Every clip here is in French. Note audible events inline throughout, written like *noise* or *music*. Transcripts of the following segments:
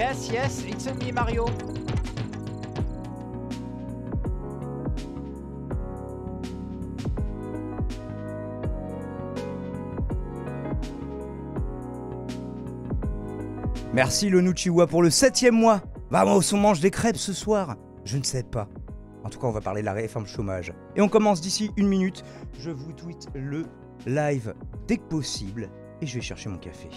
Yes, yes, it's me Mario. Merci Nuchiwa, pour le septième mois. Vamos, on mange des crêpes ce soir. Je ne sais pas. En tout cas, on va parler de la réforme chômage. Et on commence d'ici une minute. Je vous tweet le live dès que possible et je vais chercher mon café.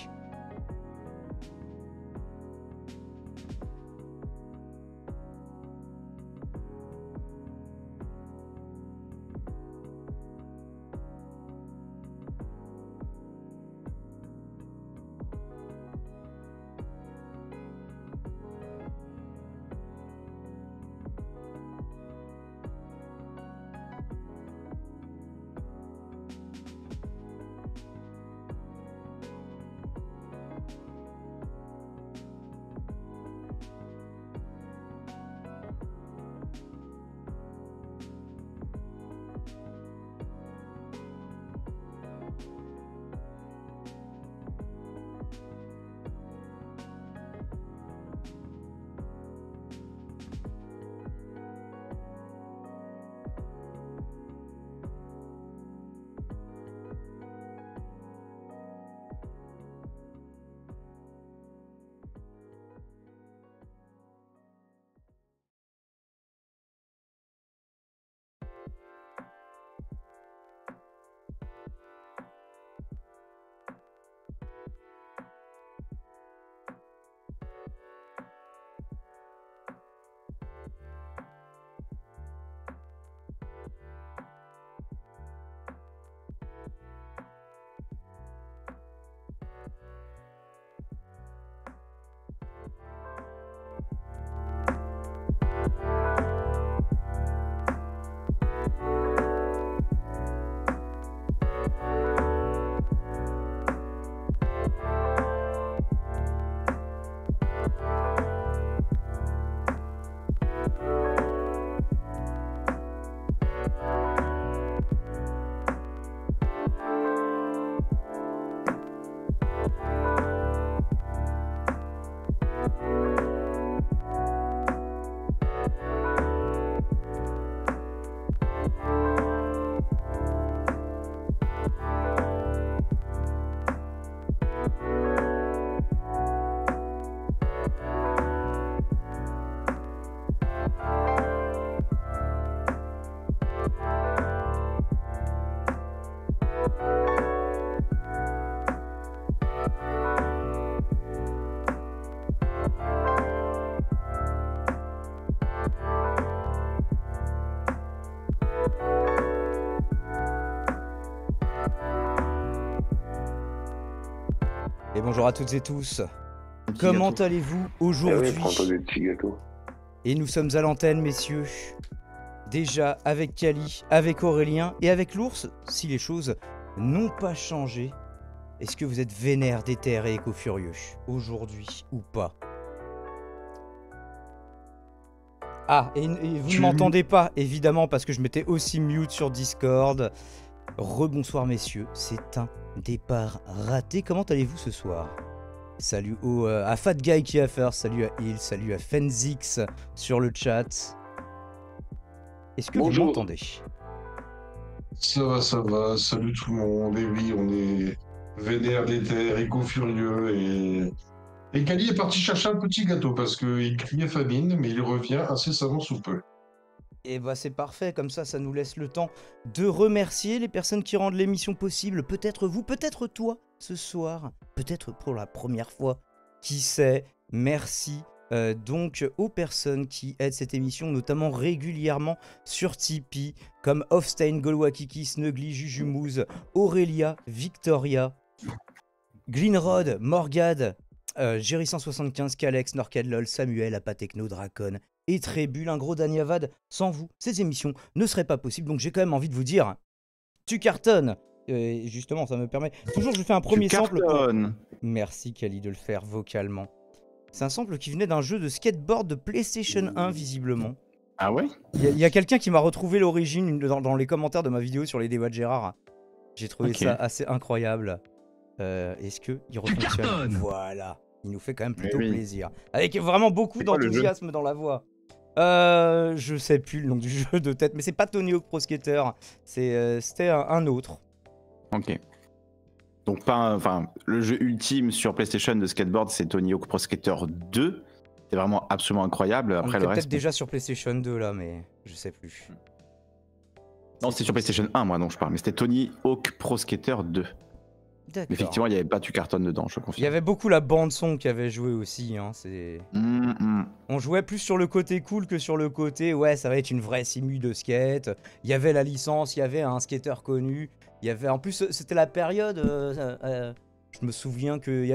bonjour à toutes et tous. Comment allez-vous eh aujourd'hui Et nous sommes à l'antenne, messieurs. Déjà avec Kali, avec Aurélien et avec l'ours, si les choses n'ont pas changé. Est-ce que vous êtes vénère, et éco-furieux Aujourd'hui ou pas Ah, et, vous ne m'entendez pas, évidemment, parce que je m'étais aussi mute sur Discord. Rebonsoir, messieurs, c'est un Départ raté, comment allez-vous ce soir Salut au, euh, à Fat Guy qui a faire, salut à Il, salut à Fenzix sur le chat. Est-ce que vous m'entendez Ça va, ça va, salut tout le monde, et oui, on est vénère d'éther, éco-furieux, et... Et Kali est parti chercher un petit gâteau parce qu'il criait famine, mais il revient incessamment sous peu. Et eh bah ben, c'est parfait, comme ça ça nous laisse le temps de remercier les personnes qui rendent l'émission possible, peut-être vous, peut-être toi ce soir, peut-être pour la première fois, qui sait, merci euh, donc aux personnes qui aident cette émission, notamment régulièrement sur Tipeee, comme Hofstein, Golwakiki, Snuggly, Jujumouze, Aurélia, Victoria, Greenrod, Morgad, euh, Jerry175, Kalex, Norcadlol, Samuel, Apatechno, Dracon, et Trébule, un gros Danyavad. Sans vous, ces émissions ne seraient pas possibles. Donc j'ai quand même envie de vous dire, tu cartonnes et Justement, ça me permet. Toujours, je fais un premier sample. Merci Kali de le faire vocalement. C'est un sample qui venait d'un jeu de skateboard de PlayStation 1, visiblement. Ah ouais Il y a, quelqu'un qui m'a retrouvé l'origine dans, les commentaires de ma vidéo sur les débats de Gérard. J'ai trouvé ça assez incroyable. Euh, est-ce que il refonctionne Voilà. Il nous fait quand même plutôt plaisir. Avec vraiment beaucoup d'enthousiasme dans la voix. Euh, je sais plus le nom du *laughs* jeu de tête, mais c'est pas Tony Hawk Pro Skater, c'est euh, c'était un, autre. Ok. Donc pas, enfin, le jeu ultime sur PlayStation de skateboard, c'est Tony Hawk Pro Skater 2. C'est vraiment absolument incroyable. Après le reste. Peut-être déjà sur PlayStation 2 là, mais je sais plus. Non, c'est sur PlayStation 1 moi dont je parle, mais c'était Tony Hawk Pro Skater 2 effectivement, il n'y avait pas du carton dedans, je confirme. Il y avait beaucoup la bande-son qui avait joué aussi. Hein, c'est... Mm, mm. On jouait plus sur le côté cool que sur le côté, ouais, ça va être une vraie simu de skate. Il y avait la licence, il y avait un skater connu. Il y avait... En plus, c'était la période. Euh, euh, euh, je me souviens que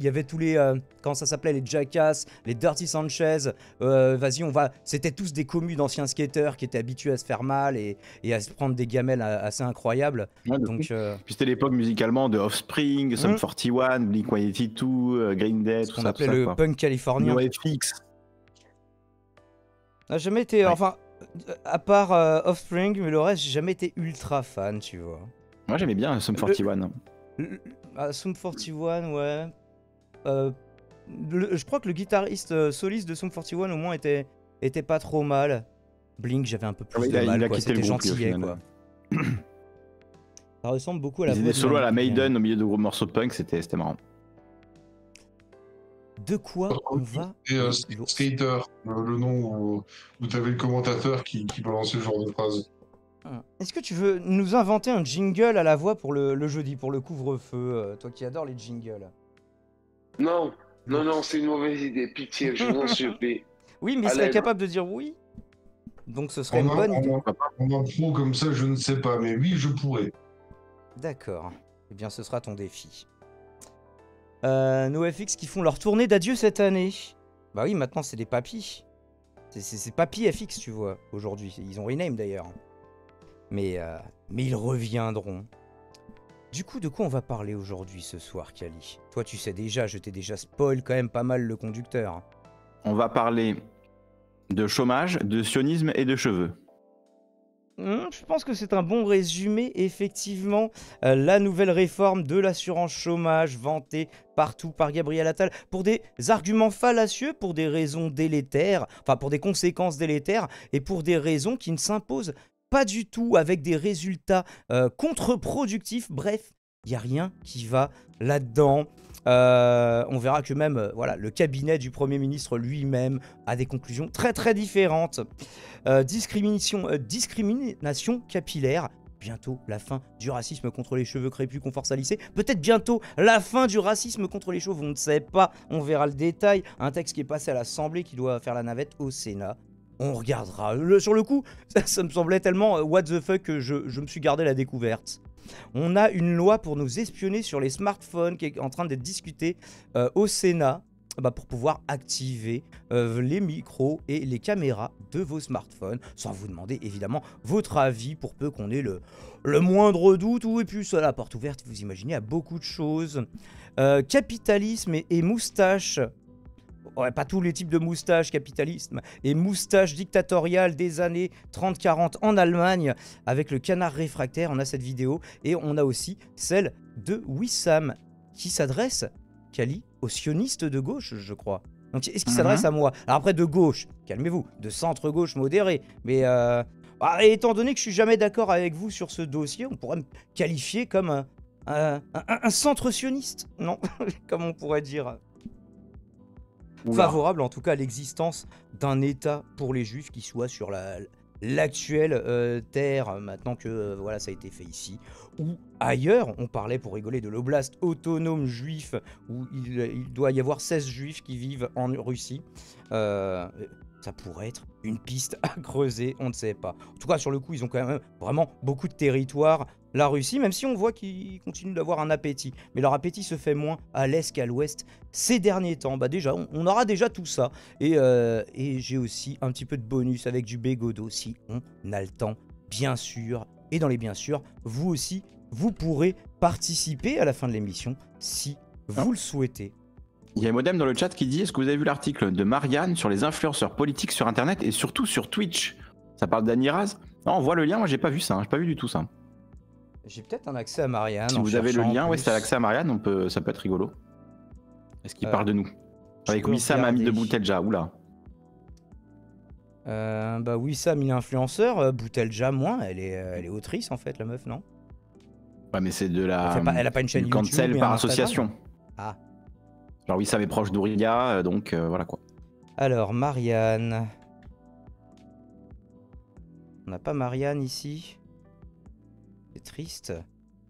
il y avait tous les, quand euh, ça s'appelait, les Jackass, les Dirty Sanchez, euh, vas-y on va, c'était tous des commus d'anciens skateurs qui étaient habitués à se faire mal et, à se prendre des gamelles assez incroyables. donc, euh, Puis c'était l'époque musicalement de Offspring, Sum 41, Blink-182, Green Day, tout ça. On appelait le punk californien. jamais été, enfin, à part Offspring, mais le reste, j'ai jamais été ultra fan, tu vois. Moi j'aimais bien Sum 41. Ah, Sum 41, ouais. Euh, je crois que le guitariste euh, soliste de Song 41 au moins était, était pas trop mal. Blink, j'avais un peu plus ah de mal, quoi. C'était gentil. Eh, quoi. *clears throat* Ça ressemble beaucoup à la. Des solos à la hein. Maiden au milieu de gros morceaux punk, c'était marrant. De quoi euh, on va Et, Skater, le nom où, t'avais le commentateur qui, qui balançait ce genre de phrase. Ah. Est-ce que tu veux nous inventer un jingle à la voix pour le, le jeudi, pour le couvre-feu, toi qui adore les jingles non, non, non, c'est une mauvaise idée. Pitié, je m'en en *laughs* supplie. Oui, mais il serait capable de dire oui. Donc ce serait une bonne idée. En, en, comme ça, je ne sais pas, mais oui, je pourrais. D'accord. Eh bien, ce sera ton défi. Euh, nos FX qui font leur tournée d'adieu cette année. Bah oui, maintenant c'est des papis. C'est papy FX, tu vois, aujourd'hui. Ils ont rename d'ailleurs. Mais, euh, mais ils reviendront. Du coup, de quoi on va parler aujourd'hui ce soir, Kali Toi, tu sais déjà, je t'ai déjà spoil quand même pas mal le conducteur. On va parler de chômage, de sionisme et de cheveux. Hmm, je pense que c'est un bon résumé, effectivement. Euh, la nouvelle réforme de l'assurance chômage vantée partout par Gabriel Attal pour des arguments fallacieux, pour des raisons délétères, enfin pour des conséquences délétères et pour des raisons qui ne s'imposent pas du tout, avec des résultats euh, contre-productifs. Bref, il n'y a rien qui va là-dedans. Euh, on verra que même euh, voilà, le cabinet du Premier ministre lui-même a des conclusions très très différentes. discrimination, capillaire. Bientôt la fin du racisme contre les cheveux crépus qu'on force à lisser. Peut-être bientôt la fin du racisme contre les cheveux. on ne sait pas. On verra le détail. Un texte qui est passé à l'Assemblée qui doit faire la navette au Sénat on regardera. sur le coup, *laughs* ça, me semblait tellement euh, what the fuck que je, me suis gardé la découverte. On a une loi pour nous espionner sur les smartphones qui est en train d'être discutée euh, au Sénat. Euh, bah, pour pouvoir activer les micros et les caméras de vos smartphones, sans vous demander évidemment votre avis pour peu qu'on ait le, moindre doute. Ou et puis ça, la porte ouverte, vous imaginez, à beaucoup de choses. capitalisme et, et moustache, pas tous les types de moustaches capitalisme et moustaches dictatoriales des années 30-40 en Allemagne avec le canard réfractaire. On a cette vidéo et on a aussi celle de Wissam qui s'adresse, Kali, aux sionistes de gauche, je crois. Donc, est-ce qu'il s'adresse mhm. à moi après, de gauche, calmez-vous, de centre-gauche modéré, mais. Euh, ah, étant donné que je suis jamais d'accord avec vous sur ce dossier, on pourrait me qualifier comme un centre sioniste, non *laughs* Comme on pourrait dire favorable en tout cas à l'existence d'un État pour les Juifs qui soit sur la, l'actuelle euh, terre, maintenant que euh, voilà, ça a été fait ici, ou ailleurs, on parlait pour rigoler de l'oblast autonome juif, où il, doit y avoir 16 juifs qui vivent en Russie. Euh, ça pourrait être une piste à creuser, on ne sait pas. En tout cas, sur le coup, ils ont quand même vraiment beaucoup de territoires la Russie, même si on voit qu'ils continuent d'avoir un appétit. Mais leur appétit se fait moins à l'est qu'à l'ouest ces derniers temps. Bah déjà, on, aura déjà tout ça. Euh, et, j'ai aussi un petit peu de bonus avec du Bégodo si on a le temps, bien sûr. Et dans les bien sûr, vous aussi, vous pourrez participer à la fin de l'émission si vous le souhaitez. Il y a Modem dans le chat qui dit Est-ce que vous avez vu l'article de Marianne sur les influenceurs politiques sur internet et surtout sur Twitch Ça parle d'Aniraz Non, on voit le lien, moi j'ai pas vu ça, hein. j'ai pas vu du tout ça. J'ai peut-être un accès à Marianne. Si vous avez le lien, ouais, c'est l'accès à Marianne, on peut, ça peut être rigolo. Est-ce qu'il parle euh, de nous Avec Wissam, ami de Boutelja, oula. Euh, bah Wissam, il est influenceur, euh, Boutelja, moins. Elle est, euh, elle est autrice, en fait, la meuf, non Ouais, mais c'est de la. Elle, pas, a pas une chaîne YouTube. Cancel par association. Ah. Genre, Wissam est proche d'Ourilia, donc voilà quoi. Alors, Marianne. On n'a pas Marianne ici c'est triste.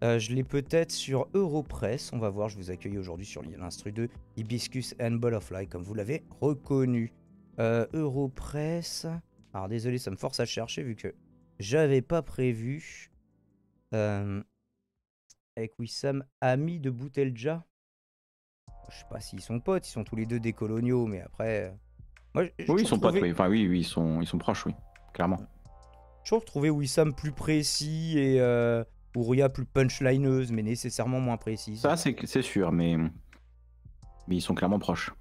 Euh, je l'ai peut-être sur Europress. On va voir, je vous accueille aujourd'hui sur l'instru 2 Hibiscus and of Butterfly, comme vous l'avez reconnu. Euh, Europress. Alors désolé, ça me force à chercher vu que j'avais pas prévu. Euh, avec Wissam, ami de Boutelja. Je sais pas s'ils sont potes, ils sont tous les deux des coloniaux, mais après. Euh, oui, ils sont potes, Enfin, oui, oui, ils sont, ils sont proches, oui, clairement. Je trouve trouver Wissam plus précis et euh, Ouria plus punchlineuse, mais nécessairement moins précise. Ça, c'est sûr, mais... mais ils sont clairement proches.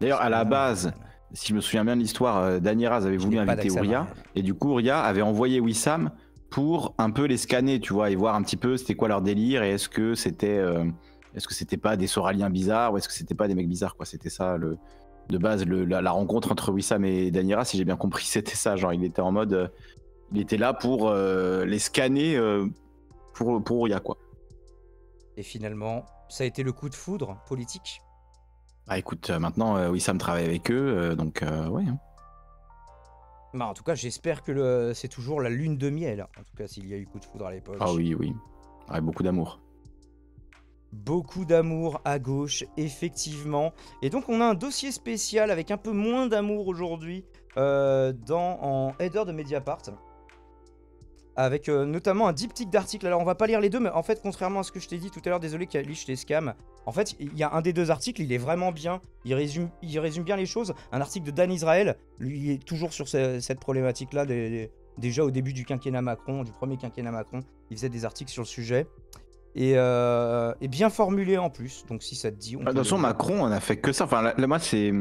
D'ailleurs, à la base, si je me souviens bien de l'histoire, euh, Raz avait voulu inviter Ouria, et du coup, Ouria avait envoyé Wissam pour un peu les scanner, tu vois, et voir un petit peu c'était quoi leur délire et est-ce que c'était. Euh, est-ce que c'était pas des Soraliens bizarres ou est-ce que c'était pas des mecs bizarres quoi C'était ça le, de base, la, rencontre entre Wissam et Danira, si j'ai bien compris, *laughs* c'était ça. Genre, il était en mode. Euh, il était là pour euh, les scanner euh, pour, y quoi. Et finalement, ça a été le coup de foudre politique Bah écoute, maintenant, Wissam travaille avec eux, donc ouais. Hein. Bah, en tout cas, j'espère que c'est toujours la lune de miel. Hein, en tout cas, s'il y a eu coup de foudre à l'époque. Ah oui, oui. avec beaucoup d'amour. Beaucoup d'amour à gauche, effectivement. Et donc on a un dossier spécial avec un peu moins d'amour aujourd'hui euh, en header de Mediapart. Avec euh, notamment un diptyque d'articles. Alors on va pas lire les deux, mais en fait contrairement à ce que je t'ai dit tout à l'heure, désolé Kali, je scam. En fait, il y a un des deux articles, il est vraiment bien. Il résume, il résume bien les choses. Un article de Dan Israel, lui est toujours sur cette problématique-là déjà au début du quinquennat Macron, du premier quinquennat Macron, il faisait des articles sur le sujet. Euh, et, bien formulé en plus. Donc si ça te dit. On de Macron, on a fait que ça. Enfin, là, moi, c'est. *clears throat*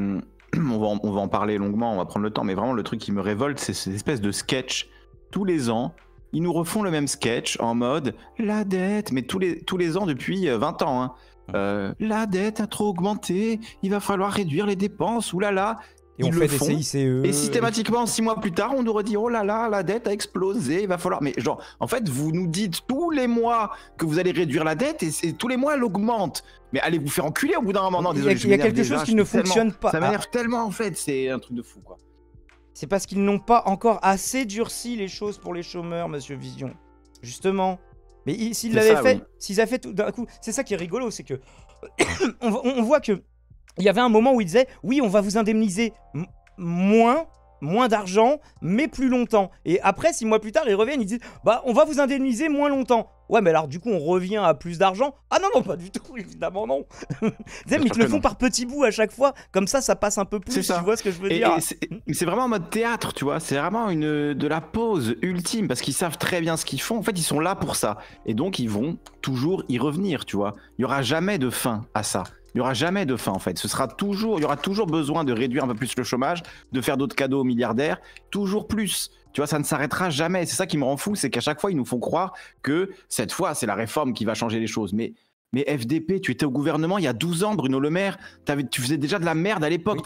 On va, en, on va en parler longuement, on va prendre le temps, mais vraiment, le truc qui me révolte, c'est ces espèces de sketch. Tous les ans, ils nous refont le même sketch en mode la dette, mais tous les, tous les ans depuis 20 euh, ans. Hein. Euh, la dette a trop augmenté, il va falloir réduire les dépenses, oulala et on fait des e. Et systématiquement, six mois plus tard, on nous redit oh là là, la dette a explosé, il va falloir. Mais genre, en fait, vous nous dites tous les mois que vous allez réduire la dette et tous les mois elle augmente. Mais allez vous faire enculer au bout d'un moment. Non, désolé, il y a, y a quelque chose qui ne fonctionne pas. Ça m'énerve ah. tellement en fait, c'est un truc de fou quoi. C'est parce qu'ils n'ont pas encore assez durci les choses pour les chômeurs, monsieur Vision. Justement. Mais s'ils l'avaient fait, s'ils avaient fait tout d'un coup, c'est ça qui est rigolo, c'est que *coughs* on voit que il y avait un moment où ils disaient « oui, on va vous indemniser moins moins d'argent, mais plus longtemps. Et après, six mois plus tard, ils reviennent, ils disent Bah, on va vous indemniser moins longtemps. Ouais, mais alors du coup, on revient à plus d'argent Ah non, non, pas du tout, *laughs* évidemment, non. mais *laughs* ils le font par petits bouts à chaque fois. Comme ça, ça passe un peu plus. Tu vois ce que je veux dire C'est vraiment en mode théâtre, tu vois. C'est vraiment une, de la pause ultime parce qu'ils savent très bien ce qu'ils font. En fait, ils sont là pour ça. Et donc, ils vont toujours y revenir, tu vois. Il y aura jamais de fin à ça il n'y aura jamais de fin en fait. Ce sera toujours, il y aura toujours besoin de réduire un peu plus le chômage, de faire d'autres cadeaux aux milliardaires, toujours plus. Tu vois, ça ne s'arrêtera jamais. C'est ça qui me rend fou, c'est qu'à chaque fois ils nous font croire que cette fois c'est la réforme qui va changer les choses, mais mais FDP, tu étais au gouvernement il y a 12 ans, Bruno Le Maire. Tu faisais déjà de la merde à l'époque.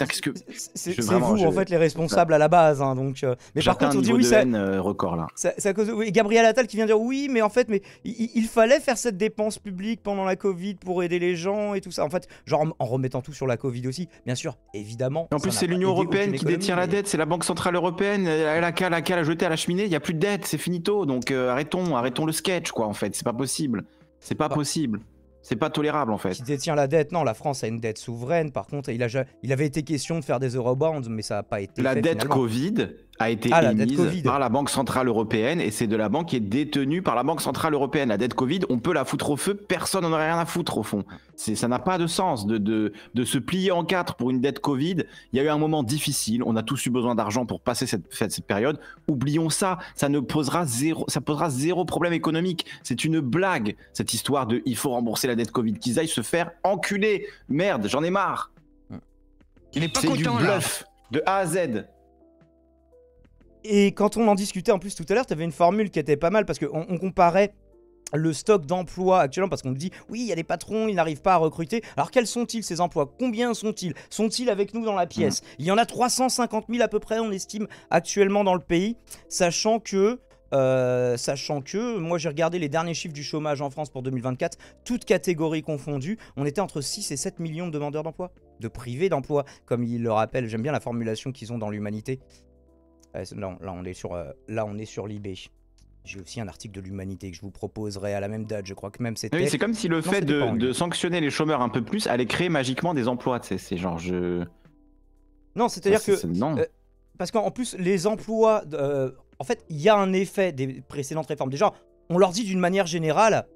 c'est vous, en fait, les responsables à la base. Hein, donc, euh, Mais par contre, on dit oui, haine, euh, record là. C'est à cause Gabriel Attal qui vient dire oui, mais en fait, mais il, fallait faire cette dépense publique pendant la Covid pour aider les gens et tout ça. En fait, genre en remettant tout sur la Covid aussi, bien sûr, évidemment. En plus, c'est l'Union européenne qui détient la dette. C'est la Banque centrale européenne. Elle a la, la, jeter à la cheminée. Il n'y a plus de dette. C'est finito. Donc euh, arrêtons, arrêtons le sketch, quoi. En fait, c'est pas possible. C'est pas bah. possible. C'est pas tolérable en fait. Qui détient la dette Non, la France a une dette souveraine. Par contre, il, a, il avait été question de faire des eurobonds, mais ça n'a pas été. La dette Covid, a été ah, émise par la Banque Centrale Européenne et c'est de la banque qui est détenue par la Banque Centrale Européenne. La dette Covid, on peut la foutre au feu, personne n'en a rien à foutre au fond. Ça n'a pas de sens de, de, de, se plier en quatre pour une dette Covid. Il y a eu un moment difficile, on a tous eu besoin d'argent pour passer cette, cette, période. Oublions ça, ça ne posera zéro, ça posera zéro problème économique. C'est une blague, cette histoire de il faut rembourser la dette Covid. Qu'ils aillent se faire enculer. Merde, j'en ai marre. Il est pas du bluff de A à Z. Et quand on en discutait en plus tout à l'heure, tu avais une formule qui était pas mal parce qu'on on comparait le stock d'emplois actuellement parce qu'on dit oui il y a des patrons ils n'arrivent pas à recruter alors quels sont-ils ces emplois combien sont-ils sont-ils avec nous dans la pièce mmh. il y en a 350 000 à peu près on estime actuellement dans le pays sachant que euh, sachant que moi j'ai regardé les derniers chiffres du chômage en France pour 2024 toutes catégories confondues on était entre 6 et 7 millions de demandeurs d'emploi de privés d'emploi comme ils le rappellent j'aime bien la formulation qu'ils ont dans l'humanité euh, là on est sur, euh, là on est sur l'IB. J'ai aussi un article de l'Humanité que je vous proposerai à la même date. Je crois que même c'était. c'est comme si le fait de, sanctionner les chômeurs un peu plus allait créer magiquement des emplois. C'est genre je. Non, c'est-à-dire que. Euh, parce qu'en plus, les emplois. en fait, il y a un effet des précédentes réformes. Déjà, on leur dit d'une manière générale.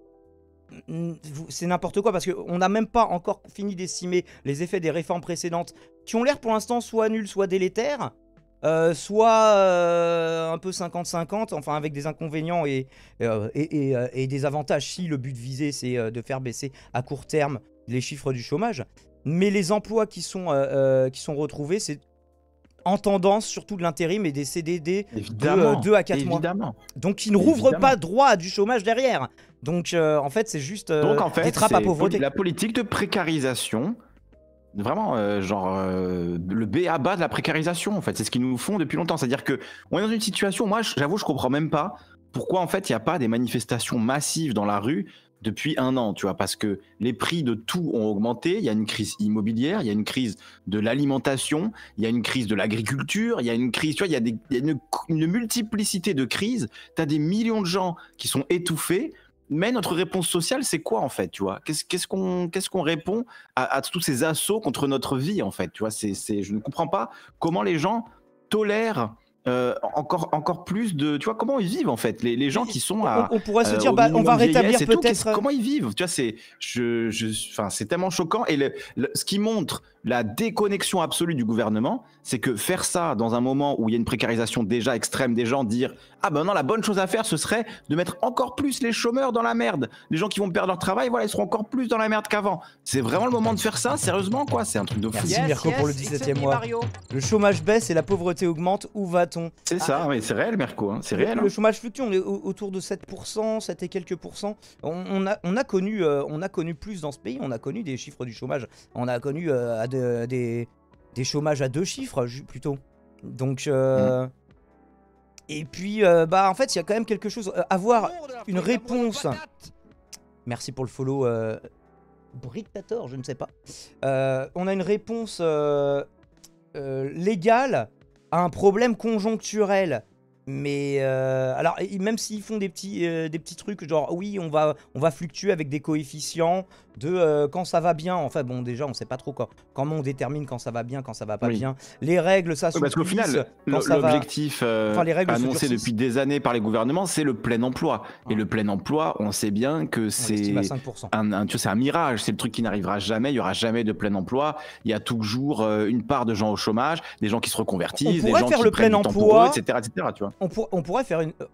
C'est n'importe quoi parce qu'on n'a même pas encore fini d'estimer les effets des réformes précédentes qui ont l'air pour l'instant soit nuls, soit délétères. Euh, soit euh, un peu 50-50, enfin avec des inconvénients euh, et, des avantages si le but visé c'est de faire baisser à court terme les chiffres du chômage. Mais les emplois qui sont, qui sont retrouvés, c'est en tendance surtout de l'intérim et des CDD de 2 à 4 évidemment. mois. Donc qui ne rouvrent pas droit à du chômage derrière. Donc en fait c'est juste en fait, des trappes à pauvreté. La politique de précarisation Vraiment, euh, genre euh, le B à bas de la précarisation, en fait, c'est ce qu'ils nous font depuis longtemps. C'est-à-dire que on est dans une situation. Moi, j'avoue, je comprends même pas pourquoi en fait il n'y a pas des manifestations massives dans la rue depuis un an, tu vois, parce que les prix de tout ont augmenté. Il y a une crise immobilière, il y a une crise de l'alimentation, il y a une crise de l'agriculture, il y a une crise, tu vois, il y a, une, multiplicité de crises. Tu as des millions de gens qui sont étouffés mais notre réponse sociale, c'est quoi en fait, tu vois Qu'est-ce qu'on répond à, tous ces assauts contre notre vie en fait, tu vois C'est, je ne comprends pas comment les gens tolèrent euh, encore encore plus de, tu vois comment ils vivent en fait, les, gens qui sont on, pourrait se euh, dire, bah, on va rétablir peut-être euh comment ils vivent, tu vois c'est je, c'est tellement choquant et ce qui montre la déconnexion absolue du gouvernement, c'est que faire ça dans un moment où il y a une précarisation déjà extrême des gens, dire ah ben non la bonne chose à faire ce serait de mettre encore plus les chômeurs dans la merde, les gens qui vont perdre leur travail, voilà ils seront encore plus dans la merde qu'avant. C'est vraiment le moment de faire ça, sérieusement quoi, c'est un truc de fou. Merci pour le 17 e mois. Le chômage baisse et la pauvreté augmente, où va-t-on C'est ça, mais c'est réel merco hein, c'est réel. Le hein. chômage fluctue, on est autour de 7%, 7 et quelques pourcents. On, a, on a connu, euh, on a connu plus dans ce pays, on a connu des chiffres du chômage, on a connu euh, à des, des, chômages à deux chiffres, plutôt. Donc. Euh, et puis, euh, bah, en fait, il y a quand même quelque chose. Euh, avoir une réponse. Merci pour le follow, Brictator, je ne sais pas. on a une réponse légale à un problème conjoncturel mais euh, alors, même s'ils font des petits, euh, des petits trucs, genre oui, on va, on va fluctuer avec des coefficients de euh, quand ça va bien. Enfin bon, déjà, on sait pas trop quand, comment on détermine quand ça va bien, quand ça va pas bien. Les règles, ça se. parce qu'au final, l'objectif annoncé depuis des années par les gouvernements, c'est le plein emploi. Et le plein emploi, on sait bien que c'est un, un, tu sais, un mirage. C'est le truc qui n'arrivera jamais. Il y aura jamais de plein emploi. Il y a toujours une part de gens au chômage, des gens qui se reconvertissent, des gens faire qui le prennent plein emploi, etc., etc. Tu vois. On, on pourrait faire une. Euh,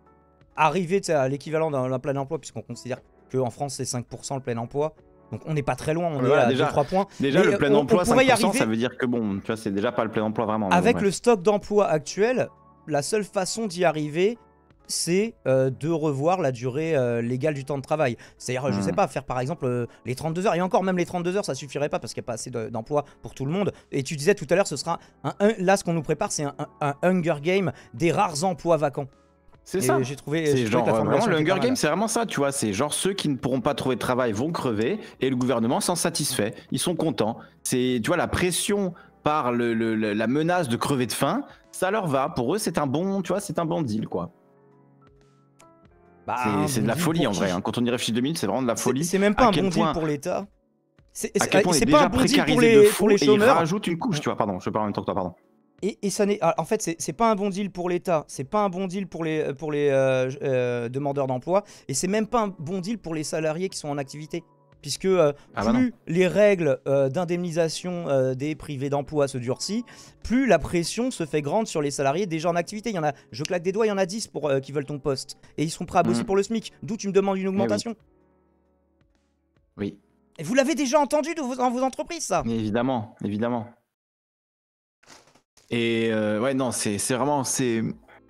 arriver à l'équivalent d'un plein emploi, puisqu'on considère qu'en France, c'est 5% le plein emploi. Donc on n'est pas très loin, on est à 2 3 points. Déjà le euh, plein emploi, 5%, ça veut dire que bon, tu vois, c'est déjà pas le plein emploi vraiment. Avec le stock d'emploi actuel, la seule façon d'y arriver, c'est euh, de revoir la durée euh, légale du temps de travail. C'est-à-dire, je hmm. sais pas, faire par exemple euh, les 32 heures. Et encore, même les 32 heures, ça suffirait pas parce qu'il n'y a pas assez d'emplois pour tout le monde. Et tu disais tout à l'heure, ce sera un, là ce qu'on nous prépare, c'est un, Hunger Game des rares emplois vacants. C'est ça. J'ai trouvé. C'est genre vraiment le Hunger Game c'est vraiment ça, tu vois. C'est genre ceux qui ne pourront pas trouver de travail vont crever et le gouvernement s'en satisfait. Ils sont contents. C'est, tu vois, la pression par le, la menace de crever de faim, ça leur va. Pour eux, c'est un bon, tu vois, c'est un bon deal, quoi. Bah, c'est de la folie en vrai. Hein. Quand on y réfléchit deux minutes, c'est vraiment de la folie. C'est même pas un bon deal pour l'État. C'est ah, pas un bon deal pour les, chômeurs. Et il rajoute une couche, tu vois. Pardon, je parle en même temps toi, pardon. Et, et ça n'est, ah, en fait, c'est pas un bon deal pour l'État, c'est pas un bon deal pour les, euh, pour les euh, euh, demandeurs d'emploi, et c'est même pas un bon deal pour les salariés qui sont en activité puisque euh, ah bah plus les règles euh, d'indemnisation euh, des privés d'emploi se durcissent, plus la pression se fait grande sur les salariés déjà en activité. Il y en a, je claque des doigts, il y en a 10 pour, qui veulent ton poste. Et ils seront prêts à bosser mm. pour le SMIC, d'où tu me demandes une augmentation. Oui. Et vous l'avez déjà entendu dans vos, entreprises, ça Évidemment, évidemment. Et ouais, non, c'est vraiment...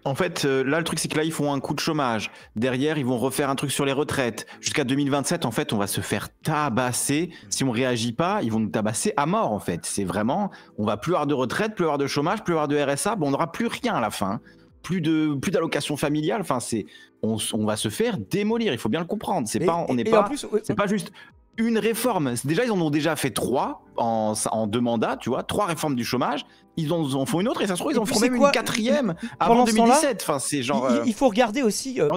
En fait, euh, là, le truc, c'est que là, ils font un coup de chômage. Derrière, ils vont refaire un truc sur les retraites. Jusqu'à 2027, en fait, on va se faire tabasser. Si on réagit pas, ils vont nous tabasser à mort, en fait. C'est vraiment, on va plus avoir de retraite, plus avoir de chômage, plus avoir de RSA. on n'aura plus rien à la fin. Plus de, plus d'allocation familiale. Enfin, c'est, on, va se faire démolir. Il faut bien le comprendre. C'est pas, on n'est pas, c'est pas juste une réforme. Déjà, ils en ont déjà fait trois en, deux mandats, tu vois, trois réformes du chômage, ils en, font une autre et ça se trouve, ils en font même une quatrième avant 2017. Enfin, c'est genre. Euh, il, faut regarder aussi. Euh,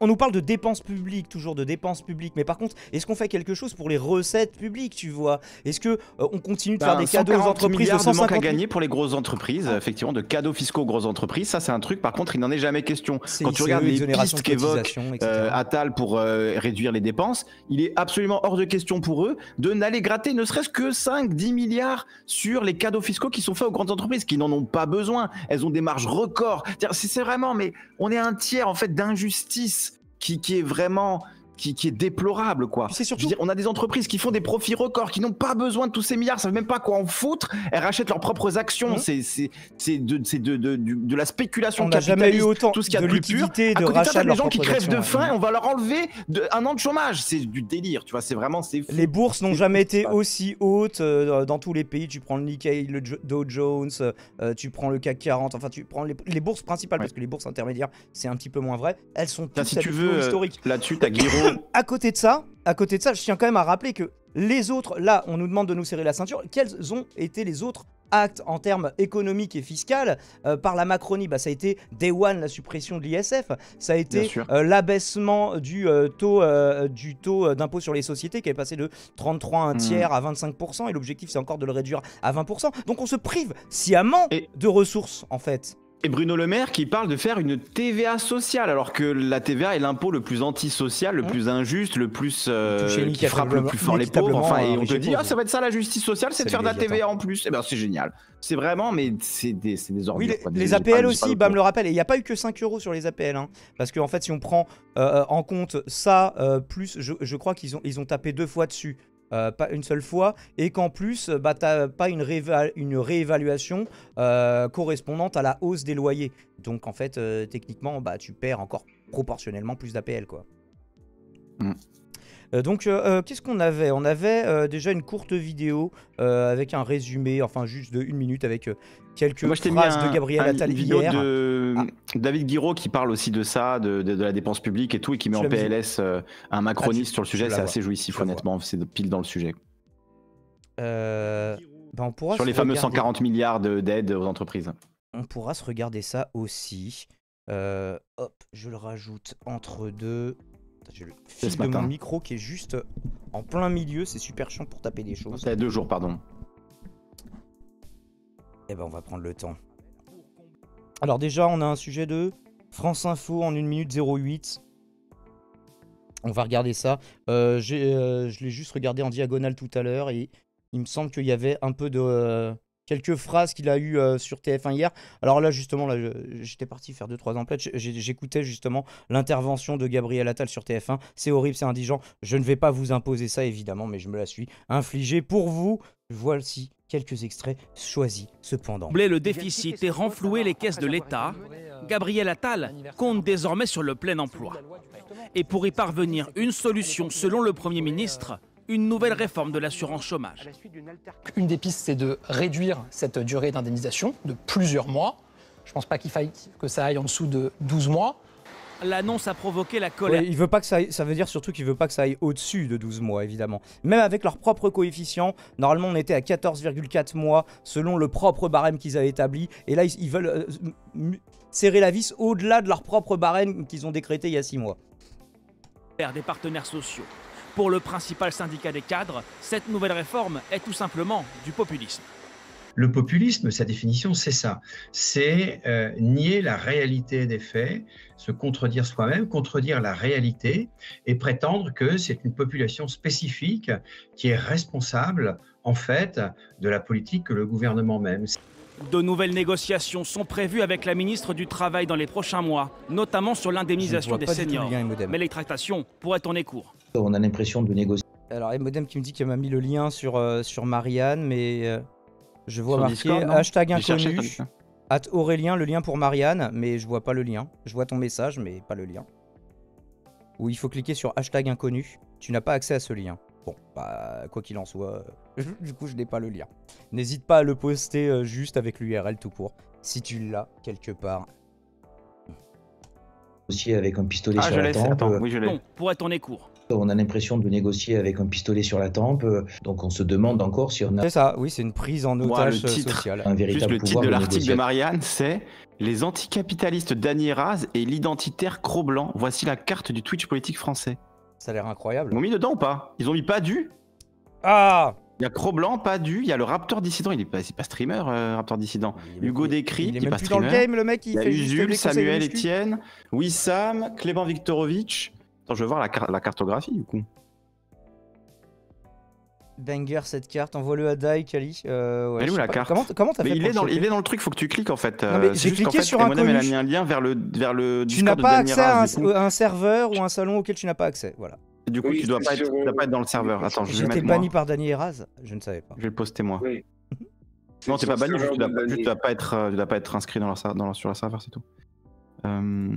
on, nous parle de dépenses publiques, toujours de dépenses publiques, mais par contre, est-ce qu'on fait quelque chose pour les recettes publiques, tu vois Est-ce que euh, on continue de faire ben, des cadeaux aux entreprises de 150 manque à gagner pour les grosses entreprises, ah. effectivement, de cadeaux fiscaux aux grosses entreprises, ça c'est un truc. Par contre, il n'en est jamais question. Quand tu regardes les pistes qu'évoque Attal pour réduire les dépenses, il est absolument hors de question pour eux de n'aller gratter, ne serait-ce que 5, 10 milliards sur les cadeaux fiscaux qui sont faits aux grandes entreprises, qui n'en ont pas besoin. Elles ont des marges records. C'est vraiment, mais on est un tiers en fait d'injustice qui, qui est vraiment qui, est déplorable, quoi. C'est surtout. on a des entreprises qui font des profits records, qui n'ont pas besoin de tous ces milliards, ça veut même pas quoi en foutre. Elles rachètent leurs propres actions. Mmh. C'est de, de, de, de, la spéculation. On n'a jamais eu autant tout ce qu'il y a de liquidité, de, de rachat. des gens qui crèvent de faim. Hein. On va leur enlever un an de chômage. C'est du délire, tu vois. C'est vraiment c'est. Les bourses n'ont jamais été aussi hautes euh, dans tous les pays. Tu prends le Nikkei, le Dow Jones, euh, euh, tu prends le CAC 40. Enfin, tu prends les, les bourses principales parce que les bourses intermédiaires, c'est un petit peu moins vrai. Elles sont tu veux historiques. Là-dessus, t'as *laughs* à côté de ça, à côté de ça, je tiens quand même à rappeler que les autres, là, on nous demande de nous serrer la ceinture. Quels ont été les autres actes en termes économiques et fiscales euh, par la Macronie bah, Ça a été Day One, la suppression de l'ISF. Ça a été euh, l'abaissement du, euh, taux, du taux d'impôt sur les sociétés qui est passé de 33 un hmm. tiers à 25%. Et l'objectif, c'est encore de le réduire à 20%. Donc on se prive sciemment de ressources, en fait. Et Bruno Le Maire qui parle de faire une TVA sociale, alors que la TVA est l'impôt le plus antisocial, le mmh. plus injuste, le plus euh, qui frappe le plus fort les pauvres. Enfin, et on te dit, ah, ça va être ça la justice sociale, c'est de faire de la TVA en plus. Et eh ben c'est génial. C'est vraiment, mais c'est des, ordures, les, APL aussi, Bam le rappelle. Et il n'y a pas eu que 5 euros sur les APL, hein, parce qu'en en fait, si on prend euh, euh, en compte ça plus, je, crois qu'ils ont ils ont tapé deux fois dessus euh, pas une seule fois, et qu'en plus, euh, bah, tu pas une, réévaluation euh, correspondante à la hausse des loyers. Donc en fait, techniquement, bah, tu perds encore proportionnellement plus d'APL. quoi. Mm. Euh, donc, euh, euh, qu'est-ce qu'on avait On avait déjà une courte vidéo avec un résumé, enfin juste de une minute, avec quelques Moi, phrases de Gabriel un, une vidéo de ah. David Guiraud qui parle aussi de ça, de, la dépense publique et tout, et qui met en PLS un ah, macroniste sur le sujet. C'est assez jouissif, honnêtement. C'est pile dans le sujet. Ben, on pourra sur les fameux 140 milliards d'aides aux entreprises. On pourra se regarder ça aussi. hop, je le rajoute entre deux. J'ai le fil de mon micro qui est juste en plein milieu, c'est super chiant pour taper des choses. Ça fait deux jours, pardon. Eh ben, on va prendre le temps. Alors déjà, on a un sujet de France Info en 1 minute 08. On va regarder ça. Euh, euh, je l'ai juste regardé en diagonale tout à l'heure et il me semble qu'il y avait un peu de... Euh, quelques phrases qu'il a eues euh, sur TF1 hier. Alors là, justement, euh, j'étais parti faire 2 trois emplettes. J'écoutais justement l'intervention de Gabriel Attal sur TF1. C'est horrible, c'est indigent. Je ne vais pas vous imposer ça, évidemment, mais je me la suis infligée pour vous. Voici quelques extraits choisis cependant. Le déficit et renflouer les caisses de l'État, Gabriel Attal compte désormais sur le plein emploi. Et pour y parvenir, une solution, selon le Premier ministre, une nouvelle réforme de l'assurance chômage. Une des pistes, c'est de réduire cette durée d'indemnisation de plusieurs mois. Je ne pense pas qu'il faille que ça aille en dessous de 12 mois. L'annonce a provoqué la colère. il veut pas que ça, veut dire surtout qu'il veut pas que ça aille au-dessus de 12 mois, évidemment. Même avec leur propre coefficient, normalement on était à 14,4 mois selon le propre barème qu'ils avaient établi. Et là, ils, veulent euh, serrer la vis au-delà de leur propre barème qu'ils ont décrété il y a 6 mois. Des partenaires sociaux, pour le principal syndicat des cadres, cette nouvelle réforme est tout simplement du populisme. Le populisme, sa définition, c'est ça. C'est euh, nier la réalité des faits, se contredire soi-même, contredire la réalité et prétendre que c'est une population spécifique qui est responsable, en fait, de la politique que le gouvernement mène. De nouvelles négociations sont prévues avec la ministre du Travail dans les prochains mois, notamment sur l'indemnisation des seniors. Mais les tractations pourraient tourner court on a l'impression de négocier. Alors, et Modem qui me dit qu'elle m'a mis le lien sur, euh, sur Marianne, mais euh, je vois marqué hashtag inconnu, Aurélien, le lien pour Marianne, mais je vois pas le lien. Je vois ton message, mais pas le lien. Ou il faut cliquer sur hashtag inconnu. Tu n'as pas accès à ce lien. Bon, bah, quoi qu'il en soit, euh, *laughs* du coup, je n'ai pas le lien. N'hésite pas à le poster juste avec l'URL tout court, si tu l'as quelque part. Aussi avec un pistolet Ah, je l'ai, pour être en court, on a l'impression de négocier avec un pistolet sur la tempe, euh, donc on se demande encore si on a. C'est ça, oui, c'est une prise en otage Moi, le euh, titre, sociale. le titre de l'article de, Marianne, c'est Les anticapitalistes Daniel Raz et l'identitaire Cro-Blanc. Voici la carte du Twitch politique français. Ça a l'air incroyable. Ils ont mis dedans ou pas Ils ont mis pas du Ah il y a Cro-Blanc, pas du. Il y a le Raptor dissident. Il est pas, pas streamer, euh, Raptor dissident. Hugo Décry, il est, pas dans le game, le mec. Il, il y a Usul, Samuel Etienne, Wissam, Clément Viktorovitch. Attends, je veux voir la, la cartographie du coup. Banger cette carte, envoie-le à Dai, Kali. Euh, elle est où la carte Comment, comment fait il est, dans, il est dans le truc, faut que tu cliques en fait. Euh, j'ai cliqué fait, sur un a un lien vers le, vers le Tu n'as pas accès à un, serveur ou un salon auquel tu n'as pas accès, voilà. Du coup, tu dois pas, être, dois pas être dans le euh, serveur. Attends, je J'étais banni par Dany Eras je ne savais pas. Je vais le poster moi. Oui. non, n'es pas banni, tu ne pas dois pas être inscrit dans sur le serveur, c'est tout. Euh...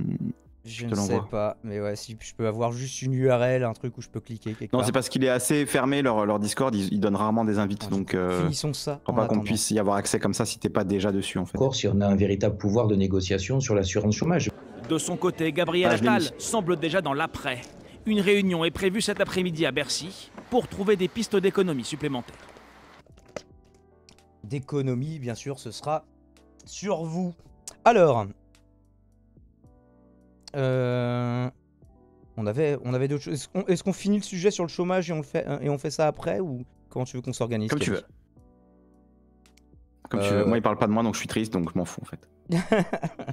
Je, ne sais pas, mais ouais, si je peux avoir juste une URL, un truc où je peux cliquer. Quelque non, c'est parce qu'il est assez fermé leur, Discord, ils, donnent rarement des invites, ah, donc euh, finissons ça. pas qu'on puisse y avoir accès comme ça si t'es pas déjà dessus en fait. Encore si on a un véritable pouvoir de négociation sur l'assurance chômage. De son côté, Gabriel ah, Attal semble déjà dans l'après. Une réunion est prévue cet après-midi à Bercy pour trouver des pistes d'économie supplémentaires. D'économie, bien sûr, ce sera sur vous. Alors, euh, on avait, on avait d'autres choses. Est-ce qu'on finit le sujet sur le chômage et on, fait, et on fait ça après Ou comment tu veux qu'on s'organise Comme tu veux. Comme tu veux. Euh, moi, il parle pas de moi, donc je suis triste, donc je m'en fous en fait. *laughs*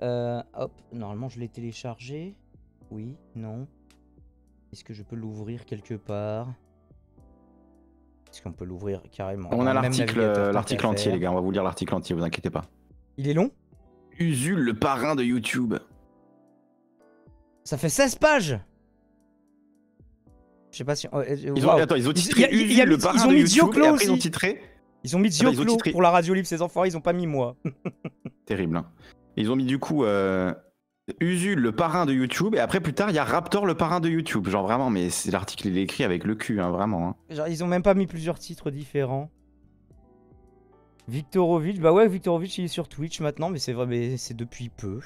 Euh, hop, normalement, je l'ai téléchargé. Oui, non. Est-ce que je peux l'ouvrir quelque part Est-ce qu'on peut l'ouvrir carrément On a l'article entier, les gars. On va vous lire l'article entier, vous inquiétez pas. Il est long Usul, le parrain de YouTube. Ça fait 16 pages Je sais pas si... Oh, attends, ils ont titré ils, le parrain ont de YouTube, et après ils ont Ils ont mis ah bah, Dioclo pour la radio libre, ces enfants, ils ont pas mis moi. *laughs* Terrible. Hein. Ils ont mis du coup euh, Usul, le parrain de YouTube, et après plus tard, il y a Raptor, le parrain de YouTube. Genre vraiment, mais c'est l'article, il est écrit avec le cul, hein, vraiment. Hein. Genre, ils ont même pas mis plusieurs titres différents. Victorovic, bah ouais, Victorovic, il est sur Twitch maintenant, mais c'est vrai, mais c'est depuis peu.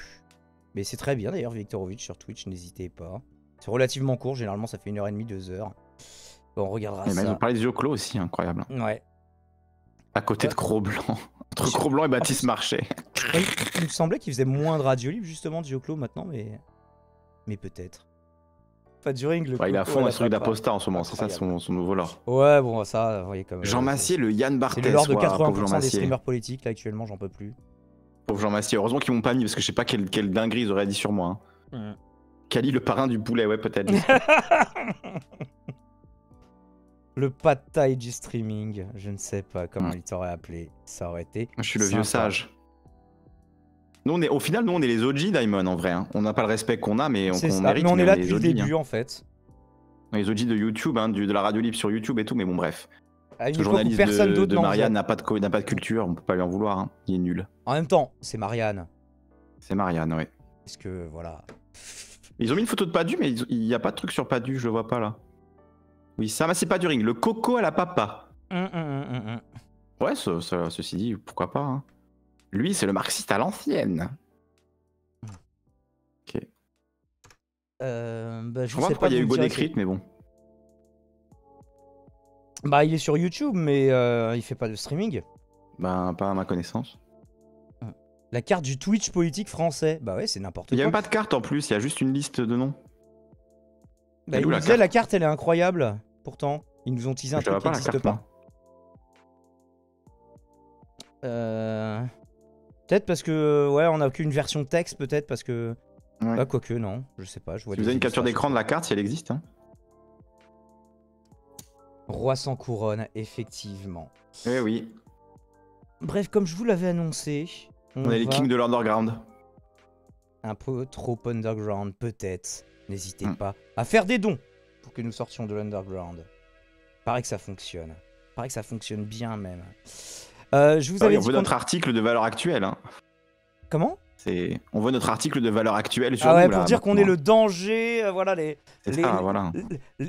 Mais c'est très bien d'ailleurs, Viktorovic sur Twitch, n'hésitez pas. C'est relativement court, généralement ça fait heure et demie, deux heures. Bon, on regardera et bah, ça. Ils ont parlé de clos aussi, incroyable. Ouais. À côté de Cro-Blanc. *laughs* Entre Cro-Blanc et Baptiste Marchais. Il, me semblait qu'il faisait moins de radio libre justement, de Dioclo maintenant, mais. Mais peut-être. Pas during le. Ouais, il a fondé un truc d'Aposta en ce moment, c'est ça son, nouveau lore. Ouais, bon, ça, vous voyez même. Jean euh, Massier, le Yann Barthès. C'est le lore de 80% des streamers politiques, là actuellement, j'en peux plus. Pauvre Jean Massier. Heureusement qu'ils m'ont pas mis parce que je sais pas quelle, dinguerie ils auraient dit sur moi. Hein. Kali Cali, le parrain du poulet, ouais, peut-être. *laughs* le pad du streaming, je ne sais pas comment hmm. il t'aurait appelé. Ça aurait été. Je suis le vieux sage. Nous, on au final, nous, on est les OG Diamond en vrai. Hein. On n'a pas le respect qu'on a, mais on, on mérite. Mais on est là depuis le hein. début, en fait. Les OG de YouTube, du, de la radio libre sur YouTube et tout, mais bon, bref. Ah, il journaliste personne Marianne n'a pas, de, pas de culture, on peut pas lui en vouloir, hein. il est nul. En même temps, c'est Marianne. C'est Marianne, oui. Parce que voilà. Ils ont mis une photo de Padu, mais il n'y a pas de truc sur Padu, je le vois pas là. Oui, ça, bah, c'est pas du ring. Le coco à la papa. Hum, hum, hum, ouais, ceci dit, pourquoi pas. Hein. Lui, c'est le marxiste à l'ancienne. Ok. Euh, bah, je, ne sais pas pourquoi il y a eu bonne écrite, mais bon. Bah, il est sur YouTube, mais euh, il fait pas de streaming. Bah, pas à ma connaissance. Euh, la carte du Twitch politique français. Bah ouais, c'est n'importe quoi. Il y a même pas de carte en plus, il y a juste une liste de noms. Bah, il nous la disait carte la carte, elle est incroyable. Pourtant, ils nous ont teasé un truc qui n'existe pas. Euh... Peut-être parce que ouais, on a qu'une version texte, peut-être parce que. Bah, quoique, non, je sais pas. Je vois vous avez une capture d'écran de la carte, si elle existe. Hein. Roi sans couronne, effectivement. Eh oui. Bref, comme je vous l'avais annoncé. On, est les kings de l'underground. Un peu trop underground, peut-être. N'hésitez hmm. pas à faire des dons pour que nous sortions de l'underground. Paraît que ça fonctionne. Paraît que ça fonctionne bien, même. Euh, je vous ah avais on notre article de valeur actuelle. Hein. Comment on veut notre article de valeur actuelle sur ah pour dire qu'on est le danger, euh, voilà les.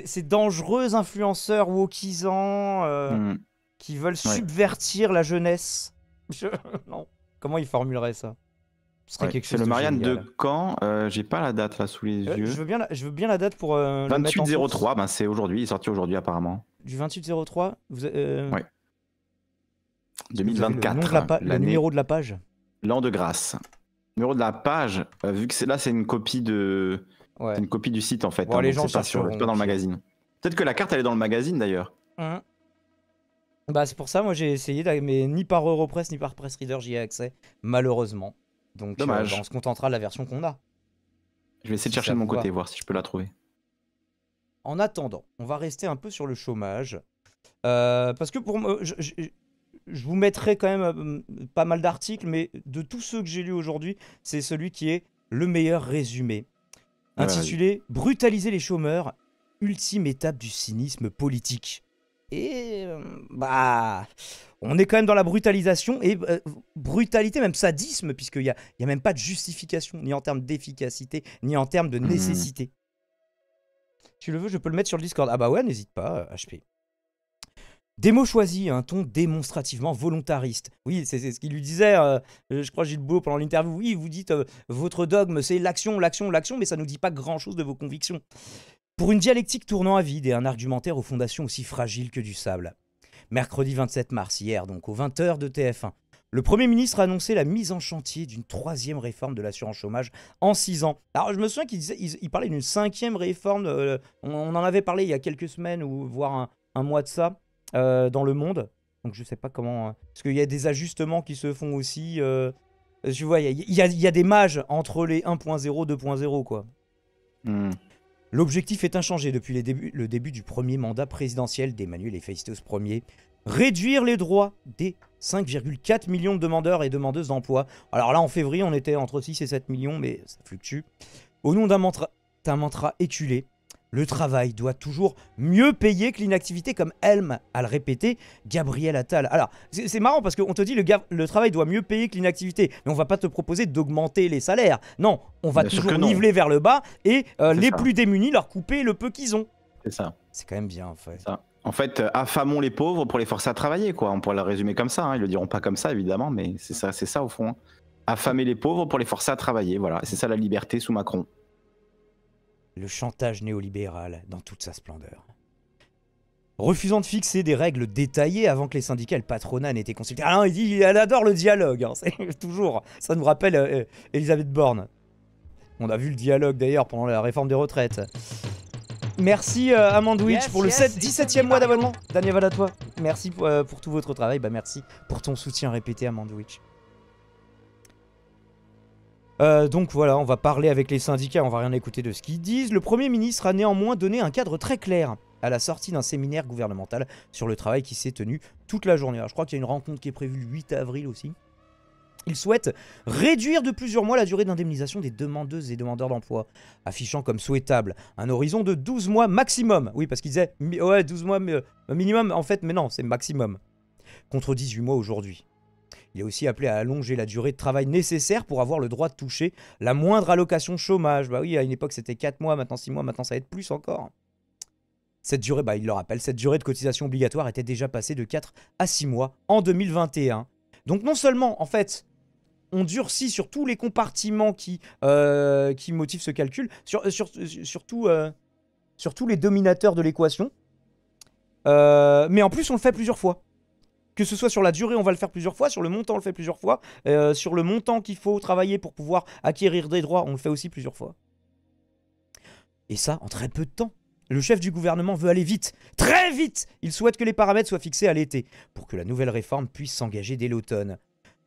ces dangereux influenceurs wokisants euh, hmm. qui veulent subvertir la jeunesse. *laughs* Non. Comment ils formuleraient ça ce C'est le Marianne de quand euh, j'ai pas la date là sous les yeux. Je veux bien la, je veux bien la date pour. 2803, ben c'est aujourd'hui, il est sorti aujourd'hui apparemment. Du 2803, vous. 2024. le numéro de la page. L'an de grâce numéro de la page, euh, vu que là c'est une copie de, une copie du site en fait. Hein, les gens pas, dans le magazine. Peut-être que la carte elle est dans le magazine d'ailleurs. Mmh. Bah c'est pour ça, moi j'ai essayé, mais ni par Europress ni par Press Reader j'y ai accès, malheureusement. Donc euh, Dommage. Bah, on se contentera de la version qu'on a. Je vais essayer de chercher de mon côté, voir si je peux la trouver. En attendant, on va rester un peu sur le chômage. Euh, parce que pour moi, je vous mettrai quand même euh, pas mal d'articles, mais de tous ceux que j'ai lus aujourd'hui, c'est celui qui est le meilleur résumé. Ah, Intitulé Brutaliser les chômeurs, ultime étape du cynisme politique. Et euh, bah, on est quand même dans la brutalisation et euh, brutalité, même sadisme, puisqu'il n'y a, y a, même pas de justification, ni en termes d'efficacité, ni en termes de mmh. nécessité. Tu le veux, je peux le mettre sur le Discord. Ah bah ouais, n'hésite pas, HP. Des mots choisis, un ton démonstrativement volontariste. Oui, c'est ce qu'il lui disait, euh, euh, je crois Gilles beau pendant l'interview. Oui, vous dites euh, votre dogme, c'est l'action, l'action, l'action, mais ça ne nous dit pas grand-chose de vos convictions. Pour une dialectique tournant à vide et un argumentaire aux fondations aussi fragiles que du sable. Mercredi 27 mars, hier donc, aux 20h de TF1, le Premier ministre a annoncé la mise en chantier d'une troisième réforme de l'assurance chômage en six ans. Alors je me souviens qu'il parlait d'une cinquième réforme, on, en avait parlé il y a quelques semaines ou voire un mois de ça. Euh, dans le monde. Donc je sais pas comment... Hein. Parce qu'il y a des ajustements qui se font aussi. Euh... Tu vois, il y, a des mages entre les 1.0, 2.0, quoi. Hmm. L'objectif est inchangé depuis les débuts, le début du premier mandat présidentiel d'Emmanuel Héphaïstos Ier. Réduire les droits des 5,4 millions de demandeurs et demandeuses d'emploi. Alors là, en février, on était entre 6 et 7 millions, mais ça fluctue. Au nom d'un mantra, mantra éculé, le travail doit toujours mieux payer que l'inactivité, comme Helm a le répété, Gabriel Attal. Alors, c'est marrant parce qu'on te dit le, le travail doit mieux payer que l'inactivité, mais on va pas te proposer d'augmenter les salaires. Non, on va toujours niveler vers le bas et euh, les plus démunis leur couper le peu qu'ils ont. C'est ça. C'est quand même bien, en fait. En fait, euh, affamons les pauvres pour les forcer à travailler, quoi. On pourrait le résumer comme ça. Hein. Ils le diront pas comme ça, évidemment, mais c'est ça, c'est ça au fond. Hein. Affamer les pauvres pour les forcer à travailler, voilà. C'est ça la liberté sous Macron le chantage néolibéral dans toute sa splendeur. Refusant de fixer des règles détaillées avant que les syndicats et le patronat n'aient été consultés. Ah non, il dit, elle adore le dialogue, hein, *laughs* toujours, ça nous rappelle euh, euh, Elisabeth Borne. On a vu le dialogue d'ailleurs pendant la réforme des retraites. Merci euh, pour le 7, 17e mois d'abonnement. Daniel, voilà toi. Merci euh, pour, tout votre travail. Bah, merci pour ton soutien répété Amandwich. Euh, donc voilà, on va parler avec les syndicats, on va rien écouter de ce qu'ils disent. Le Premier ministre a néanmoins donné un cadre très clair à la sortie d'un séminaire gouvernemental sur le travail qui s'est tenu toute la journée. je crois qu'il y a une rencontre qui est prévue le 8 avril aussi. Il souhaite réduire de plusieurs mois la durée d'indemnisation des demandeuses et demandeurs d'emploi, affichant comme souhaitable un horizon de 12 mois maximum. Oui, parce qu'il disait, ouais, 12 mois minimum, en fait, mais non, c'est maximum. Contre 18 mois aujourd'hui. Il est aussi appelé à allonger la durée de travail nécessaire pour avoir le droit de toucher la moindre allocation chômage. Bah oui, à une époque c'était 4 mois, maintenant 6 mois, maintenant ça va être plus encore. Cette durée, bah, il le rappelle, cette durée de cotisation obligatoire était déjà passée de 4 à 6 mois en 2021. Donc non seulement, en fait, on durcit sur tous les compartiments qui, euh, qui motivent ce calcul, sur, euh, euh, sur, tous les dominateurs de l'équation, mais en plus on le fait plusieurs fois que ce soit sur la durée, on va le faire plusieurs fois, sur le montant, on le fait plusieurs fois, euh, sur le montant qu'il faut travailler pour pouvoir acquérir des droits, on le fait aussi plusieurs fois. Et ça, en très peu de temps. Le chef du gouvernement veut aller vite, très vite Il souhaite que les paramètres soient fixés à l'été, pour que la nouvelle réforme puisse s'engager dès l'automne.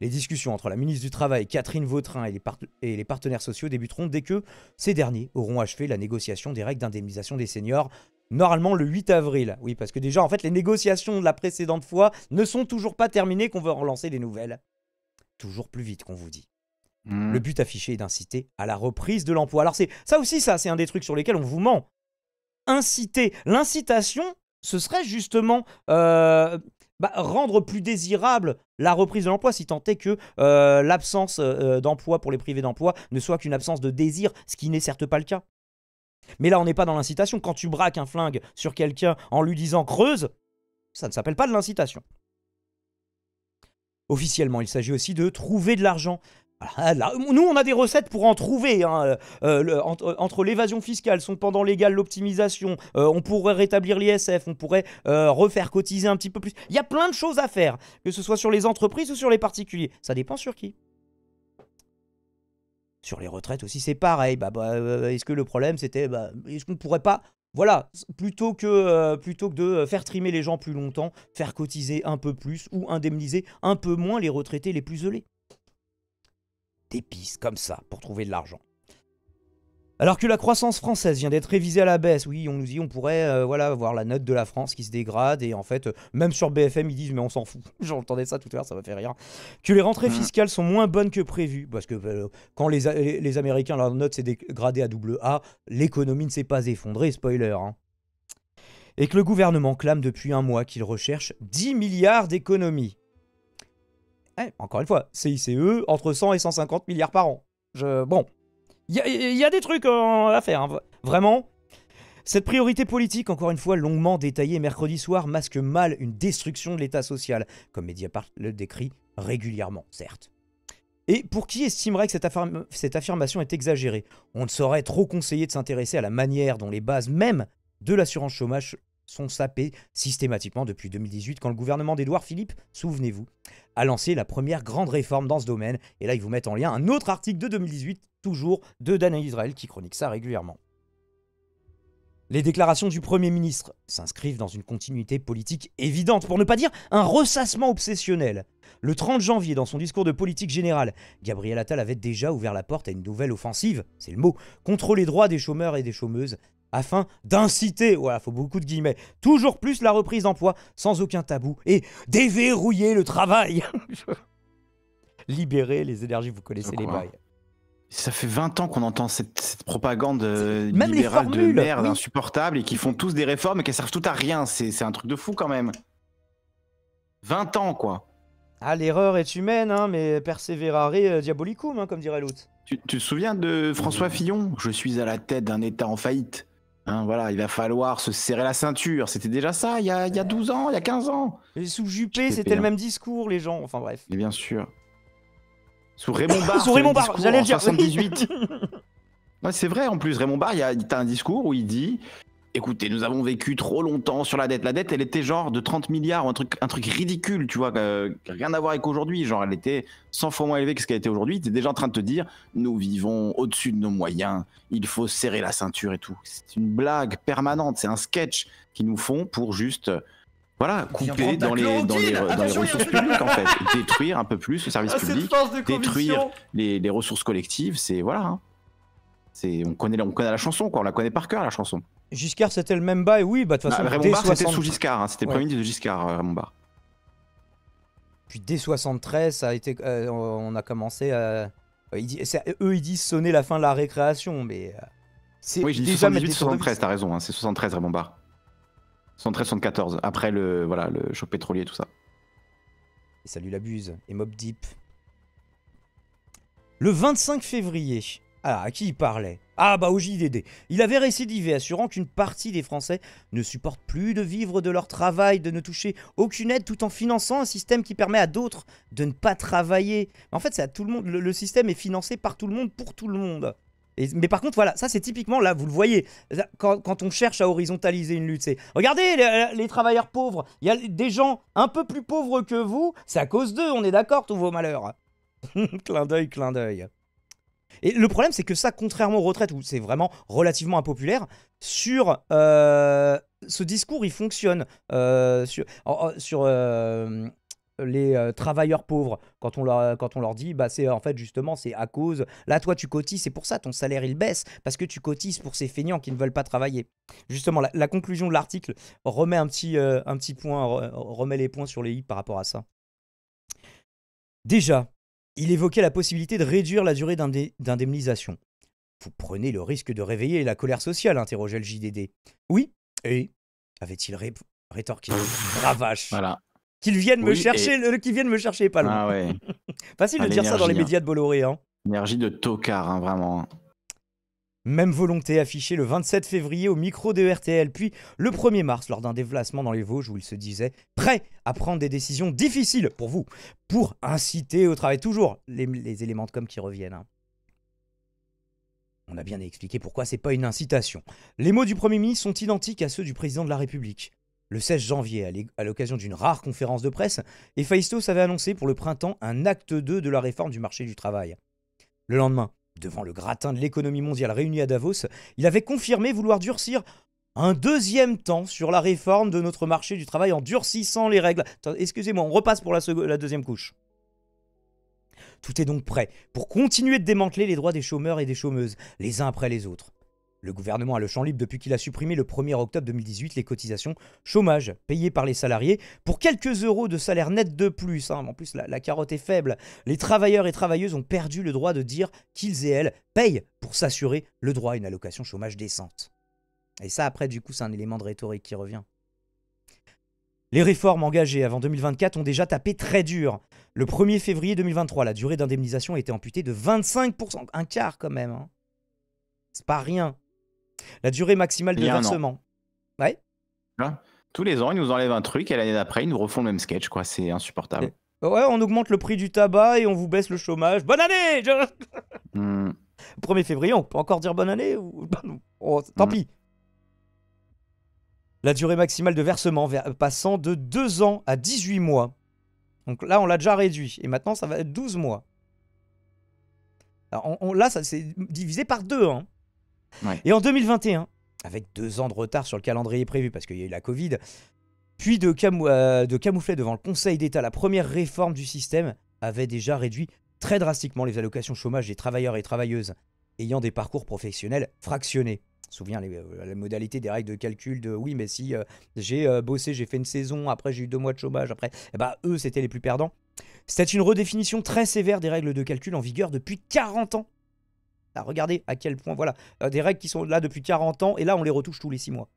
Les discussions entre la ministre du Travail, Catherine Vautrin, et les, partenaires sociaux débuteront dès que ces derniers auront achevé la négociation des règles d'indemnisation des seniors normalement le 8 avril. Oui, parce que déjà, en fait, les négociations de la précédente fois ne sont toujours pas terminées, qu'on veut relancer des nouvelles. Toujours plus vite, qu'on vous dit. Hmm. Le but affiché est d'inciter à la reprise de l'emploi. Alors c'est ça aussi, ça, c'est un des trucs sur lesquels on vous ment. Inciter, l'incitation, ce serait justement euh, bah, rendre plus désirable la reprise de l'emploi, si tant est que euh, l'absence euh, d'emploi pour les privés d'emploi ne soit qu'une absence de désir, ce qui n'est certes pas le cas. Mais là, on n'est pas dans l'incitation. Quand tu braques un flingue sur quelqu'un en lui disant creuse, ça ne s'appelle pas de l'incitation. Officiellement, il s'agit aussi de trouver de l'argent. nous, on a des recettes pour en trouver. Hein, euh, euh, entre, l'évasion fiscale, son pendant légal, l'optimisation, euh, on pourrait rétablir l'ISF, on pourrait refaire cotiser un petit peu plus. Il y a plein de choses à faire, que ce soit sur les entreprises ou sur les particuliers. Ça dépend sur qui. Sur les retraites aussi, c'est pareil. Bah, bah euh, est-ce que le problème, c'était, bah, est-ce qu'on pourrait pas voilà, plutôt que, euh, plutôt que de euh, faire trimer les gens plus longtemps, faire cotiser un peu plus ou indemniser un peu moins les retraités les plus zélés. Des pistes comme ça pour trouver de l'argent. Alors que la croissance française vient d'être révisée à la baisse, oui, on nous dit on pourrait euh, voilà, voir la note de la France qui se dégrade, et en fait, euh, même sur BFM, ils disent mais on s'en fout. *laughs* J'entendais ça tout à l'heure, ça m'a fait rire. Que les rentrées mmh. fiscales sont moins bonnes que prévues, parce que euh, quand les, Américains, leur note s'est dégradée à double A, l'économie ne s'est pas effondrée, spoiler. Hein. Et que le gouvernement clame depuis un mois qu'il recherche 10 milliards d'économies. Eh, encore une fois, CICE, entre 100 et 150 milliards par an. Je, bon, il y, a des trucs euh, à faire, hein, vraiment. Cette priorité politique, encore une fois longuement détaillée mercredi soir, masque mal une destruction de l'État social, comme Mediapart le décrit régulièrement, certes. Et pour qui estimerait que cette, cette affirmation est exagérée On ne saurait trop conseiller de s'intéresser à la manière dont les bases même de l'assurance chômage sont sapés systématiquement depuis 2018 quand le gouvernement d'Edouard Philippe, souvenez-vous, a lancé la première grande réforme dans ce domaine. Et là, ils vous mettent en lien un autre article de 2018, toujours de Dana Israël, qui chronique ça régulièrement. Les déclarations du Premier ministre s'inscrivent dans une continuité politique évidente, pour ne pas dire un ressassement obsessionnel. Le 30 janvier, dans son discours de politique générale, Gabriel Attal avait déjà ouvert la porte à une nouvelle offensive, c'est le mot, contre les droits des chômeurs et des chômeuses, afin d'inciter, voilà, faut beaucoup de guillemets, toujours plus la reprise d'emploi sans aucun tabou et déverrouiller le travail. *laughs* Libérer les énergies, vous connaissez les bails. Ça fait 20 ans qu'on entend cette, propagande euh, de merde, insupportable, et qui font tous des réformes et qui servent tout à rien. C'est un truc de fou quand même. 20 ans, quoi. Ah, l'erreur est humaine, hein, mais perseverare euh, diabolicum, hein, comme dirait l'autre. tu, te souviens de François Fillon Je suis à la tête d'un État en faillite. Hein, voilà, il va falloir se serrer la ceinture. C'était déjà ça il y, a, 12 ans, il y a 15 ans. Et sous Juppé, c'était le hein. même discours, les gens. Enfin bref. Mais bien sûr. Sous Raymond *laughs* Barre. sous Raymond Barre, j'allais dire. 78. *laughs* c'est vrai en plus. Raymond Barre, t'as un discours où il dit écoutez, nous avons vécu trop longtemps sur la dette. La dette, elle était genre de 30 milliards, un truc, un truc ridicule, tu vois, euh, rien à voir avec aujourd'hui. Genre, elle était 100 fois moins élevée que ce qu'elle était aujourd'hui. Tu es déjà en train de te dire, nous vivons au-dessus de nos moyens, il faut serrer la ceinture et tout. C'est une blague permanente, c'est un sketch qu'ils nous font pour juste. Euh, voilà, couper dans les, dans les, dans les, ressources publiques en fait, *laughs* détruire un peu plus le service ah, public, détruire les, les, ressources collectives, c'est voilà. Hein on connaît, on connaît la chanson, quoi. On la connaît par cœur, la chanson. Giscard, c'était le même bail, oui. Bah, de toute bah, façon, c'était sous Giscard. Hein. c'était le premier de Giscard, euh, Raymond Puis dès 73, ça a été, euh, on a commencé à. Euh, eux, ils disent sonner la fin de la récréation, mais. C'est oui, j'ai dit 78, 73, t'as raison, hein, c'est 73 Raymond Barre. 73, 74, après le, voilà, le choc pétrolier, tout ça. Et salut l'abuse, et Mob Deep. Le 25 février, ah, à qui il parlait Ah bah au JDD. Il avait récidivé, assurant qu'une partie des Français ne supporte plus de vivre de leur travail, de ne toucher aucune aide, tout en finançant un système qui permet à d'autres de ne pas travailler. En fait, c'est à tout le monde. Le, système est financé par tout le monde, pour tout le monde. mais par contre, voilà, ça c'est typiquement, là, vous le voyez, quand, on cherche à horizontaliser une lutte, c'est regardez les, les, travailleurs pauvres, il y a des gens un peu plus pauvres que vous, c'est à cause d'eux, on est d'accord, tous vos malheurs. *laughs* clin d'œil, clin d'œil. Et le problème, c'est que ça, contrairement aux retraites, où c'est vraiment relativement impopulaire, sur euh, ce discours, il fonctionne. Euh, sur. Euh, les travailleurs pauvres quand on leur, quand on leur dit bah c'est en fait justement c'est à cause là toi tu cotises c'est pour ça ton salaire il baisse parce que tu cotises pour ces feignants qui ne veulent pas travailler justement la, conclusion de l'article remet un petit, un petit point remet les points sur les i par rapport à ça déjà il évoquait la possibilité de réduire la durée d'indemnisation. Vous prenez le risque de réveiller la colère sociale, interrogeait le JDD. Oui, et avait-il rétorqué Ravache. *laughs* Voilà. Qu'ils viennent me chercher, le qu'ils viennent me chercher, pas loin. Ah *laughs* Facile de dire ça dans les hein. médias de Bolloré. Hein. Énergie de tocard, hein, vraiment. Hein. Même volonté affichée le 27 février au micro de RTL, puis le 1er mars lors d'un déplacement dans les Vosges où il se disait prêt à prendre des décisions difficiles pour vous, pour inciter au travail. Toujours les, éléments de com qui reviennent. Hein. On a bien expliqué pourquoi c'est pas une incitation. Les mots du Premier ministre sont identiques à ceux du président de la République. Le 16 janvier, à l'occasion d'une rare conférence de presse, Ephaïstos avait annoncé pour le printemps un acte 2 de la réforme du marché du travail. Le lendemain, Devant le gratin de l'économie mondiale réunie à Davos, il avait confirmé vouloir durcir un deuxième temps sur la réforme de notre marché du travail en durcissant les règles. Excusez-moi, on repasse pour la, la deuxième couche. Tout est donc prêt pour continuer de démanteler les droits des chômeurs et des chômeuses, les uns après les autres. Le gouvernement a le champ libre depuis qu'il a supprimé le 1er octobre 2018 les cotisations chômage payées par les salariés pour quelques euros de salaire net de plus. Hein. En plus, la, carotte est faible. Les travailleurs et travailleuses ont perdu le droit de dire qu'ils et elles payent pour s'assurer le droit à une allocation chômage décente. Et ça, après, du coup, c'est un élément de rhétorique qui revient. Les réformes engagées avant 2024 ont déjà tapé très dur. Le 1er février 2023, la durée d'indemnisation a été amputée de 25%, un quart quand même. Hein. C'est pas rien. La durée maximale de versement. Ouais. Tous les ans, ils nous enlèvent un truc et l'année d'après, ils nous refont le même sketch, quoi. C'est insupportable. Ouais, on augmente le prix du tabac et on vous baisse le chômage. Bonne année 1er hmm. février, on peut encore dire bonne année ou... *laughs* Oh, tant hmm. pis. La durée maximale de versement passant de 2 ans à 18 mois. Donc là, on l'a déjà réduit. Et maintenant, ça va être 12 mois. on, là, ça divisé par 2. Hein. Et en 2021, avec deux ans de retard sur le calendrier prévu parce qu'il y a eu la Covid, puis euh, de, camoufler devant le Conseil d'État la première réforme du système avait déjà réduit très drastiquement les allocations chômage des travailleurs et travailleuses ayant des parcours professionnels fractionnés. Souviens les, euh, la modalité des règles de calcul de oui mais si euh, j'ai bossé, j'ai fait une saison, après j'ai eu deux mois de chômage, après, eh bah eux c'était les plus perdants. C'était une redéfinition très sévère des règles de calcul en vigueur depuis 40 ans regardez à quel point, voilà, euh, des règles qui sont là depuis 40 ans, et là on les retouche tous les 6 mois.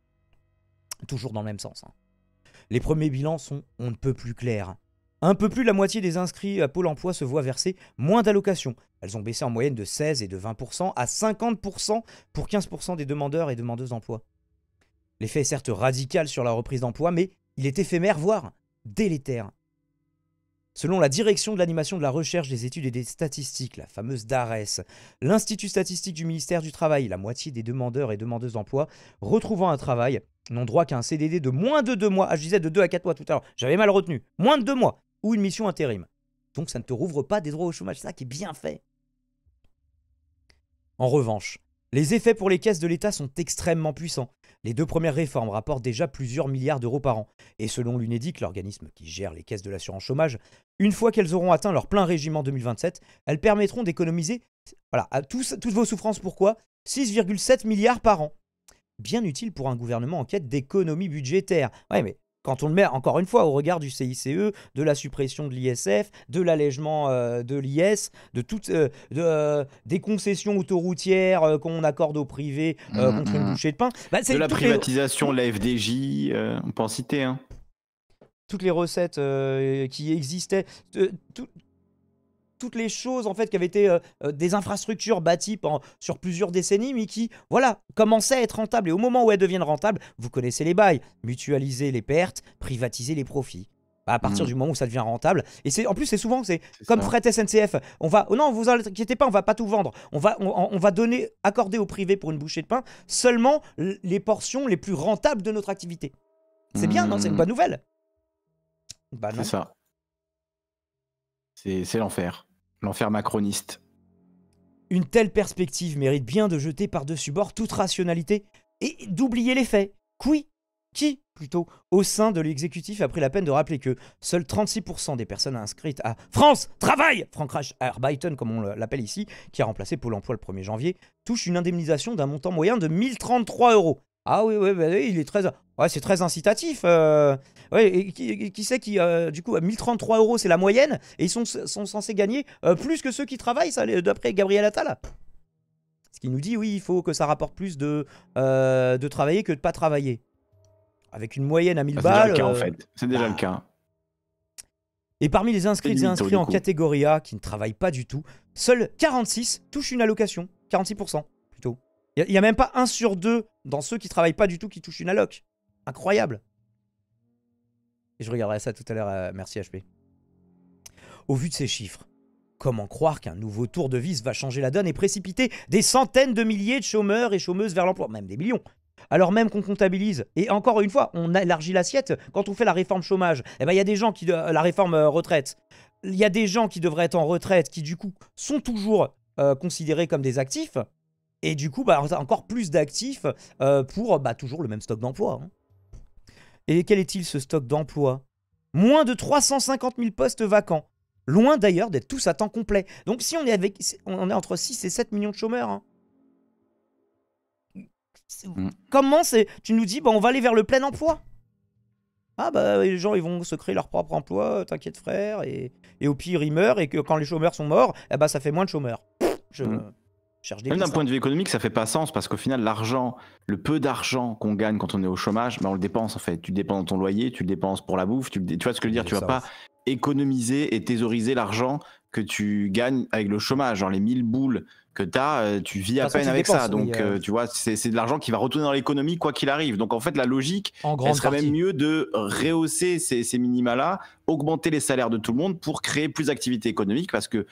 Toujours dans le même sens. Hein. Les premiers bilans sont on ne peut plus clairs. Un peu plus de la moitié des inscrits à Pôle emploi se voient verser moins d'allocations. Elles ont baissé en moyenne de 16 et de 20% à 50% pour 15% des demandeurs et demandeuses d'emploi. L'effet est certes radical sur la reprise d'emploi, mais il est éphémère, voire délétère. Selon la direction de l'animation de la recherche des études et des statistiques, la fameuse DARES, l'Institut statistique du ministère du Travail, la moitié des demandeurs et demandeuses d'emploi retrouvant un travail n'ont droit qu'à un CDD de moins de deux mois. Ah, je disais de deux à quatre mois tout à l'heure, j'avais mal retenu. Moins de deux mois ou une mission intérim. Donc ça ne te rouvre pas des droits au chômage, c'est ça qui est bien fait. En revanche, les effets pour les caisses de l'État sont extrêmement puissants. Les deux premières réformes rapportent déjà plusieurs milliards d'euros par an. Et selon l'UNEDIC, l'organisme qui gère les caisses de l'assurance chômage, une fois qu'elles auront atteint leur plein régime en 2027, elles permettront d'économiser voilà, à toutes vos souffrances, pourquoi 6,7 milliards par an. Bien utile pour un gouvernement en quête d'économie budgétaire. Ouais, mais quand on le met, encore une fois, au regard du CICE, de la suppression de l'ISF, de l'allègement euh, de l'IS, de toutes, euh, de, euh, des concessions autoroutières qu'on accorde aux privés mm, contre le une mm, mm. bouchée de pain. Bah, de la privatisation de la FDJ, on peut en citer. Hein toutes les recettes qui existaient, de tout, toutes les choses en fait qui avaient été euh, euh, des infrastructures bâties pendant, sur plusieurs décennies, mais qui, voilà, commençaient à être rentables. Et au moment où elles deviennent rentables, vous connaissez les bails, mutualiser les pertes, privatiser les profits. Bah, à partir mmh. du moment où ça devient rentable. Et c'est en plus c'est souvent c'est comme fret SNCF. On va oh non vous inquiétez pas on va pas tout vendre. On va on, va donner accorder au privé pour une bouchée de pain seulement les portions les plus rentables de notre activité. C'est bien non c'est une mmh. bonne nouvelle. Bah, c'est ça. C'est l'enfer. L'enfer macroniste. Une telle perspective mérite bien de jeter par-dessus bord toute rationalité et d'oublier les faits. Qui Qui plutôt au sein de l'exécutif a pris la peine de rappeler que seuls 36% des personnes inscrites à France Travail, Frank Arbeiten comme on l'appelle ici, qui a remplacé Pôle Emploi le 1er janvier, touchent une indemnisation d'un montant moyen de 1033 euros. Ah oui, bah oui, il est très... Ouais, c'est très incitatif. Euh. Ouais, et qui, sait c'est qui, euh, du coup, à 1033 euros, c'est la moyenne, et ils sont, sont censés gagner euh, plus que ceux qui travaillent, ça, d'après Gabriel Attal. Ce qui nous dit, oui, il faut que ça rapporte plus de, de travailler que de pas travailler. Avec une moyenne à 1000 balles. Ah, c'est déjà le cas, en fait. C'est déjà le bah. cas. Et parmi les inscrits et inscrits en catégorie A qui ne travaillent pas du tout, seuls 46 touchent une allocation, 46%. Il n'y a, même pas un sur deux dans ceux qui travaillent pas du tout qui touchent une alloc. Incroyable. Et je regarderai ça tout à l'heure. Euh, merci HP. Au vu de ces chiffres, comment croire qu'un nouveau tour de vis va changer la donne et précipiter des centaines de milliers de chômeurs et chômeuses vers l'emploi, même des millions alors même qu'on comptabilise, et encore une fois, on élargit l'assiette, quand on fait la réforme chômage, Et eh ben, il y a des gens qui... Euh, la réforme euh, retraite, il y a des gens qui devraient être en retraite, qui du coup sont toujours considérés comme des actifs, et du coup, bah, encore plus d'actifs euh, pour bah, toujours le même stock d'emploi. Hein. Et quel est-il ce stock d'emploi Moins de 350 000 postes vacants. Loin d'ailleurs d'être tous à temps complet. Donc si on est, avec, on est entre 6 et 7 millions de chômeurs. Hein. Mm. Comment c'est Tu nous dis, bah, on va aller vers le plein emploi. Ah bah les gens ils vont se créer leur propre emploi, t'inquiète frère, et, au pire ils meurent, et que quand les chômeurs sont morts, eh bah ça fait moins de chômeurs. Je... Mm. Même d'un point hein. de vue économique, ça fait pas sens parce qu'au final, l'argent, le peu d'argent qu'on gagne quand on est au chômage, bah, on le dépense en fait. Tu le dépenses dans ton loyer, tu le dépenses pour la bouffe, tu, vois ce que je veux dire Tu vas pas économiser et thésauriser l'argent que tu gagnes avec le chômage. Genre les 1000 boules que tu as, euh, tu vis à peine avec ça. Donc, euh, euh, tu vois, c'est de l'argent qui va retourner dans l'économie quoi qu'il arrive. Donc, en fait, la logique, en elle serait même mieux de rehausser ces, minima-là, augmenter les salaires de tout le monde pour créer plus d'activité économique parce que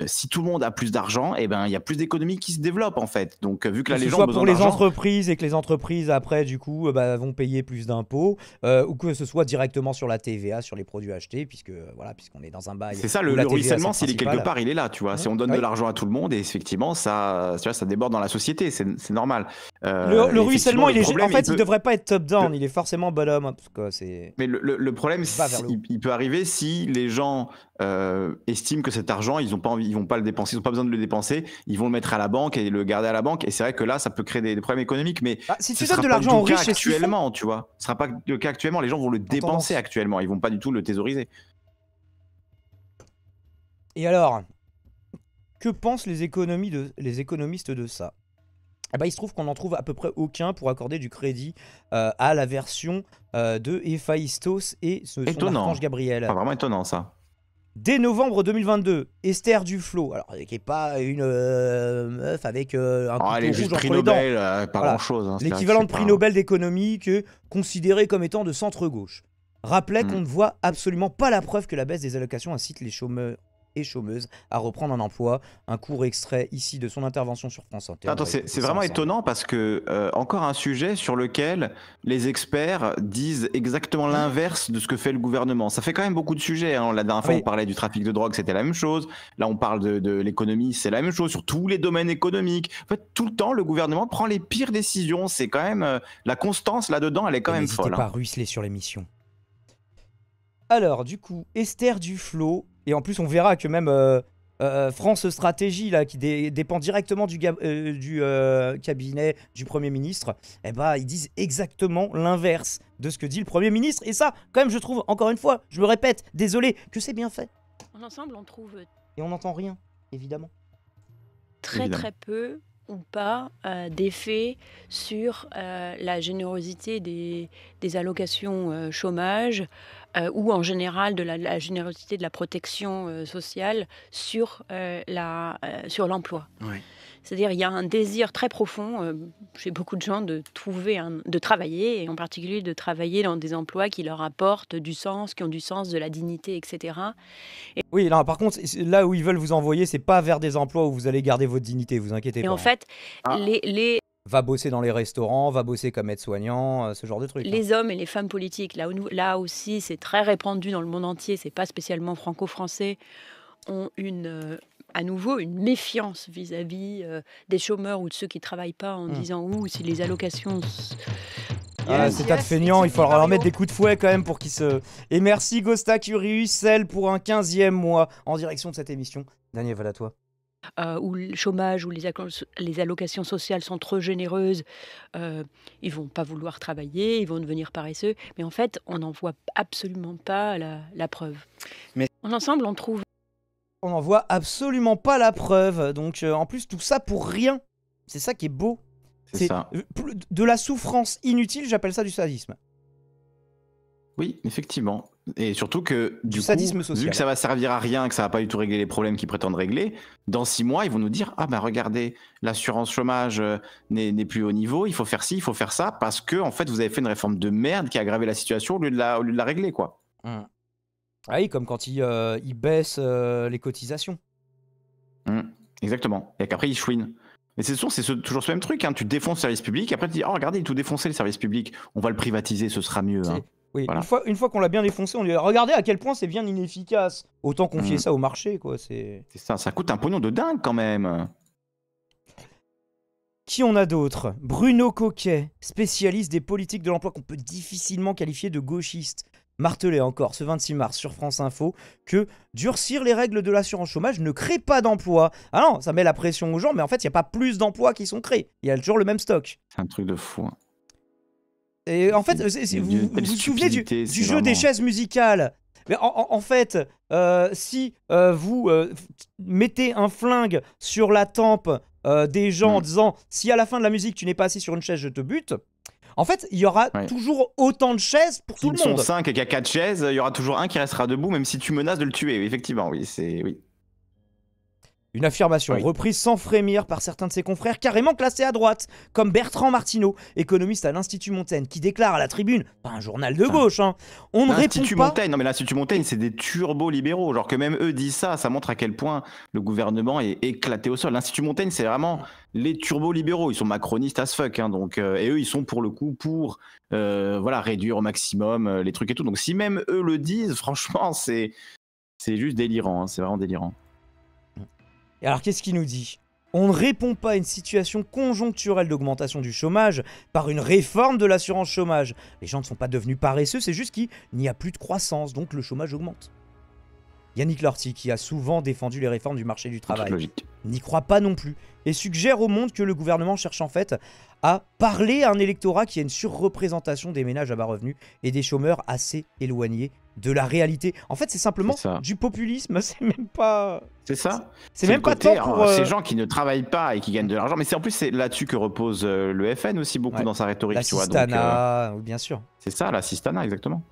euh, si tout le monde a plus d'argent, et eh ben il y a plus d'économies qui se développent en fait. Donc euh, vu que là les gens soit pour les entreprises et que les entreprises après du coup euh, bah, vont payer plus d'impôts ou que ce soit directement sur la TVA sur les produits achetés puisque voilà puisqu'on est dans un bail. C'est ça le, ruissellement s'il est quelque part il est là tu vois. Si on donne de l'argent à tout le monde et effectivement ça ça déborde dans la société c'est normal. le, ruissellement il est en fait il, ne devrait pas être top down il est forcément bonhomme up que c'est. Mais le, problème il, peut arriver si les gens estiment que cet argent ils n'ont pas envie ils vont pas le dépenser, ils n'ont pas besoin de le dépenser, ils vont le mettre à la banque et le garder à la banque. Et c'est vrai que là, ça peut créer des, problèmes économiques, mais bah, si tu de l'argent actuellement, tu vois, ce sera pas le cas actuellement. Les gens vont le dépenser actuellement, ils vont pas du tout le thésauriser. Et alors, que pensent les, économies de, les économistes de ça eh ben, il se trouve qu'on n'en trouve à peu près aucun pour accorder du crédit euh, à la version euh, de Héphaïstos et ce étonnant. Gabriel. vraiment étonnant ça. Dès novembre 2022, Esther Duflo, alors qui n'est pas une euh, meuf avec un prix Nobel, L'équivalent de prix hein. Nobel d'économie que considéré comme étant de centre gauche. Rappelait hmm. qu'on ne voit absolument pas la preuve que la baisse des allocations incite les chômeurs et chômeuse à reprendre un emploi. Un court extrait ici de son intervention sur France Inter. c'est vraiment étonnant parce que euh, encore un sujet sur lequel les experts disent exactement l'inverse de ce que fait le gouvernement. Ça fait quand même beaucoup de sujets. Hein. La dernière fois, ah on parlait du trafic de drogue, c'était la même chose. Là, on parle de, l'économie, c'est la même chose sur tous les domaines économiques. En fait, tout le temps, le gouvernement prend les pires décisions. C'est quand même euh, la constance là-dedans, elle est quand même folle. N'hésitez pas hein. ruisselé sur l'émission. Alors, du coup, Esther Duflo et en plus, on verra que même euh, euh, France Stratégie, là, qui dépend directement du, euh, du cabinet du Premier ministre, eh ben, ils disent exactement l'inverse de ce que dit le Premier ministre. Et ça, quand même, je trouve, encore une fois, je le répète, désolé, que c'est bien fait. En ensemble, on trouve... Et on n'entend rien, évidemment. Très très peu ou pas d'effet sur la générosité des, des allocations chômage, euh, ou en général de la, générosité de la protection euh, sociale sur euh, la sur l'emploi. C'est-à-dire il y a un désir très profond chez beaucoup de gens de trouver de travailler et en particulier de travailler dans des emplois qui leur apportent du sens, qui ont du sens, de la dignité, etc. oui, là par contre là où ils veulent vous envoyer, c'est pas vers des emplois où vous allez garder votre dignité, vous inquiétez pas. en fait, ah. les, les va bosser dans les restaurants, va bosser comme aide-soignant, euh, ce genre de trucs. Hein. Les hommes et les femmes politiques, là, là aussi, c'est très répandu dans le monde entier, c'est pas spécialement franco-français, ont une, euh, à nouveau une méfiance vis-à-vis euh, des chômeurs ou de ceux qui travaillent pas en mmh. disant Ouh, si les allocations. Ah, c'est yes, feignant, il faudra leur mettre des coups de fouet quand même pour qu'ils se. Et merci Gosta Curius, celle pour un 15e mois en direction de cette émission. Daniel, voilà toi. Ou euh, où le chômage ou les, les, allocations sociales sont trop généreuses, euh, ils vont pas vouloir travailler, ils vont devenir paresseux. Mais en fait, on n'en voit absolument pas la, preuve. Mais en ensemble, on trouve. On n'en voit absolument pas la preuve. Donc, euh, en plus, tout ça pour rien. C'est ça qui est beau. C'est ça. De la souffrance inutile, j'appelle ça du sadisme. Oui, effectivement. Et surtout que du, sadisme coup, vu que ça va servir à rien, que ça va pas du tout régler les problèmes qu'ils prétendent régler, dans six mois ils vont nous dire ah ben bah, regardez l'assurance chômage euh, n'est plus au niveau, il faut faire ci, il faut faire ça parce que en fait vous avez fait une réforme de merde qui a aggravé la situation au lieu de la, régler quoi. Mmh. Ah oui, comme quand ils euh, baissent euh, les cotisations. Mmh. Exactement. Et qu'après ils chouinent. Mais c'est toujours, ce, même truc. Hein. Tu défonces le service public, après tu dis, oh regardez, il tout défoncé le service public. On va le privatiser, ce sera mieux. Hein. Oui, une fois, qu'on l'a bien défoncé, on dit regardez à quel point c'est bien inefficace. Autant confier mm. ça au marché, quoi. C'est ça, ça coûte un pognon de dingue quand même. Qui on a d'autres Bruno Coquet, spécialiste des politiques de l'emploi qu'on peut difficilement qualifier de gauchiste, martelait encore ce 26 mars sur France Info que durcir les règles de l'assurance chômage ne crée pas d'emplois. Ah non, ça met la pression aux gens, mais en fait, il n'y a pas plus d'emplois qui sont créés. Il y a toujours le même stock. C'est un truc de fou. Hein. Et en fait, vous, vous souvenez du, jeu des chaises musicales en, fait, euh, si euh, vous euh, mettez un flingue sur la tempe des gens en mm. disant si à la fin de la musique tu n'es pas assis sur une chaise, je te bute. En fait, il y aura toujours autant de chaises pour tout le monde. Si sont 5 et qu'il y a quatre chaises, il y aura toujours un qui restera debout, même si tu menaces de le tuer. Effectivement, oui, c'est oui. Une affirmation reprise sans frémir par certains de ses confrères carrément classés à droite, comme Bertrand Martineau, économiste à l'Institut Montaigne, qui déclare à la tribune, pas un journal de gauche, hein, on ne répond pas... Montaigne, non mais l'Institut Montaigne, c'est des turbo-libéraux, genre que même eux disent ça, ça montre à quel point le gouvernement est éclaté au sol. L'Institut Montaigne, c'est vraiment les turbo-libéraux, ils sont macronistes as fuck, hein, donc, euh, et eux, ils sont pour le coup pour euh, voilà, réduire au maximum euh, les trucs et tout. Donc si même eux le disent, *laughs* franchement, c'est juste délirant, hein. c'est vraiment délirant. Et alors qu'est-ce qu'il nous dit on ne répond pas à une situation conjoncturelle d'augmentation du chômage par une réforme de l'assurance chômage. Les gens ne sont pas devenus paresseux, c'est juste qu'il n'y a plus de croissance, donc le chômage augmente. Yannick Lorty, qui a souvent défendu les réformes du marché du travail, n'y croit pas non plus et suggère au monde que le gouvernement cherche en fait à parler à un électorat qui a une surreprésentation des ménages à bas revenus et des chômeurs assez éloignés de la réalité. En fait, c'est simplement du populisme, *laughs* c'est même pas. C'est ça C'est même pas tant hein, pour. Euh, ces gens qui ne travaillent pas et qui gagnent de l'argent. Mais c'est en plus c'est là-dessus que repose euh, le FN aussi beaucoup dans sa rhétorique. La euh, bien sûr. C'est ça, la cistana, exactement.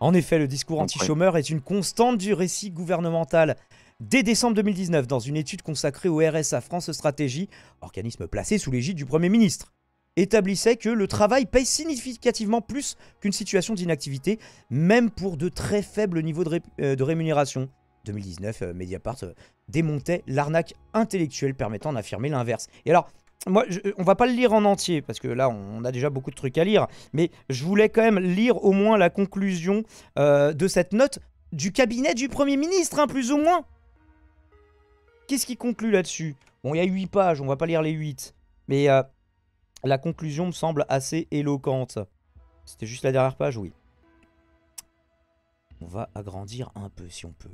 En effet, le discours anti-chômeur est une constante du récit gouvernemental. Dès décembre 2019, dans une étude consacrée au RSA France Stratégie, organisme placé sous l'égide du Premier ministre établissait que le travail paye significativement plus qu'une situation d'inactivité, même pour de très faibles niveaux de, euh, rémunération. 2019, euh, Mediapart euh, démontait l'arnaque intellectuelle permettant d'affirmer l'inverse. Et alors, moi, je, on va pas le lire en entier parce que là, on a déjà beaucoup de trucs à lire, mais je voulais quand même lire au moins la conclusion de cette note du cabinet du Premier ministre, hein, plus ou moins. Qu'est-ce qui conclut là-dessus Bon, il y a 8 pages, on va pas lire les 8. Mais la conclusion me semble assez éloquente. C'était juste la dernière page, oui. On va agrandir un peu si on peut.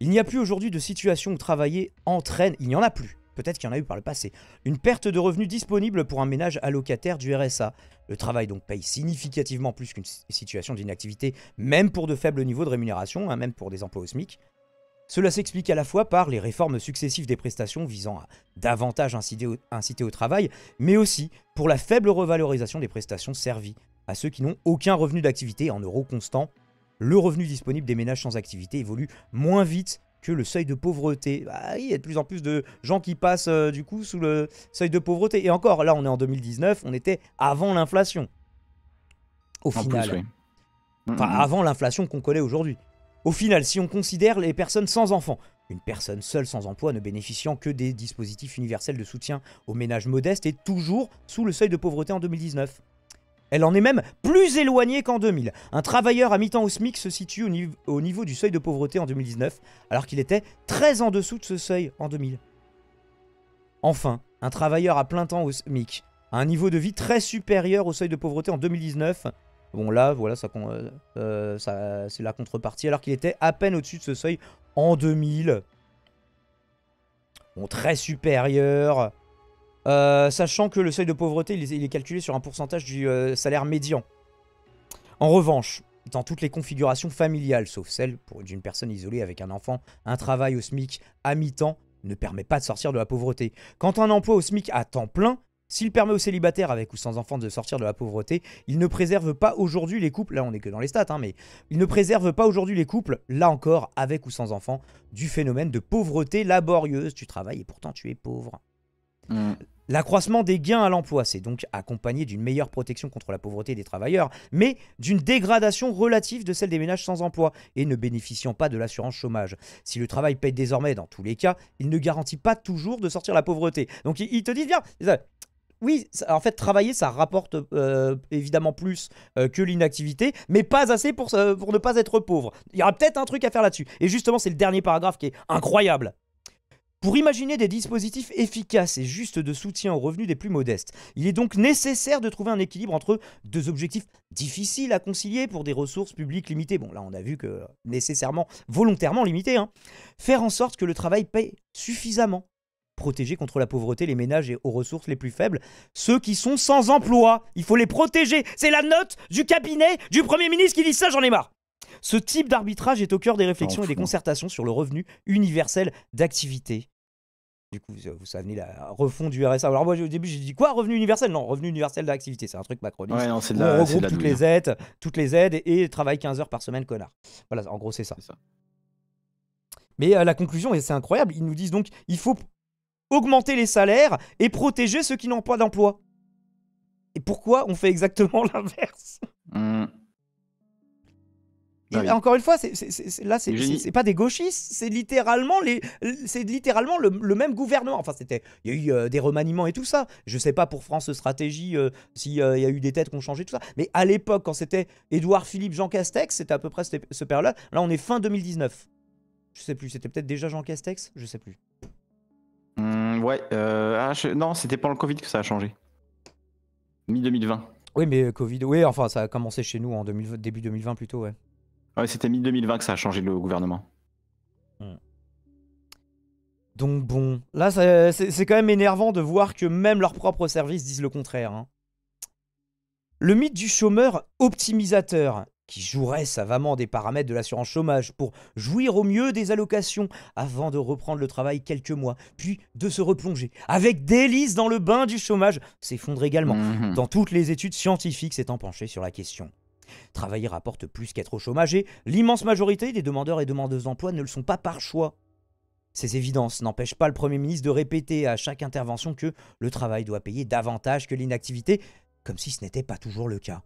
Il n'y a plus aujourd'hui de situation où travailler entraîne, il n'y en a plus, peut-être qu'il y en a eu par le passé, une perte de revenus disponible pour un ménage allocataire du RSA. Le travail donc paye significativement plus qu'une situation d'inactivité, même pour de faibles niveaux de rémunération, hein, même pour des emplois au SMIC. Cela s'explique à la fois par les réformes successives des prestations visant à davantage inciter au, travail, mais aussi pour la faible revalorisation des prestations servies à ceux qui n'ont aucun revenu d'activité en euros constants. Le revenu disponible des ménages sans activité évolue moins vite que le seuil de pauvreté. Bah, il y a de plus en plus de gens qui passent euh, du coup sous le seuil de pauvreté. Et encore, là on est en 2019, on était avant l'inflation. Au final. Enfin, mm, mm, mm. avant l'inflation qu'on connaît aujourd'hui. Au final, si on considère les personnes sans enfants, une personne seule sans emploi ne bénéficiant que des dispositifs universels de soutien aux ménages modestes est toujours sous le seuil de pauvreté en 2019. Elle en est même plus éloignée qu'en 2000. Un travailleur à mi-temps au SMIC se situe au, niveau, au niveau du seuil de pauvreté en 2019, alors qu'il était très en dessous de ce seuil en 2000. Enfin, un travailleur à plein temps au SMIC a un niveau de vie très supérieur au seuil de pauvreté en 2019 Bon là, voilà, euh, euh, ça, c'est la contrepartie, alors qu'il était à peine au-dessus de ce seuil en 2000. Bon, très supérieur. Euh, sachant que le seuil de pauvreté, il est, il est calculé sur un pourcentage du salaire médian. En revanche, dans toutes les configurations familiales, sauf celle d'une personne isolée avec un enfant, un travail au SMIC à mi-temps ne permet pas de sortir de la pauvreté. Quand un emploi au SMIC à temps plein s'il permet aux célibataires avec ou sans enfants de sortir de la pauvreté, il ne préserve pas aujourd'hui les couples, là on est que dans les stats, hein, mais il ne préserve pas aujourd'hui les couples, là encore, avec ou sans enfants, du phénomène de pauvreté laborieuse. Tu travailles et pourtant tu es pauvre. Mm. L'accroissement des gains à l'emploi c'est donc accompagné d'une meilleure protection contre la pauvreté des travailleurs, mais d'une dégradation relative de celle des ménages sans emploi et ne bénéficiant pas de l'assurance chômage. Si le travail paye désormais dans tous les cas, il ne garantit pas toujours de sortir la pauvreté. Donc ils te disent bien, oui, en fait, travailler, ça rapporte euh, évidemment plus euh, que l'inactivité, mais pas assez euh, pour, ne pas être pauvre. Il y aura peut-être un truc à faire là-dessus. Et justement, c'est le dernier paragraphe qui est incroyable. Pour imaginer des dispositifs efficaces et justes de soutien aux revenus des plus modestes, il est donc nécessaire de trouver un équilibre entre deux objectifs difficiles à concilier pour des ressources publiques limitées. Bon, là, on a vu que nécessairement, volontairement limitées. Hein. Faire en sorte que le travail paie suffisamment protéger contre la pauvreté les ménages et aux ressources les plus faibles, ceux qui sont sans emploi. Il faut les protéger. C'est la note du cabinet du Premier ministre qui dit ça, j'en ai marre. Ce type d'arbitrage est au cœur des réflexions et des concertations sur le revenu universel d'activité. Du coup, vous, savez, la refonte du RSA. Alors, moi, au début, j'ai dit quoi Revenu universel Non, revenu universel d'activité, c'est un truc macroniste. on regroupe toutes, les aides, toutes les aides et, travail travaille 15 heures par semaine, connard. Voilà, en gros, c'est ça. Mais euh, la conclusion, et c'est incroyable, ils nous disent donc il faut augmenter les salaires et protéger ceux qui n'ont pas d'emploi. Et pourquoi on fait exactement *laughs* l'inverse hmm. Encore une fois, c'est, c'est, là, c'est pas des gauchistes, c'est littéralement, littéralement le, même gouvernement. Enfin, c'était, il y a eu euh, des remaniements et tout ça. Je sais pas pour France Stratégie euh, s'il euh, y a eu des têtes qui ont changé tout ça. Mais à l'époque, quand c'était Édouard Philippe, Jean Castex, c'était à peu près ce, ce père-là. Là, on est fin 2019. Je sais plus, c'était peut-être déjà Jean Castex, je sais plus ouais. Euh, ah, Non, c'était pendant le Covid que ça a changé. Mi-2020. Oui, mais Covid, oui, enfin, ça a commencé chez nous en début 2020 plutôt, ouais. Ouais, c'était mi-2020 que ça a changé le gouvernement. Hmm. Donc bon, là, c'est quand même énervant de voir que même leurs propres services disent le contraire. Hein. Le mythe du chômeur optimisateur qui jouerait savamment des paramètres de l'assurance chômage pour jouir au mieux des allocations avant de reprendre le travail quelques mois, puis de se replonger avec délice dans le bain du chômage, s'effondre également. Mhm. Dans toutes les études scientifiques s'étant penchées sur la question. Travailler rapporte plus qu'être au chômage et l'immense majorité des demandeurs et demandeuses d'emploi ne le sont pas par choix. Ces évidences n'empêchent pas le Premier ministre de répéter à chaque intervention que le travail doit payer davantage que l'inactivité, comme si ce n'était pas toujours le cas.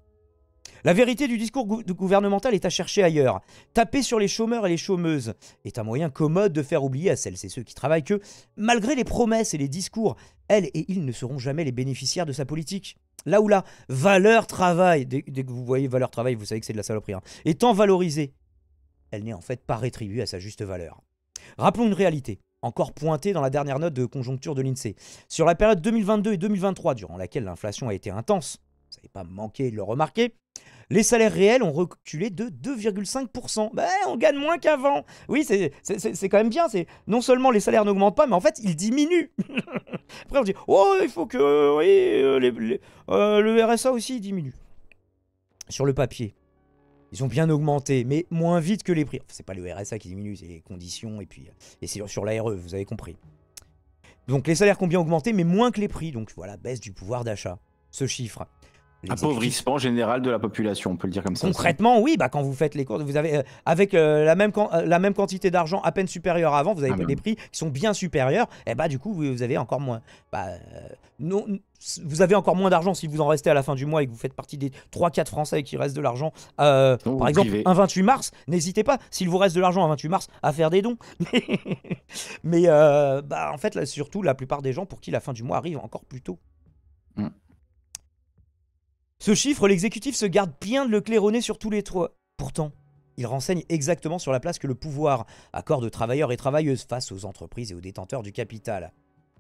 La vérité du discours gouvernemental est à chercher ailleurs. Taper sur les chômeurs et les chômeuses est un moyen commode de faire oublier à celles et ceux qui travaillent que, malgré les promesses et les discours, elles et ils ne seront jamais les bénéficiaires de sa politique. Là où la valeur travail, dès, que vous voyez valeur travail, vous savez que c'est de la saloperie, hein, étant valorisée, elle n'est en fait pas rétribuée à sa juste valeur. Rappelons une réalité, encore pointée dans la dernière note de conjoncture de l'INSEE. Sur la période 2022 et 2023, durant laquelle l'inflation a été intense, vous n'avez pas manqué de le remarquer, les salaires réels ont reculé de 2,5%. Ben, bah, on gagne moins qu'avant. Oui, c'est quand même bien. C'est Non seulement les salaires n'augmentent pas, mais en fait, ils diminuent. *laughs* Après, on dit, oh, il faut que oui, euh, euh, le RSA aussi diminue. Sur le papier. Ils ont bien augmenté, mais moins vite que les prix. Ce c'est pas le RSA qui diminue, c'est les conditions et puis et c'est sur l'ARE, vous avez compris. Donc les salaires ont bien augmenté, mais moins que les prix. Donc voilà, baisse du pouvoir d'achat. Ce chiffre. Appauvrissement général de la population, on peut le dire comme ça. Concrètement, oui, bah, quand vous faites les courses, vous avez, euh, avec euh, la, même euh, la même quantité d'argent à peine supérieure à avant, vous avez ah des ben. prix qui sont bien supérieurs, et eh bah du coup, vous, avez encore moins. Bah, non, vous avez encore moins d'argent si vous en restez à la fin du mois et que vous faites partie des 3-4 Français qui restent de l'argent. par exemple, un 28 mars, n'hésitez pas, s'il vous reste de l'argent un 28 mars, à faire des dons. *laughs* Mais bah, en fait, surtout, la plupart des gens pour qui la fin du mois arrive encore plus tôt. Mm. Ce chiffre, l'exécutif se garde bien de le claironner sur tous les toits. Pourtant, il renseigne exactement sur la place que le pouvoir accorde aux travailleurs et travailleuses face aux entreprises et aux détenteurs du capital.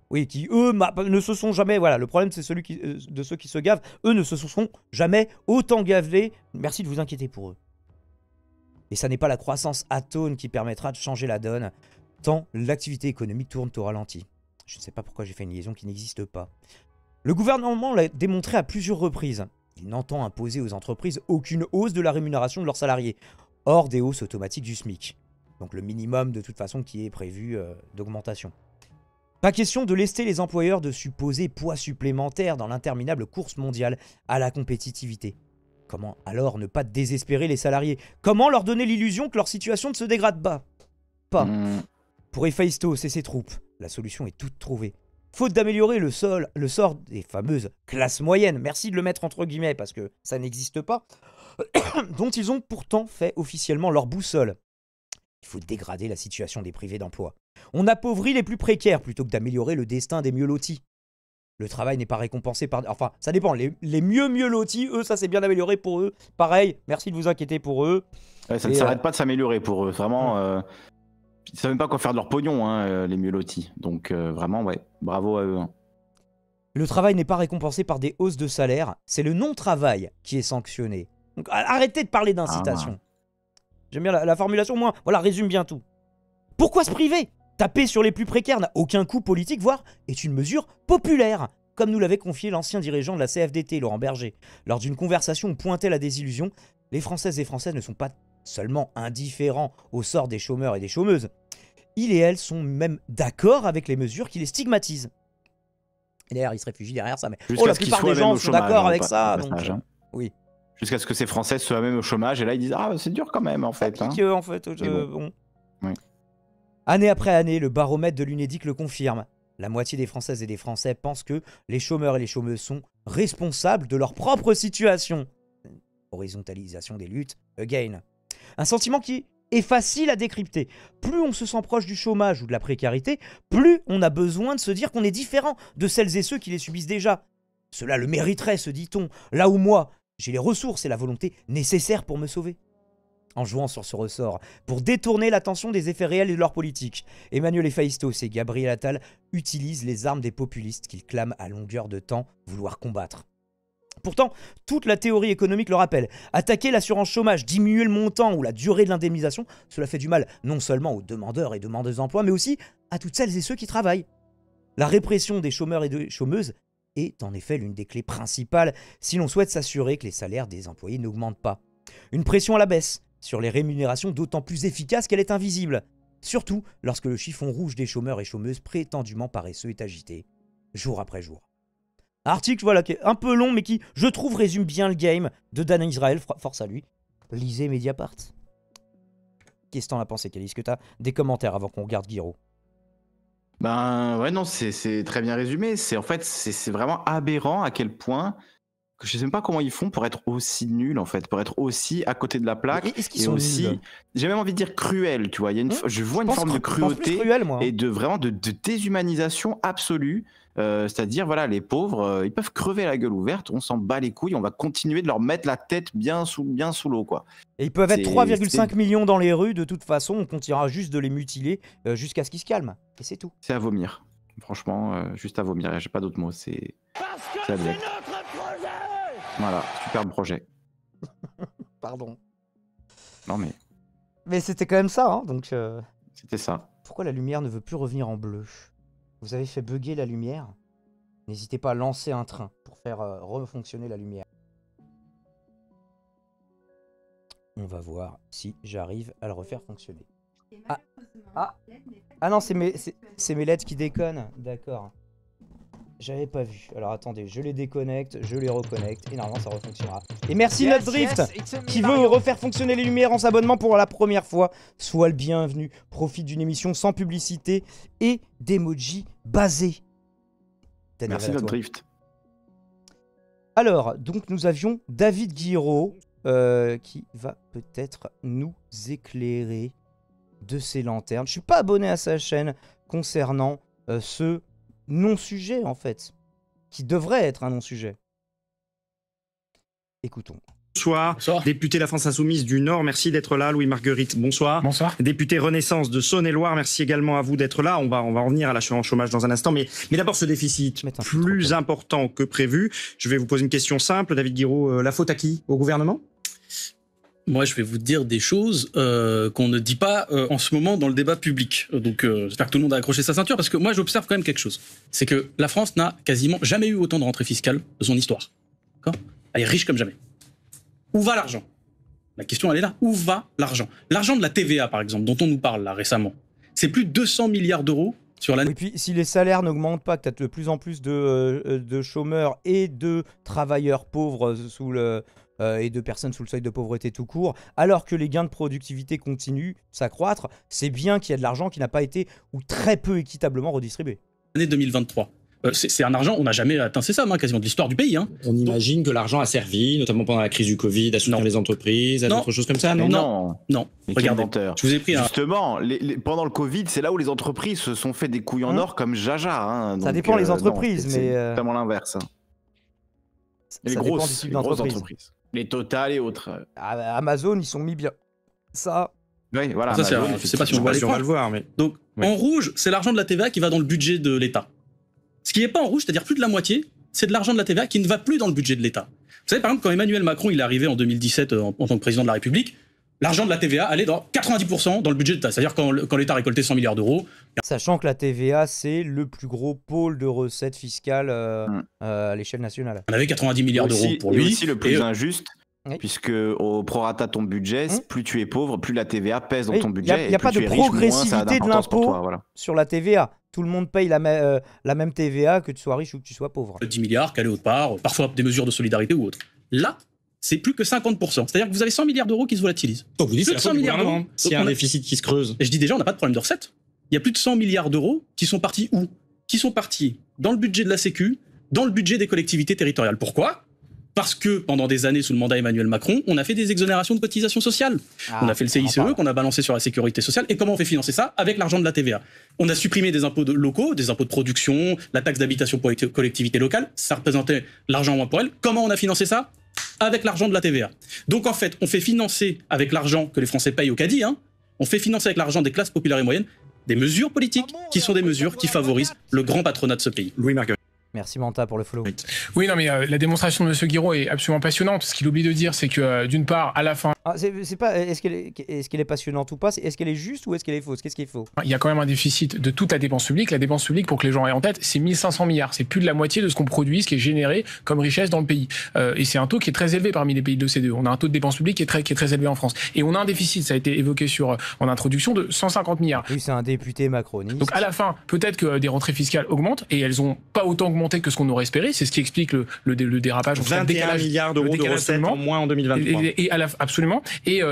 Oui, qui eux ne se sont jamais. Voilà, le problème c'est celui qui, euh, de ceux qui se gavent. Eux ne se sont jamais autant gavés. Merci de vous inquiéter pour eux. Et ça n'est pas la croissance atone qui permettra de changer la donne, tant l'activité économique tourne au ralenti. Je ne sais pas pourquoi j'ai fait une liaison qui n'existe pas. Le gouvernement l'a démontré à plusieurs reprises. Il n'entend imposer aux entreprises aucune hausse de la rémunération de leurs salariés, hors des hausses automatiques du SMIC. Donc le minimum de toute façon qui est prévu euh, d'augmentation. Pas question de lester les employeurs de supposer poids supplémentaires dans l'interminable course mondiale à la compétitivité. Comment alors ne pas désespérer les salariés Comment leur donner l'illusion que leur situation ne se dégrade pas Pas. Mmh. Pour Héphaïstos et ses troupes, la solution est toute trouvée. Faute d'améliorer le, sol, le sort des fameuses classes moyennes, merci de le mettre entre guillemets parce que ça n'existe pas, *coughs* dont ils ont pourtant fait officiellement leur boussole. Il faut dégrader la situation des privés d'emploi. On appauvrit les plus précaires plutôt que d'améliorer le destin des mieux lotis. Le travail n'est pas récompensé par... Enfin, ça dépend. Les, mieux mieux lotis, eux, ça s'est bien amélioré pour eux. Pareil, merci de vous inquiéter pour eux. ça ne s'arrête euh, pas de s'améliorer pour eux. Vraiment, euh, ils savent même pas quoi faire de leur pognon, hein, euh, les mieux lotis. Donc euh, vraiment, ouais, bravo à eux. Hein. Le travail n'est pas récompensé par des hausses de salaire, c'est le non-travail qui est sanctionné. Donc arrêtez de parler d'incitation. Ah, J'aime bien la, formulation, moi, voilà, résume bien tout. Pourquoi se priver Taper sur les plus précaires n'a aucun coût politique, voire est une mesure populaire, comme nous l'avait confié l'ancien dirigeant de la CFDT, Laurent Berger. Lors d'une conversation où pointait la désillusion, les Françaises et Français ne sont pas seulement indifférents au sort des chômeurs et des chômeuses, il et elle sont même d'accord avec les mesures qui les stigmatisent. Et d'ailleurs, ils se réfugient derrière ça. Mais oh, la plupart des gens sont d'accord hein, avec ça. Hein. Euh, oui. Jusqu'à ce que ces Françaises soient même au chômage. Et là, ils disent Ah, c'est dur quand même, en fait. Hein. Pique, en fait. Oui. Année après année, le baromètre de l'UNEDIC le confirme. La moitié des Françaises et des Français pensent que les chômeurs et les chômeuses sont responsables de leur propre situation. Horizontalisation des luttes, again. Un sentiment qui est facile à décrypter. Plus on se sent proche du chômage ou de la précarité, plus on a besoin de se dire qu'on est différent de celles et ceux qui les subissent déjà. Cela le mériterait, se dit-on, là où moi, j'ai les ressources et la volonté nécessaires pour me sauver. En jouant sur ce ressort, pour détourner l'attention des effets réels et de leur politique, Emmanuel Ephaistos et Gabriel Attal utilisent les armes des populistes qu'ils clament à longueur de temps vouloir combattre. Pourtant, toute la théorie économique le rappelle. Attaquer l'assurance chômage, diminuer le montant ou la durée de l'indemnisation, cela fait du mal non seulement aux demandeurs et demandeuses d'emploi, mais aussi à toutes celles et ceux qui travaillent. La répression des chômeurs et des chômeuses est en effet l'une des clés principales si l'on souhaite s'assurer que les salaires des employés n'augmentent pas. Une pression à la baisse sur les rémunérations d'autant plus efficace qu'elle est invisible, surtout lorsque le chiffon rouge des chômeurs et chômeuses prétendument paresseux est agité, jour après jour. Article, voilà, qui est un peu long, mais qui, je trouve, résume bien le game de Dan Israel. Force à lui. Lisez Mediapart. Qu'est-ce que t'en as pensé, Est-ce que t'as des commentaires avant qu'on regarde Guiraud Ben ouais, non, c'est très bien résumé. C'est en fait, c'est vraiment aberrant à quel point je sais même pas comment ils font pour être aussi nuls en fait, pour être aussi à côté de la plaque. et aussi J'ai même envie de dire cruel, tu vois. Hein je vois une forme de cruauté hein. et de vraiment de déshumanisation absolue. Euh, c'est-à-dire, voilà, les pauvres, euh, ils peuvent crever la gueule ouverte, on s'en bat les couilles, on va continuer de leur mettre la tête bien sous, bien sous l'eau, quoi. Et ils peuvent être 3,5 millions dans les rues, de toute façon, on continuera juste de les mutiler euh, jusqu'à ce qu'ils se calment. Et c'est tout. C'est à vomir. Franchement, juste à vomir, j'ai pas d'autres mots, C'est. C'est notre projet Voilà, superbe projet. *laughs* Pardon. Non mais. Mais c'était quand même ça, hein, donc. C'était ça. Pourquoi la lumière ne veut plus revenir en bleu vous avez fait bugger la lumière, n'hésitez pas à lancer un train pour faire euh, refonctionner la lumière. On va voir si j'arrive à le refaire fonctionner. Ah, ah. ah non, c'est mes, mes lettres qui déconnent. D'accord. J'avais pas vu. Alors attendez, je les déconnecte, je les reconnecte et normalement ça refonctionnera. Et merci yes, Drift qui veut refaire fonctionner les lumières en s'abonnement pour la première fois. Sois le bienvenu, profite d'une émission sans publicité et d'emoji basé. Merci drift. Alors, donc nous avions David Guiraud euh, qui va peut-être nous éclairer de ses lanternes. Je suis pas abonné à sa chaîne concernant euh, ce non-sujet en fait, qui devrait être un non-sujet. Écoutons. Bonsoir. Bonsoir. Député La France Insoumise du Nord, merci d'être là. Louis Marguerite, bonsoir. Bonsoir. Député Renaissance de Saône-et-Loire, merci également à vous d'être là. On va, on va revenir à l'assurance chômage dans un instant. Mais, mais d'abord, ce déficit plus important que prévu. Je vais vous poser une question simple. David Guiraud, euh, la faute à qui Au gouvernement moi, je vais vous dire des choses euh, qu'on ne dit pas euh, en ce moment dans le débat public. Donc, j'espère que tout le monde a accroché sa ceinture, parce que moi, j'observe quand même quelque chose. C'est que la France n'a quasiment jamais eu autant de rentrées fiscales de son histoire. Elle est riche comme jamais. Où va l'argent La question, elle est là. Où va l'argent L'argent de la TVA, par exemple, dont on nous parle là récemment, c'est plus de 200 milliards d'euros sur l'année. Et puis, si les salaires n'augmentent pas, que tu as de plus en plus euh, de, chômeurs et de travailleurs pauvres euh, sous le, euh, et de personnes sous le seuil de pauvreté tout court, alors que les gains de productivité continuent de s'accroître, c'est bien qu'il y a de l'argent qui n'a pas été ou très peu équitablement redistribué. L'année 2023. Euh, c'est un argent, on n'a jamais atteint ces sommes, quasiment de l'histoire du pays. Hein. On imagine que l'argent a servi, notamment pendant la crise du Covid, à soutenir les entreprises, à d'autres choses comme ça, non Non, non. Regardez, je vous ai pris Justement, pendant le Covid, c'est là où les entreprises se sont fait des couilles en mmh. or comme Jaja. ça dépend les entreprises, mais. C'est vraiment l'inverse. Les, grosses, entreprises. Les Total et autres. Ah, bah, Amazon, ils sont mis bien. Ça, oui, voilà. Ça, pas si on, va, le voir. Donc, en rouge, c'est l'argent de la TVA qui va dans le budget de l'État. Ce qui n'est pas en rouge, c'est-à-dire plus de la moitié, c'est de l'argent de la TVA qui ne va plus dans le budget de l'État. Vous savez, par exemple, quand Emmanuel Macron est arrivé en 2017 euh, en, tant que président de la République, l'argent de la TVA allait dans 90% dans le budget de l'État, c'est-à-dire quand, quand l'État récoltait 100 milliards d'euros. Sachant que la TVA, c'est le plus gros pôle de recettes fiscales euh, mm. euh, à l'échelle nationale. On avait 90 milliards d'euros pour lui. Et aussi le plus injuste, Puisque au prorata ton budget, hum. plus tu es pauvre, plus la TVA pèse dans ton budget. Il n'y a, pas de progressivité de l'impôt sur la TVA. Tout le monde paye la, euh, même TVA, que tu sois riche ou que tu sois pauvre. 10 euh, milliards calés autre part, parfois des mesures de solidarité ou autre. Là, c'est plus que 50%. C'est-à-dire que vous avez 100 milliards d'euros qui se volatilisent. Donc vous dites plus 100 milliards d'euros. C'est un déficit qui se creuse. Et je dis déjà, on n'a pas de problème de recette. Il y a plus de 100 milliards d'euros qui sont partis où Qui sont partis dans le budget de la Sécu, dans le budget des collectivités territoriales. Pourquoi parce que pendant des années sous le mandat Emmanuel Macron, on a fait des exonérations de cotisations sociales. Ah, on a fait le CICE qu'on a balancé sur la sécurité sociale. Et comment on fait financer ça Avec l'argent de la TVA. On a supprimé des impôts locaux, des impôts de production, la taxe d'habitation pour les collectivités locales. Ça représentait l'argent moins pour elles. Comment on a financé ça Avec l'argent de la TVA. Donc en fait, on fait financer avec l'argent que les Français payent au caddie, hein. on fait financer avec l'argent des classes populaires et moyennes des mesures politiques qui sont des mesures qui favorisent le grand patronat de ce pays. Louis Marguerite. Merci Manta pour le follow. Oui, non, mais euh, la démonstration de M. Guiraud est absolument passionnante. Ce qu'il oublie de dire, c'est que euh, d'une part, à la fin. Ah, c'est, pas est-ce qu'elle est, est, passionnante ou pas, est-ce qu'elle est juste ou est-ce qu'elle est fausse Qu'est-ce qu'il faut Il y a quand même un déficit de toute la dépense publique. La dépense publique, pour que les gens aient en tête, c'est 1500 milliards. C'est plus de la moitié de ce qu'on produit, ce qui est généré comme richesse dans le pays. Euh, et c'est un taux qui est très élevé parmi les pays de l'OCDE. On a un taux de dépense publique qui est très, qui est très élevé en France. Et on a un déficit, ça a été évoqué sur, en introduction, de 150 milliards. Oui, c'est un député macroniste. Donc à la fin, peut-être que des rentrées fiscales augmentent et elles n'ont pas autant augmenté que ce qu'on aurait espéré. C'est ce qui explique le, le, le dérapage. décalage, de recettes moins en 2023. Et, absolument. Et,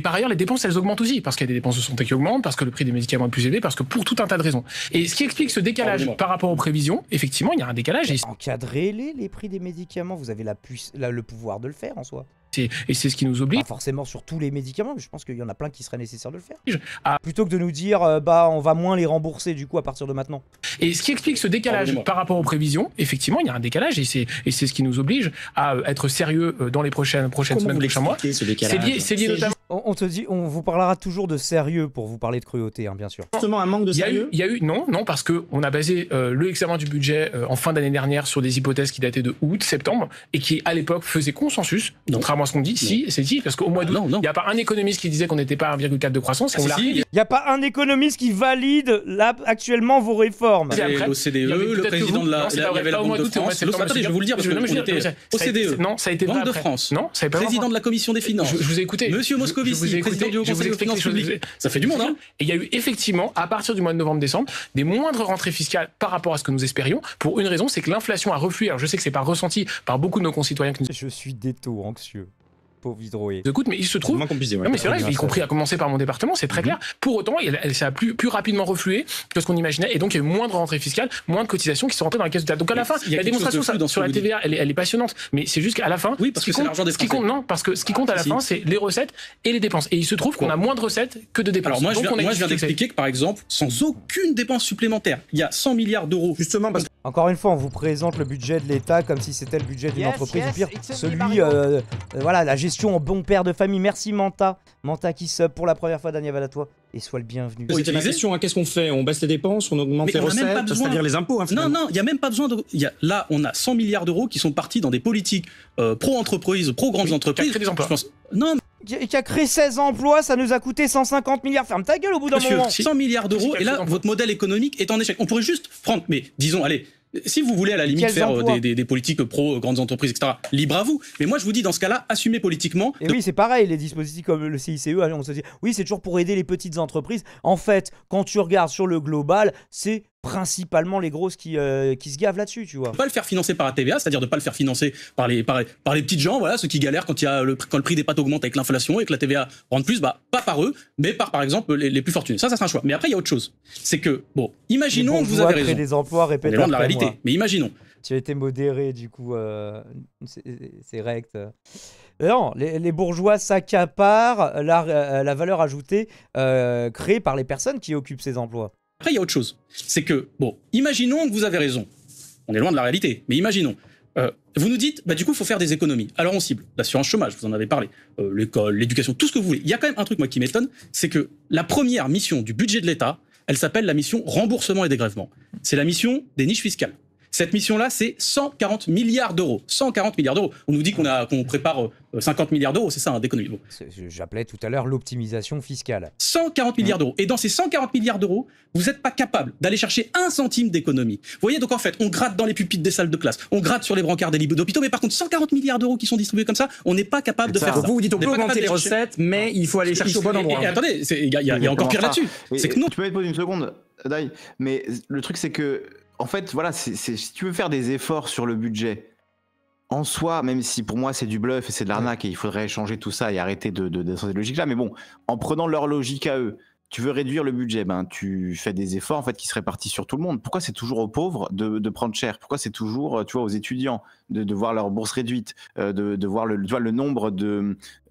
par ailleurs, les dépenses, elles augmentent aussi, parce qu'il y a des dépenses de santé qui augmentent, parce que le prix des médicaments est plus élevé, parce que pour tout un tas de raisons. Et ce qui explique ce décalage par rapport aux prévisions, effectivement, il y a un décalage. Encadrez-les, les prix des médicaments. Vous avez la, la, le pouvoir de le faire en soi et c'est ce qui nous oblige. Pas forcément sur tous les médicaments, mais je pense qu'il y en a plein qui seraient nécessaires de le faire. Ah. Plutôt que de nous dire, euh, bah, on va moins les rembourser du coup à partir de maintenant. Et ce qui explique ce décalage par rapport aux prévisions, effectivement, il y a un décalage et c'est ce qui nous oblige à être sérieux euh, dans les prochaines, prochaines ou semaines, prochains mois. C'est lié notamment on, te dit, on vous parlera toujours de sérieux pour vous parler de cruauté, hein, bien sûr. Justement, un manque de sérieux. Il y, a eu, non, non, parce que on a basé l'examen euh, le examen du budget euh, en fin d'année dernière sur des hypothèses qui dataient de août, septembre, et qui à l'époque faisaient consensus. Contrairement à ce qu'on dit, si, c'est dit, parce qu'au mois d'août, ah, il n'y a pas un économiste qui disait qu'on n'était pas à 1,4 de croissance. Ah, il n'y a pas un économiste qui valide actuellement vos réformes. L'OCDE, le président de la, il y la Banque de France. Attendez, je vais vous le dire parce que OCDE. Non, e. ça a été Banque de France. président de la Commission des finances. Je vous ai écouté. Monsieur vous Ça fait du monde, hein Et il y a eu effectivement, à partir du mois de novembre-décembre, des moindres rentrées fiscales par rapport à ce que nous espérions, pour une raison, c'est que l'inflation a reflué. Alors je sais que c'est pas ressenti par beaucoup de nos concitoyens. Je suis déto anxieux pauvre Écoute, mais il se trouve. Non, mais c'est vrai, y compris à commencer par mon département, c'est très mhm. clair. Pour autant, elle, ça a plus, plus rapidement reflué que ce qu'on imaginait, et donc il y a eu moins de rentrées fiscales, moins de cotisations qui sont rentrées dans la caisse de Donc à la fin, la démonstration ça, sur la TVA, elle est, elle est passionnante, mais c'est juste qu'à la fin, oui, parce ce qui compte, des ce qui compte, non, parce que ce qui compte à la ah, fin, c'est les recettes et les dépenses. Et il se trouve qu'on a moins de recettes que de dépenses. Alors moi, je viens, d'expliquer que par exemple, sans aucune dépense supplémentaire, il y a 100 milliards d'euros justement parce encore une fois, on vous présente le budget de l'État comme si c'était le budget d'une entreprise. Pire, celui, euh, euh, voilà, la question en bon père de famille. Merci Manta. Manta qui sub pour la première fois, Daniel, Valatois. Et sois le bienvenu. question, hein. qu'est-ce qu'on fait On baisse les dépenses, on augmente les on recettes, besoin... cest dire les impôts. Hein, non, non, il n'y a même pas besoin de... Là, on a 100 milliards d'euros qui sont partis dans des politiques euh, pro entreprise pro-grandes entreprises. Des emplois. Non, qui a créé 16 emplois, ça nous a coûté 150 milliards. Ferme ta gueule au bout d'un moment. 100 milliards d'euros, et là, votre modèle économique est en échec. On pourrait juste prendre, mais disons, allez, si vous voulez à la limite faire euh, des, politiques pro grandes entreprises, etc., libre à vous. Mais moi, je vous dis, dans ce cas-là, assumez politiquement. oui, c'est pareil, les dispositifs comme le CICE, on se dit, oui, c'est toujours pour aider les petites entreprises. En fait, quand tu regardes sur le global, c'est principalement les grosses qui, euh, qui se gavent là-dessus, tu vois. pas le faire financer par la TVA, c'est-à-dire de pas le faire financer par les, par, les petites gens, voilà, ceux qui galèrent quand, il y a le, le prix des pâtes augmente avec l'inflation et que la TVA rentre plus, bah, pas par eux, mais par, par exemple, les, plus fortunés. Ça, ça sera un choix. Mais après, il y a autre chose. C'est que, bon, imaginons que vous avez raison. des emplois, répétés de la réalité, mais imaginons. Tu as été modéré, du coup, euh, c'est rect. Euh, non, les, bourgeois s'accaparent la, valeur ajoutée créée par les personnes qui occupent ces emplois. Après, il y a autre chose. C'est que, bon, imaginons que vous avez raison. On est loin de la réalité, mais imaginons. Euh, vous nous dites, bah, du coup, il faut faire des économies. Alors, on cible l'assurance chômage, vous en avez parlé, euh, l'école, l'éducation, tout ce que vous voulez. Il y a quand même un truc, moi, qui m'étonne, c'est que la première mission du budget de l'État, elle s'appelle la mission remboursement et dégrèvement. C'est la mission des niches fiscales. Cette mission-là, c'est 140 milliards d'euros. 140 milliards d'euros. On nous dit qu'on prépare 50 euh, milliards d'euros, c'est ça, hein, d'économie. J'appelais tout à l'heure l'optimisation fiscale. 140 milliards mmh. d'euros. Et dans ces 140 milliards d'euros, vous n'êtes pas capable d'aller chercher un centime d'économie. Vous voyez, donc en fait, on gratte dans les pupitres des salles de classe, on gratte sur les brancards des lits d'hôpitaux, mais par contre, 140 milliards d'euros qui sont distribués comme ça, on n'est pas capable de faire ça. Vous, dites, on, peut augmenter les recettes, mais il faut aller chercher au bon endroit. Et, attendez, il y, a, encore pire là-dessus. C'est que Tu peux me poser une seconde, Dai, mais le truc, c'est que en fait, voilà, c'est, si tu veux faire des efforts sur le budget, en soi, même si pour moi c'est du bluff et c'est de l'arnaque et il faudrait changer tout ça et arrêter de, de, de logiques là mais bon, en prenant leur logique à eux, tu veux réduire le budget, ben tu fais des efforts en fait qui se répartissent sur tout le monde. Pourquoi c'est toujours aux pauvres de, prendre cher Pourquoi c'est toujours, euh, tu vois, aux étudiants de, voir leur bourse réduite, euh, de, voir le, nombre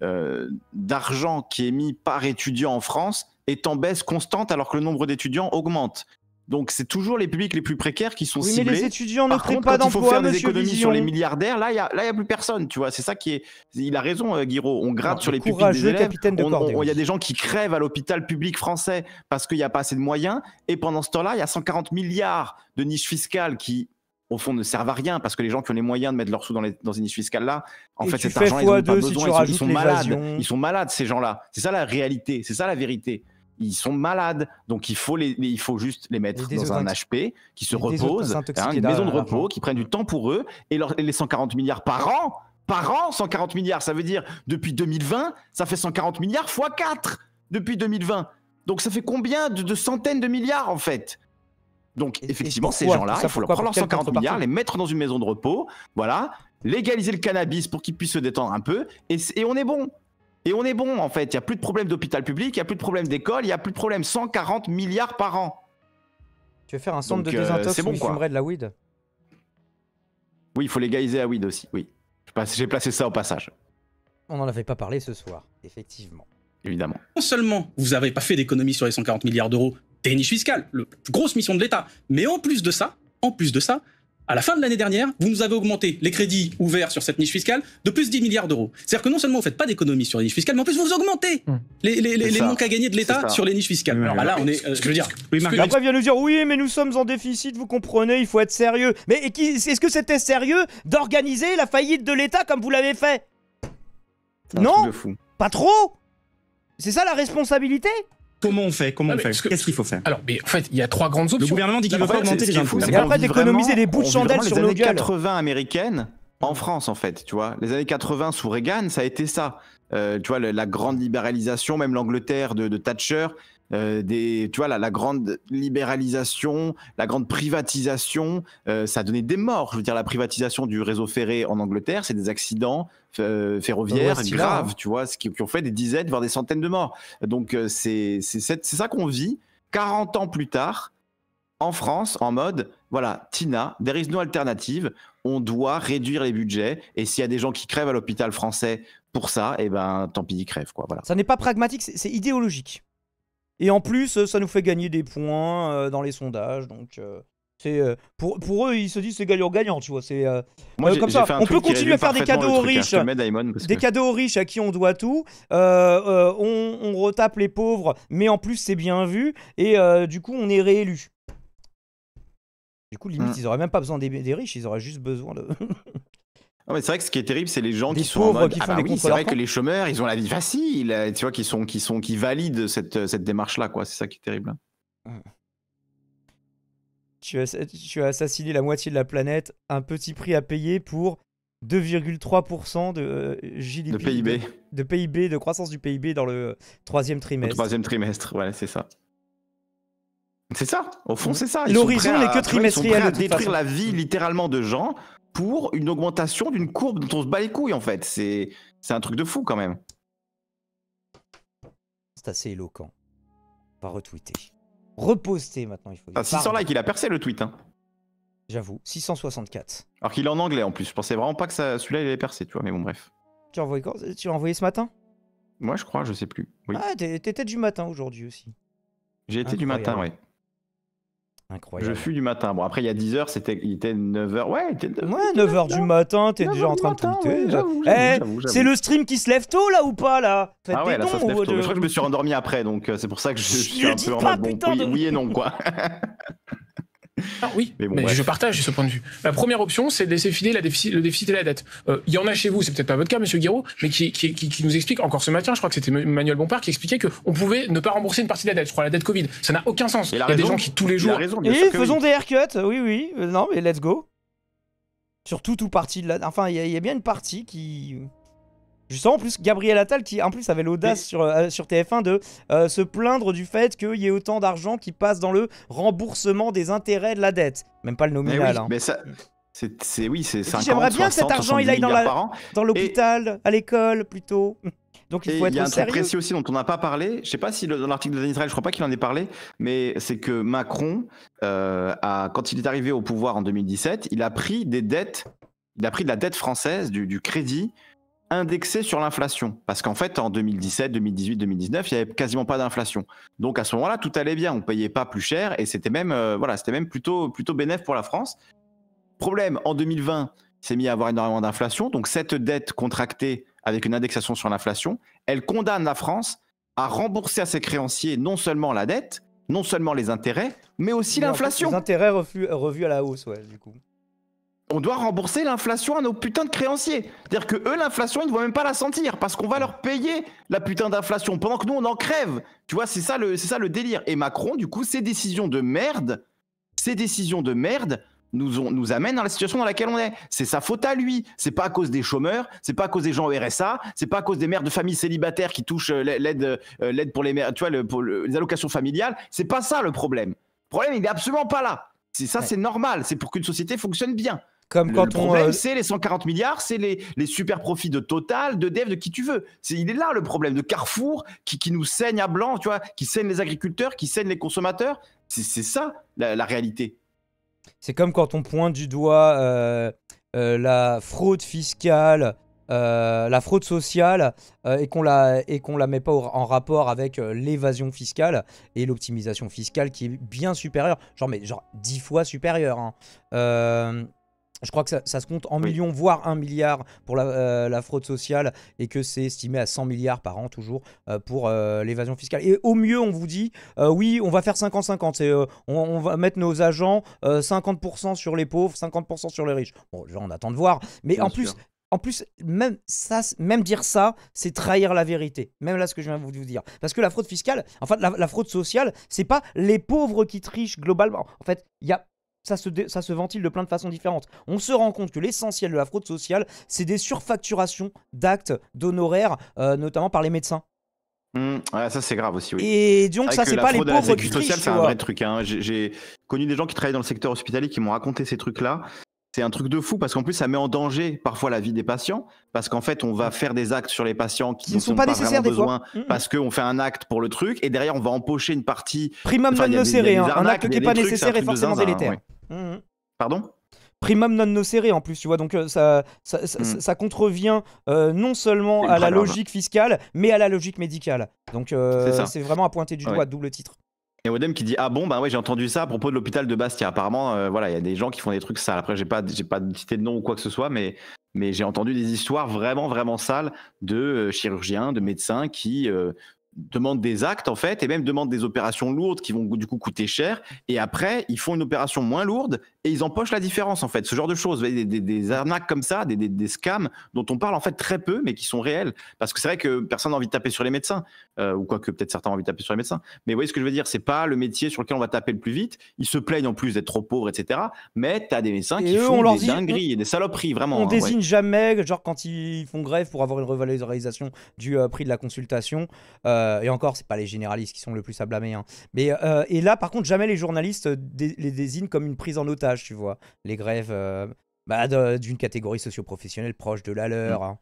euh, d'argent qui est mis par étudiant en France est en baisse constante alors que le nombre d'étudiants augmente. Donc c'est toujours les publics les plus précaires qui sont oui, ciblés. Mais les étudiants ne prennent pas d'emploi. Il faut faire des économies sur les milliardaires. Là, il y a, plus personne. Tu vois, c'est ça qui est. Il a raison, euh, On gratte ah, sur les pupilles des élèves. Il y a des gens qui crèvent à l'hôpital public français parce qu'il n'y a pas assez de moyens. Et pendant ce temps-là, il y a 140 milliards de niches fiscales qui au fond ne servent à rien parce que les gens qui ont les moyens de mettre leurs sous dans, ces dans une niche fiscale là, en fait cet argent ils n'ont besoin, malades, ils sont malades ces gens-là. C'est ça la réalité, c'est ça la vérité ils sont malades. Donc il faut, les, il faut juste les mettre dans un HP, qui se reposent, hein, une maison de repos, qui prennent du temps pour eux, et, les 140 milliards par an, par an, 140 milliards, ça veut dire depuis 2020, ça fait 140 milliards x 4 depuis 2020. Donc ça fait combien de, centaines de milliards en fait donc effectivement, ces gens-là, il faut leur prendre leurs 140 milliards, les mettre dans une maison de repos, voilà, légaliser le cannabis pour qu'ils puissent se détendre un peu, et, et on est bon. Et on est bon, en fait. Il n'y a plus de problème d'hôpital public, il n'y a plus de problème d'école, il n'y a plus de problème. 140 milliards par an. Tu veux faire un centre de euh, désintox euh, bon, où de la weed Oui, il faut légaliser la weed aussi, oui. J'ai placé ça au passage. On n'en avait pas parlé ce soir, effectivement. Évidemment. Non seulement vous n'avez pas fait d'économie sur les 140 milliards d'euros, niches fiscale, la grosse mission de l'État, mais en plus de ça, en plus de ça, à la fin de l'année dernière, vous nous avez augmenté les crédits ouverts sur cette niche fiscale de plus de 10 milliards d'euros. C'est-à-dire que non seulement vous faites pas d'économie sur les niches fiscales, mais en plus vous augmentez mmh. les, manques à gagner de l'État sur les niches fiscales. Alors là, on est, euh, je veux dire. Oui, vient nous dire oui, mais nous sommes en déficit, vous comprenez, il faut être sérieux. Mais est-ce que c'était sérieux d'organiser la faillite de l'État comme vous l'avez fait Non, pas trop. C'est ça la responsabilité Comment on fait Comment on fait Qu'est-ce qu'il faut faire Alors, mais en fait, il y a trois grandes options. Le gouvernement dit qu'il veut pas augmenter les impôts. C'est après d'économiser des bouts de chandelle sur les années 80 américaines en France, en fait, tu vois. Les années 80 sous Reagan, ça a été ça. Euh, tu vois, la grande libéralisation, même l'Angleterre de, Thatcher, euh, des, tu vois, la, grande libéralisation, la grande privatisation, euh, ça a donné des morts. Je veux dire, la privatisation du réseau ferré en Angleterre, c'est des accidents euh, ferroviaires graves, hein. tu vois, ce qui, ont fait des dizaines, voire des centaines de morts. Donc, c'est ça qu'on vit 40 ans plus tard en France en mode voilà, Tina, des is no alternative, on doit réduire les budgets et s'il y a des gens qui crèvent à l'hôpital français pour ça, et eh ben tant pis, ils crèvent quoi, voilà. Ça n'est pas pragmatique, c'est idéologique. Et en plus, euh, ça nous fait gagner des points euh, dans les sondages. Donc, euh, c'est pour, pour eux, ils se disent c'est gagnant-gagnant, tu vois. C'est comme ça. On peut continuer à faire des cadeaux aux hein, riches, des cadeaux aux riches à qui on doit tout. on, retape les pauvres, mais en plus c'est bien vu et du coup on est réélu. Du coup, limite, mm. ils auraient même pas besoin des, des riches, ils auraient juste besoin de. *laughs* Non, c'est vrai que ce qui est terrible, c'est les gens qui sont qui ah bah oui, c'est vrai que les chômeurs, ils ont la vie facile, tu vois, qui sont, qui sont, qui valident cette, cette démarche-là, quoi. C'est ça qui est terrible. Tu as, assassiné la moitié de la planète, un petit prix à payer pour 2,3% de euh, GDP, de PIB. De, PIB, de croissance du PIB dans le euh, troisième trimestre. Le troisième trimestre, voilà, c'est ça. C'est ça, au fond, mmh. c'est ça. L'horizon n'est que trimestriel. Ils sont prêts à détruire la vie littéralement de gens pour une augmentation d'une courbe dont on se bat les couilles en fait. C'est un truc de fou quand même. C'est assez éloquent. On va retweeter. Reposter maintenant, il faut. Ah, 600 likes, il a percé le tweet. Hein. J'avoue, 664. Alors qu'il est en anglais en plus. Je pensais vraiment pas que celui-là il allait percer, tu vois, mais bon, bref. Tu l'as envoyé, quand tu envoyé ce matin Moi, je crois, je sais plus. Ah, t'étais du matin aujourd'hui aussi. J'ai été du matin, ouais. Incroyable. Je fus du matin. Bon, après, il y a 10 heures, c'était, il était 9 h Ouais, 9 ouais, 9 h du matin, t'es déjà en train de tweeter. Ouais, eh, c'est le stream qui se lève tôt, là, ou pas, là Ah ouais, là, dons, ça tôt. je crois que je me suis rendormi après, donc euh, c'est pour ça que je, suis un peu en mode bon, oui, oui, et non, *laughs* quoi. Ah oui, je partage ce point de vue. La première option, c'est de laisser filer le déficit et la dette. Euh, il y en a chez vous, c'est peut-être pas votre cas, monsieur Guiraud, mais qui, nous explique, encore ce matin, je crois que c'était Manuel Bompard qui expliquait qu'on pouvait ne pas rembourser une partie de la dette. Je crois la dette Covid. Ça n'a aucun sens. Il y a des gens qui tous les jours. Raison, et faisons des haircuts, oui, oui. Euh, non, mais let's go. Surtout, tout partie de la. Enfin, il y, a bien une partie qui. Justement, en plus, Gabriel Attal, qui en plus avait l'audace sur, euh, TF1 de euh, se plaindre du fait qu'il y ait autant d'argent qui passe dans le remboursement des intérêts de la dette. Même pas le nominal. Hein. Mais oui, ça... C'est oui, c'est J'aimerais bien que cet argent il aille dans dans l'hôpital, à l'école plutôt. *laughs* Donc il faut être Il y a un truc précis aussi dont on n'a pas parlé. Je sais pas si dans l'article de Israel, je crois pas qu'il en ait parlé, mais c'est que Macron, euh, a, quand il est arrivé au pouvoir en 2017, il a pris des dettes, il a pris de la dette française, du, du crédit indexé sur l'inflation. Parce qu'en fait, en 2017, 2018, 2019, il n'y avait quasiment pas d'inflation. Donc à ce moment-là, tout allait bien. On payait pas plus cher et c'était même, euh, voilà, c'était même plutôt, plutôt bénéf pour la France. Problème, en 2020, s'est mis à avoir énormément d'inflation. Donc cette dette contractée avec une indexation sur l'inflation, elle condamne la France à rembourser à ses créanciers non seulement la dette, non seulement les intérêts, mais aussi l'inflation. les intérêts revus, revus à la hausse, ouais, du coup on doit rembourser l'inflation à nos putains de créanciers. C'est-à-dire que eux, l'inflation, ils ne vont même pas la sentir parce qu'on va leur payer la putain d'inflation pendant que nous, on en crève. Tu vois, c'est ça, le, ça le délire. Et Macron, du coup, ses décisions de merde, ses décisions de merde nous, nous amènent dans la situation dans laquelle on est. C'est sa faute à lui. C'est pas à cause des chômeurs, c'est pas à cause des gens au RSA, c'est pas à cause des mères de familles célibataires qui touchent euh, euh, l'aide, pour les mères, tu vois, les allocations familiales. C'est pas ça le problème. Le problème, il n'est absolument pas là. C'est ça, c'est normal. C'est pour qu'une société fonctionne bien. Comme quand on... Euh, c'est les 140 milliards, c'est les, les, super profits de Total, de Dev, de qui tu veux. C'est il est là le problème de Carrefour qui, qui, nous saigne à blanc, tu vois, qui saigne les agriculteurs, qui saigne les consommateurs. C'est ça la, réalité. C'est comme quand on pointe du doigt euh, euh, la fraude fiscale, la fraude sociale et qu'on la et qu'on la met pas en rapport avec l'évasion fiscale et l'optimisation fiscale qui est bien supérieure, genre mais genre dix fois supérieure. Hein. Je crois que ça, se compte en millions, voire un milliard pour euh, la, fraude sociale et que c'est estimé à 100 milliards par an toujours euh, pour euh, l'évasion fiscale. Et au mieux, on vous dit, oui, on va faire 50-50. On, on, va mettre nos agents 50% sur les pauvres, 50% sur les riches. Bon, on attend de voir. Mais en plus, en plus, même, ça, même dire ça, c'est trahir la vérité. Même là, ce que je viens de vous dire. Parce que la fraude fiscale, en fait, la fraude sociale, c'est pas les pauvres qui trichent globalement. En fait, il y a ça se, ça ventile de plein de façons différentes. On se rend compte que l'essentiel de la fraude sociale, c'est des surfacturations d'actes, d'honoraires, euh, notamment par les médecins. Mmh, ça c'est grave aussi. Et donc ça c'est pas les pauvres qui sociale, c'est un vrai truc. Hein. J'ai connu des gens qui travaillaient dans le secteur hospitalier qui m'ont raconté ces trucs-là c'est un truc de fou parce qu'en plus ça met en danger parfois la vie des patients parce qu'en fait on va mm. faire des actes sur les patients qui ne sont, pas, nécessaires des besoin fois. Mm, mm. parce qu'on fait un acte pour le truc et derrière on va empocher une partie primum non nocere hein. un acte qui n'est pas nécessaire et forcément délétère pardon primum non nocere en plus, tu vois. Donc euh, ça, ça, contrevient euh, non seulement à la hein. logique fiscale, mais à la logique médicale. Donc euh, c'est vraiment à pointer du doigt à double titre. Et Odem qui dit ah bon bah ouais j'ai entendu ça à propos de l'hôpital de Bastia. Apparemment euh, voilà il y a des gens qui font des trucs sales. Après j'ai pas j'ai pas cité de nom ou quoi que ce soit mais mais j'ai entendu des histoires vraiment vraiment sales de euh, chirurgiens, de médecins qui euh, demandent des actes en fait et même demandent des opérations lourdes qui vont du coup coûter cher et après ils font une opération moins lourde et ils empochent la différence en fait ce genre de choses des, arnaques comme ça des, des, scams dont on parle en fait très peu mais qui sont réels parce que c'est vrai que personne n'a envie de taper sur les médecins euh, ou quoi que peut-être certains ont envie de taper sur les médecins. Mais vous voyez ce que je veux dire, c'est pas le métier sur lequel on va taper le plus vite. Ils se plaignent en plus d'être trop pauvres, etc. Mais tu as des médecins qui font des dingueries des saloperies, vraiment. On ne hein, désigne jamais, genre quand ils font grève pour avoir une revalorisation du euh, prix de la consultation. Euh, et encore, c'est pas les généralistes qui sont le plus à blâmer. Hein. Mais et là, par contre, jamais les journalistes les désignent comme une prise en otage, tu vois. Les grèves. Bah, d'une catégorie socioprofessionnelle proche de la leur. Mm. Hein.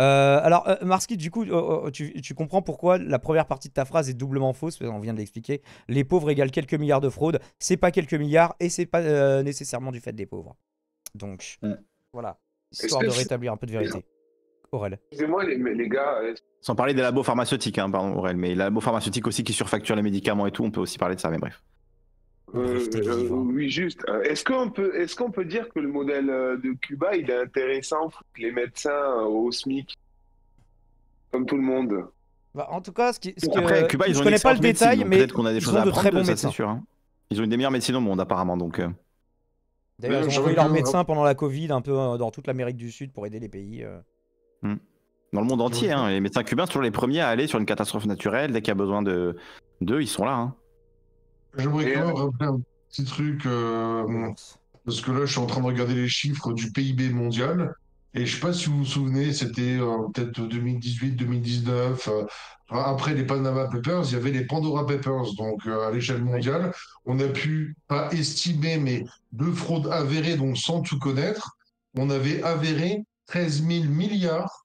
Euh, alors, euh, Marski, du coup, oh, oh, oh, tu, comprends pourquoi la première partie de ta phrase est doublement fausse, on vient de l'expliquer. Les pauvres égalent quelques milliards de fraude, c'est pas quelques milliards et c'est pas euh, nécessairement du fait des pauvres. Donc, voilà, histoire de rétablir un peu de vérité. Aurel. Excusez-moi, les, gars. Sans parler des labos pharmaceutiques, hein, pardon, Aurel, mais les labos pharmaceutiques aussi qui surfacturent les médicaments et tout, on peut aussi parler de ça, mais bref. Euh, euh, oui, juste. Euh, est-ce qu'on peut, est peut dire que le modèle de Cuba, il est intéressant pour les médecins au SMIC Comme tout le monde bah, En tout cas, ce qui, ce je connais pas le détail, mais peut-être qu'on a des ils choses de très bons médecins. Hein. Ils ont une des meilleures médecines au monde, apparemment. Donc, D'ailleurs, ils ont envoyé leurs médecins pendant la Covid, un peu dans toute l'Amérique du Sud, pour aider les pays. Hmm. dans le monde entier. Hein. Les médecins cubains sont toujours les premiers à aller sur une catastrophe naturelle. Dès qu'il y a besoin d'eux, ils sont là. Hein. J'aimerais quand même rappeler un petit truc, euh, parce que là, je suis en train de regarder les chiffres du PIB mondial. Et je ne sais pas si vous vous souvenez, c'était euh, peut-être 2018-2019, euh, après les Panama Papers, il y avait les Pandora Papers. Donc à l'échelle mondiale, on a pu pas estimer, mais deux fraudes avérées, donc sans tout connaître, on avait avéré 13 000 milliards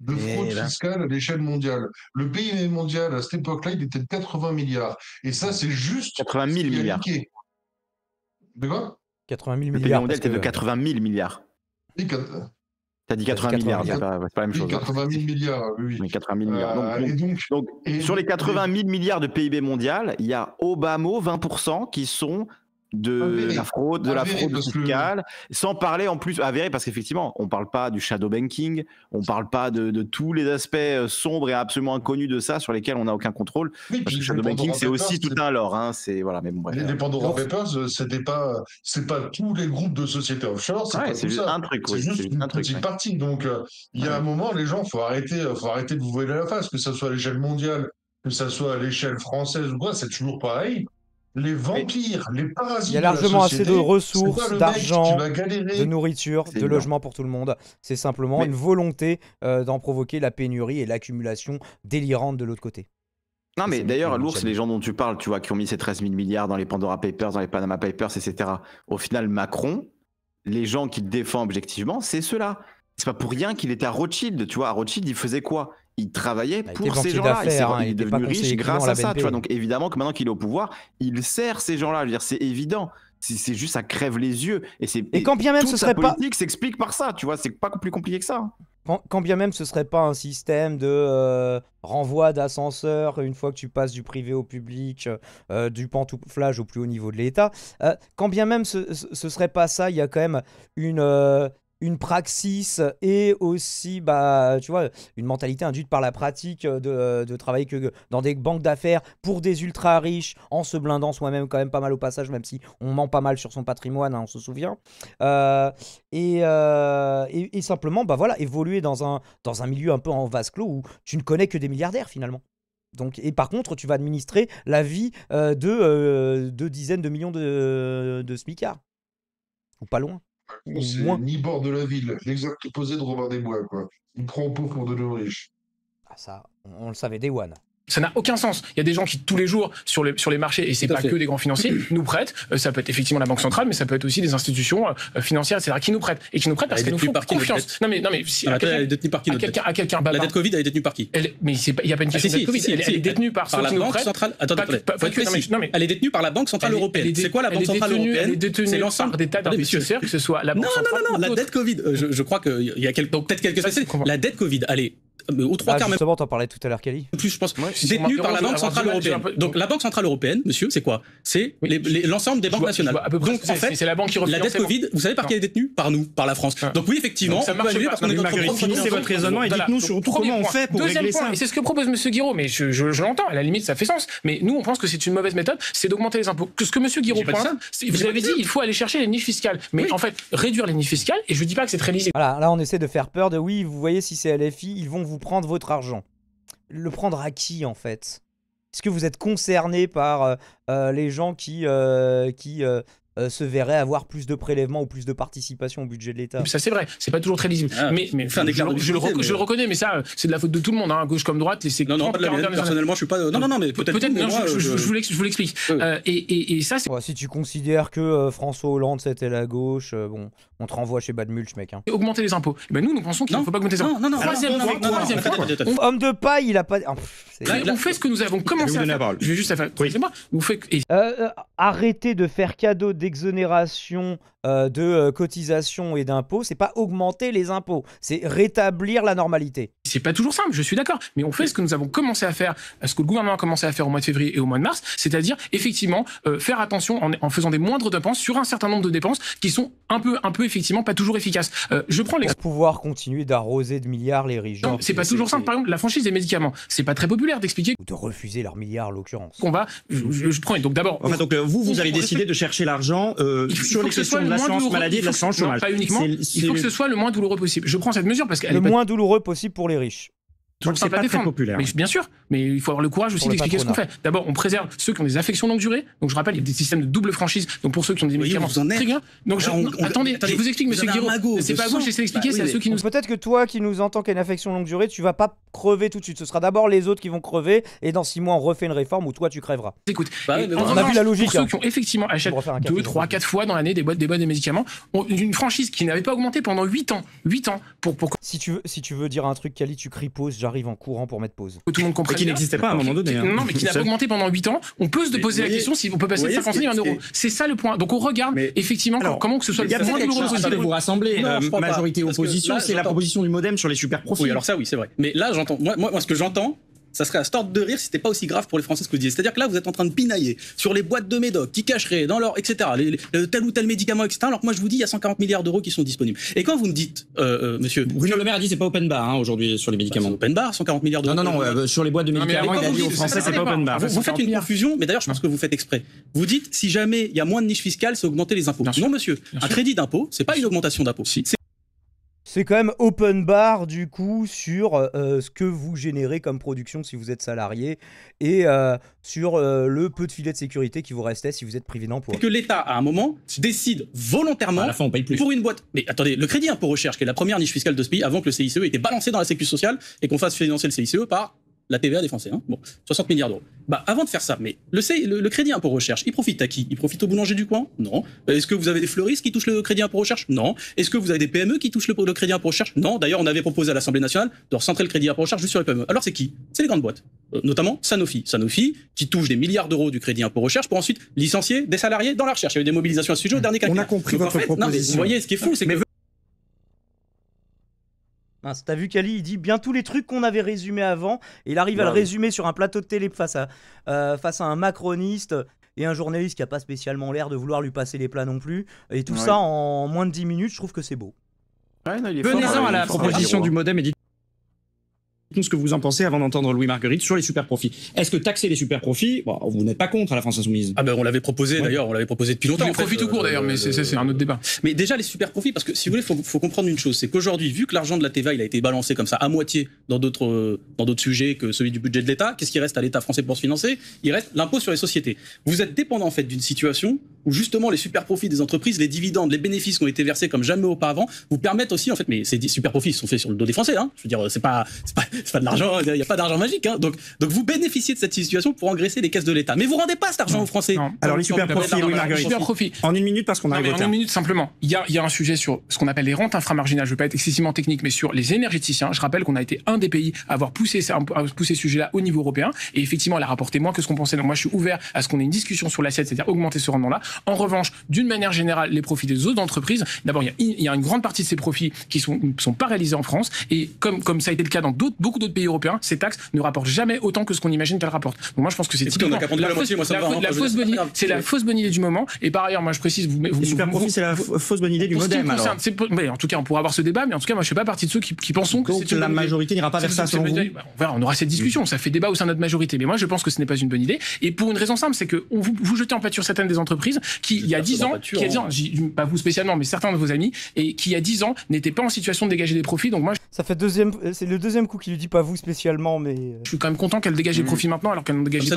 de fraude fiscale à l'échelle mondiale. Le PIB mondial, à cette époque-là, il était de 80 milliards. Et ça, c'est juste... 80 000 milliards. De quoi 80 000 milliards. Le PIB mondial était de 80 000 milliards. Tu as dit 80, milliards, c'est pas, la même chose. 80 000 milliards, oui. Mais 80 000 milliards. Euh, sur les 80 000 milliards de PIB mondial, il y a Obama 20% qui sont de la fraude, de la fraude fiscale, sans parler en plus avéré parce qu'effectivement, on parle pas du shadow banking, on parle pas de, tous les aspects euh, sombres et absolument inconnus de ça sur lesquels on n'a aucun contrôle. Oui, shadow banking, c'est aussi tout un lore, hein, c'est voilà. Mais bon, les dépendants Papers, c'était pas, c'est pas tous les groupes de sociétés offshore, c'est juste un truc, c'est juste, une petite partie. Donc euh, il y a un moment, les gens, faut arrêter, euh, faut arrêter de vous voiler la face, que ça soit à l'échelle mondiale, que ça soit à l'échelle française ou quoi, c'est toujours pareil les vampires, les parasites. Il y a largement assez de ressources, d'argent, de nourriture, de logement pour tout le monde. C'est simplement une volonté euh, d'en provoquer la pénurie et l'accumulation délirante de l'autre côté. Non, mais d'ailleurs, l'ours, les gens dont tu parles, tu vois, qui ont mis ces 13 000 milliards dans les Pandora Papers, dans les Panama Papers, etc. Au final, Macron, les gens qu'il défend objectivement, c'est ceux-là. C'est pas pour rien qu'il était à Rothschild, tu vois. À Rothschild, il faisait quoi il travaillait pour ces gens-là. Il, est devenu riche grâce à, ça. Tu vois, donc évidemment que maintenant qu'il est au pouvoir, il sert ces gens-là. c'est évident. C'est juste, ça crève les yeux. Et, quand bien même ce serait pas. politique s'explique par ça, tu vois, c'est pas plus compliqué que ça. Hein. Quand, bien même ce serait pas un système de euh, renvoi d'ascenseur une fois que tu passes du privé au public, euh, euh, du pantouflage au plus haut niveau de l'État, quand bien même ce, ce, ce, serait pas ça, il y a quand même une une praxis et aussi, bah, tu vois, une mentalité induite par la pratique de, de travailler que dans des banques d'affaires pour des ultra riches, en se blindant soi-même quand même pas mal au passage, même si on ment pas mal sur son patrimoine, hein, on se souvient. Euh, euh, et, simplement, bah voilà, évoluer dans un, dans un milieu un peu en vase clos où tu ne connais que des milliardaires finalement. Donc, et par contre, tu vas administrer la vie euh, de, de, dizaines de millions de, de smicards. Ou pas loin. C'est moins... ni bord de la ville, l'exact opposé de Robert Desbois, quoi. Il prend pauvre pour devenir riche. Ah ça, on, le savait des One ça n'a aucun sens. Il y a des gens qui tous les jours sur les marchés et c'est pas que des grands financiers *clears throat* nous prêtent. Euh, ça peut être effectivement la banque centrale, mais ça peut être aussi des institutions euh, euh, financières, etc. qui nous prêtent et qui nous prêtent parce qu'elles nous font confiance. Non mais non mais si, ah, à quelqu'un à quelqu'un la bah, dette Covid elle est détenue par qui Mais il n'y a pas une ah, question ah, si, de si, Covid. elle, est détenue par, par la banque centrale. Attends Attendez, elle est détenue par la banque centrale européenne. C'est quoi la banque centrale européenne C'est l'ensemble des tas d'investisseurs, que ce soit la banque centrale. Non non non, la dette Covid. Je crois qu'il y a peut-être quelques la dette Covid. Allez mais aux trois ah, quarts même. Justement, t'en parlais tout à l'heure, Kelly. Plus, je pense, ouais, détenu par la Banque Centrale Européenne. Donc, la Banque Centrale Européenne, monsieur, c'est quoi C'est l'ensemble des banques nationales. Donc, en fait, c'est la banque qui La dette Covid, vous savez par qui ah. elle est détenue Par nous, par la France. Ah. Donc, oui, effectivement, ça marche mieux parce qu'on est notre propre c'est votre raisonnement et dites-nous surtout comment on fait pour régler ça. C'est ce que propose monsieur Guiraud, mais je l'entends, à la limite, ça fait sens. Mais nous, on pense que c'est une mauvaise méthode, c'est d'augmenter les impôts. Ce que monsieur Guiraud pointe, vous avez dit, il faut aller chercher les niches fiscales. Mais en fait, réduire les niches fiscales, et je dis pas que c'est très lisible. Voilà, là, on essaie de faire peur de oui, vous voyez, si c'est LFI, ils vont vous prendre votre argent Le prendre à qui en fait Est-ce que vous êtes concerné par euh, euh, les gens qui, euh, qui euh, se verrait avoir plus de prélèvements ou plus de participation au budget de l'État. Ça c'est vrai, c'est pas toujours très lisible. Ah, mais, je, le reconnais, mais ça c'est de la faute de tout le monde, hein, gauche comme droite. Les non, non, personnellement je suis pas. Non, non, non, mais peut-être. je, vous l'explique. Euh, et, ça c'est. si tu considères que euh, François Hollande c'était la gauche, bon, on te renvoie chez Badmulch, mec. Hein. Augmenter les impôts. Eh ben nous, nous pensons qu'il ne faut pas augmenter les impôts. Non, non, non. Troisième Homme de paille, il a pas. Ah, on fait ce que nous avons commencé à faire. Je vais juste Arrêtez de faire cadeau d'exonération euh, de euh, cotisation cotisations et d'impôts, c'est pas augmenter les impôts, c'est rétablir la normalité. C'est pas toujours simple, je suis d'accord, mais on fait ce que nous avons commencé à faire, euh, ce que le gouvernement a commencé à faire au mois de février et au mois de mars, c'est-à-dire effectivement faire attention en, faisant des moindres dépenses sur un certain nombre de dépenses qui sont un peu, un peu effectivement pas toujours efficaces. je prends les... pouvoir continuer d'arroser de milliards les régions. C'est pas toujours simple. Par exemple, la franchise des médicaments, c'est pas très populaire d'expliquer. Ou de refuser leurs milliards, en l'occurrence. Qu'on va. Je, prends. Donc d'abord. donc vous, vous avez décidé de chercher l'argent euh, sur les questions de l'assurance maladie, de l'assurance chômage. Pas uniquement. il faut que ce soit le moins douloureux possible. Je prends cette mesure parce qu'elle le moins douloureux possible pour les riches. Donc c'est pas, très populaire. bien sûr, mais il faut avoir le courage aussi d'expliquer ce qu'on fait. D'abord, on préserve ceux qui ont des affections longue durée. Donc je rappelle, il y a des systèmes de double franchise. Donc pour ceux qui ont des médicaments, vous très bien. Donc attendez, je vous explique, monsieur Guiraud. C'est pas à vous, j'essaie d'expliquer, ah c'est à ceux qui nous. Peut-être que toi qui nous entends qu'il y a une affection longue durée, tu vas pas crever tout de suite. Ce sera d'abord les autres qui vont crever, et dans six mois on refait une réforme où toi tu crèveras. Écoute, bah on a vu la logique. ceux hein. qui ont effectivement acheté deux, trois, quatre fois dans l'année des boîtes, des boîtes de médicaments, une franchise qui n'avait pas augmenté pendant 8 ans, 8 ans pour Si tu veux, si tu veux dire un truc, Cali, tu cries arrive en courant pour mettre pause. Tout le monde comprend. Qui n'existait pas à un moment donné. Hein. Non, mais qui n'a pas augmenté pendant 8 ans. On peut se poser la question si on peut passer de 50 000 à 1 euro. C'est ça le point. Donc on regarde effectivement comment que ce soit le moins de possible. Vous rassembler euh, majorité opposition, c'est la proposition du modem sur les super profits. Oui, alors ça oui, c'est vrai. Mais là j'entends moi ce que j'entends ça serait à sorte de rire si c'était pas aussi grave pour les Français ce que vous disiez. C'est-à-dire que là, vous êtes en train de pinailler sur les boîtes de médoc qui cacheraient dans leur, etc., tel ou tel médicament, etc. Alors que moi, je vous dis, il y a 140 milliards d'euros qui sont disponibles. Et quand vous me dites, euh, euh, monsieur. Bruno Le Maire a dit, c'est pas open bar, hein, aujourd'hui, sur les bah, médicaments. open bar, 140 milliards d'euros. Non, non, non, euh, sur les boîtes de médicaments, il a dit aux Français, c'est pas open bar. Vous, faites une confusion, mais d'ailleurs, je pense que vous faites exprès. Vous dites, si jamais il y a moins de niches fiscales, c'est augmenter les impôts. non, monsieur. un crédit d'impôt, c'est pas une augmentation d'impôts. C'est quand même open bar du coup sur euh, euh, ce que vous générez comme production si vous êtes salarié et euh, sur le peu de filet de sécurité qui vous restait si vous êtes privé d'emploi. Que l'État à un moment décide volontairement bah, pour une boîte. Mais attendez, le crédit impôt recherche qui est la première niche fiscale de ce pays avant que le CICE ait été balancé dans la sécu sociale et qu'on fasse financer le CICE par la TVA des Français, hein bon, 60 milliards d'euros. Bah, avant de faire ça, mais le, le, crédit impôt recherche, il profite à qui Il profite au boulanger du coin Non. Euh, est-ce que vous avez des fleuristes qui touchent le crédit impôt recherche Non. Est-ce que vous avez des PME qui touchent le, crédit impôt recherche Non. D'ailleurs, on avait proposé à l'Assemblée nationale de recentrer le crédit impôt recherche juste sur les PME. Alors c'est qui C'est les grandes boîtes, euh, notamment Sanofi. Sanofi qui touche des milliards d'euros du crédit impôt recherche pour ensuite licencier des salariés dans la recherche. Il y a eu des mobilisations à ce sujet au dernier quinquennat. On a compris votre proposition. vous voyez, ce qui est fou, c'est que T'as vu qu'Ali, il dit bien tous les trucs qu'on avait résumés avant, et il arrive à le bah résumer sur un plateau de télé face à, euh, face à un macroniste et un journaliste qui a pas spécialement l'air de vouloir lui passer les plats non plus. Et tout ça en moins de 10 minutes, je trouve que c'est beau. Venez-en à hein, la proposition ah, du modem et tout ce que vous en pensez avant d'entendre Louis Marguerite sur les super profits. Est-ce que taxer les super profits, bah, vous n'êtes pas contre à la France Insoumise Ah ben on l'avait proposé d'ailleurs, on l'avait proposé depuis longtemps. Les profits tout court euh, d'ailleurs, mais c'est un autre débat. Mais déjà les super profits, parce que si vous voulez, faut, faut comprendre une chose, c'est qu'aujourd'hui, vu que l'argent de la TVA il a été balancé comme ça à moitié dans d'autres euh, dans d'autres sujets que celui du budget de l'État, qu'est-ce qui reste à l'État français pour se financer Il reste l'impôt sur les sociétés. Vous êtes dépendant en fait d'une situation où justement les super profits des entreprises, les dividendes, les bénéfices qui ont été versés comme jamais auparavant, vous permettent aussi en fait, mais ces super profits sont faits sur le dos des Français, hein. Je veux dire, c'est pas, c'est pas, pas, de l'argent, il n'y a pas d'argent magique, hein. Donc, donc vous bénéficiez de cette situation pour engraisser les caisses de l'État, mais vous rendez pas cet argent aux Français. Alors les super profits, oui, Marguerite. En une minute parce qu'on arrive non, mais En une minute simplement. Il y a, il y a un sujet sur ce qu'on appelle les rentes inframarginales. Je veux pas être excessivement technique, mais sur les énergéticiens, je rappelle qu'on a été un des pays à avoir poussé, à pousser ce sujet-là au niveau européen, et effectivement, elle a rapporté moins que ce qu'on pensait. Donc moi, je suis ouvert à ce qu'on ait une discussion sur l'assiette, c'est-à-dire augmenter ce rendement-là. En revanche, d'une manière générale, les profits des autres entreprises, d'abord, il, y, a une grande partie de ces profits qui ne sont, pas réalisés en France. Et comme, comme ça a été le cas dans beaucoup d'autres pays européens, ces taxes ne rapportent jamais autant que ce qu'on imagine qu'elles rapportent. Donc moi, je pense que c'est typiquement la, la, fausse, bonne idée. C'est la fausse bonne idée du moment. Et par ailleurs, moi, je précise, vous, vous, super profits, c'est la fausse bonne idée du mais en tout cas, on pourra avoir ce débat, mais en tout cas, moi, je ne suis pas partie de ceux qui, qui pensons que la majorité n'ira pas vers ça. Selon vous. Bah, on aura cette discussion. Ça fait débat au sein de notre majorité. Mais moi, je pense que ce n'est pas une bonne idée. Et pour une raison simple, c'est que vous, vous jetez en pâture certaines des entreprises qui, il y a 10 ans, qui, hein. pas vous spécialement, mais certains de vos amis, et qui, il y a 10 ans, n'étaient pas en situation de dégager des profits. Donc moi, ça fait deuxième, euh, c'est le deuxième coup qu'il lui dit pas vous spécialement, mais. Euh. Je suis quand même content qu'elle dégage des mmh. profits maintenant, alors qu'elle n'en dégage pas.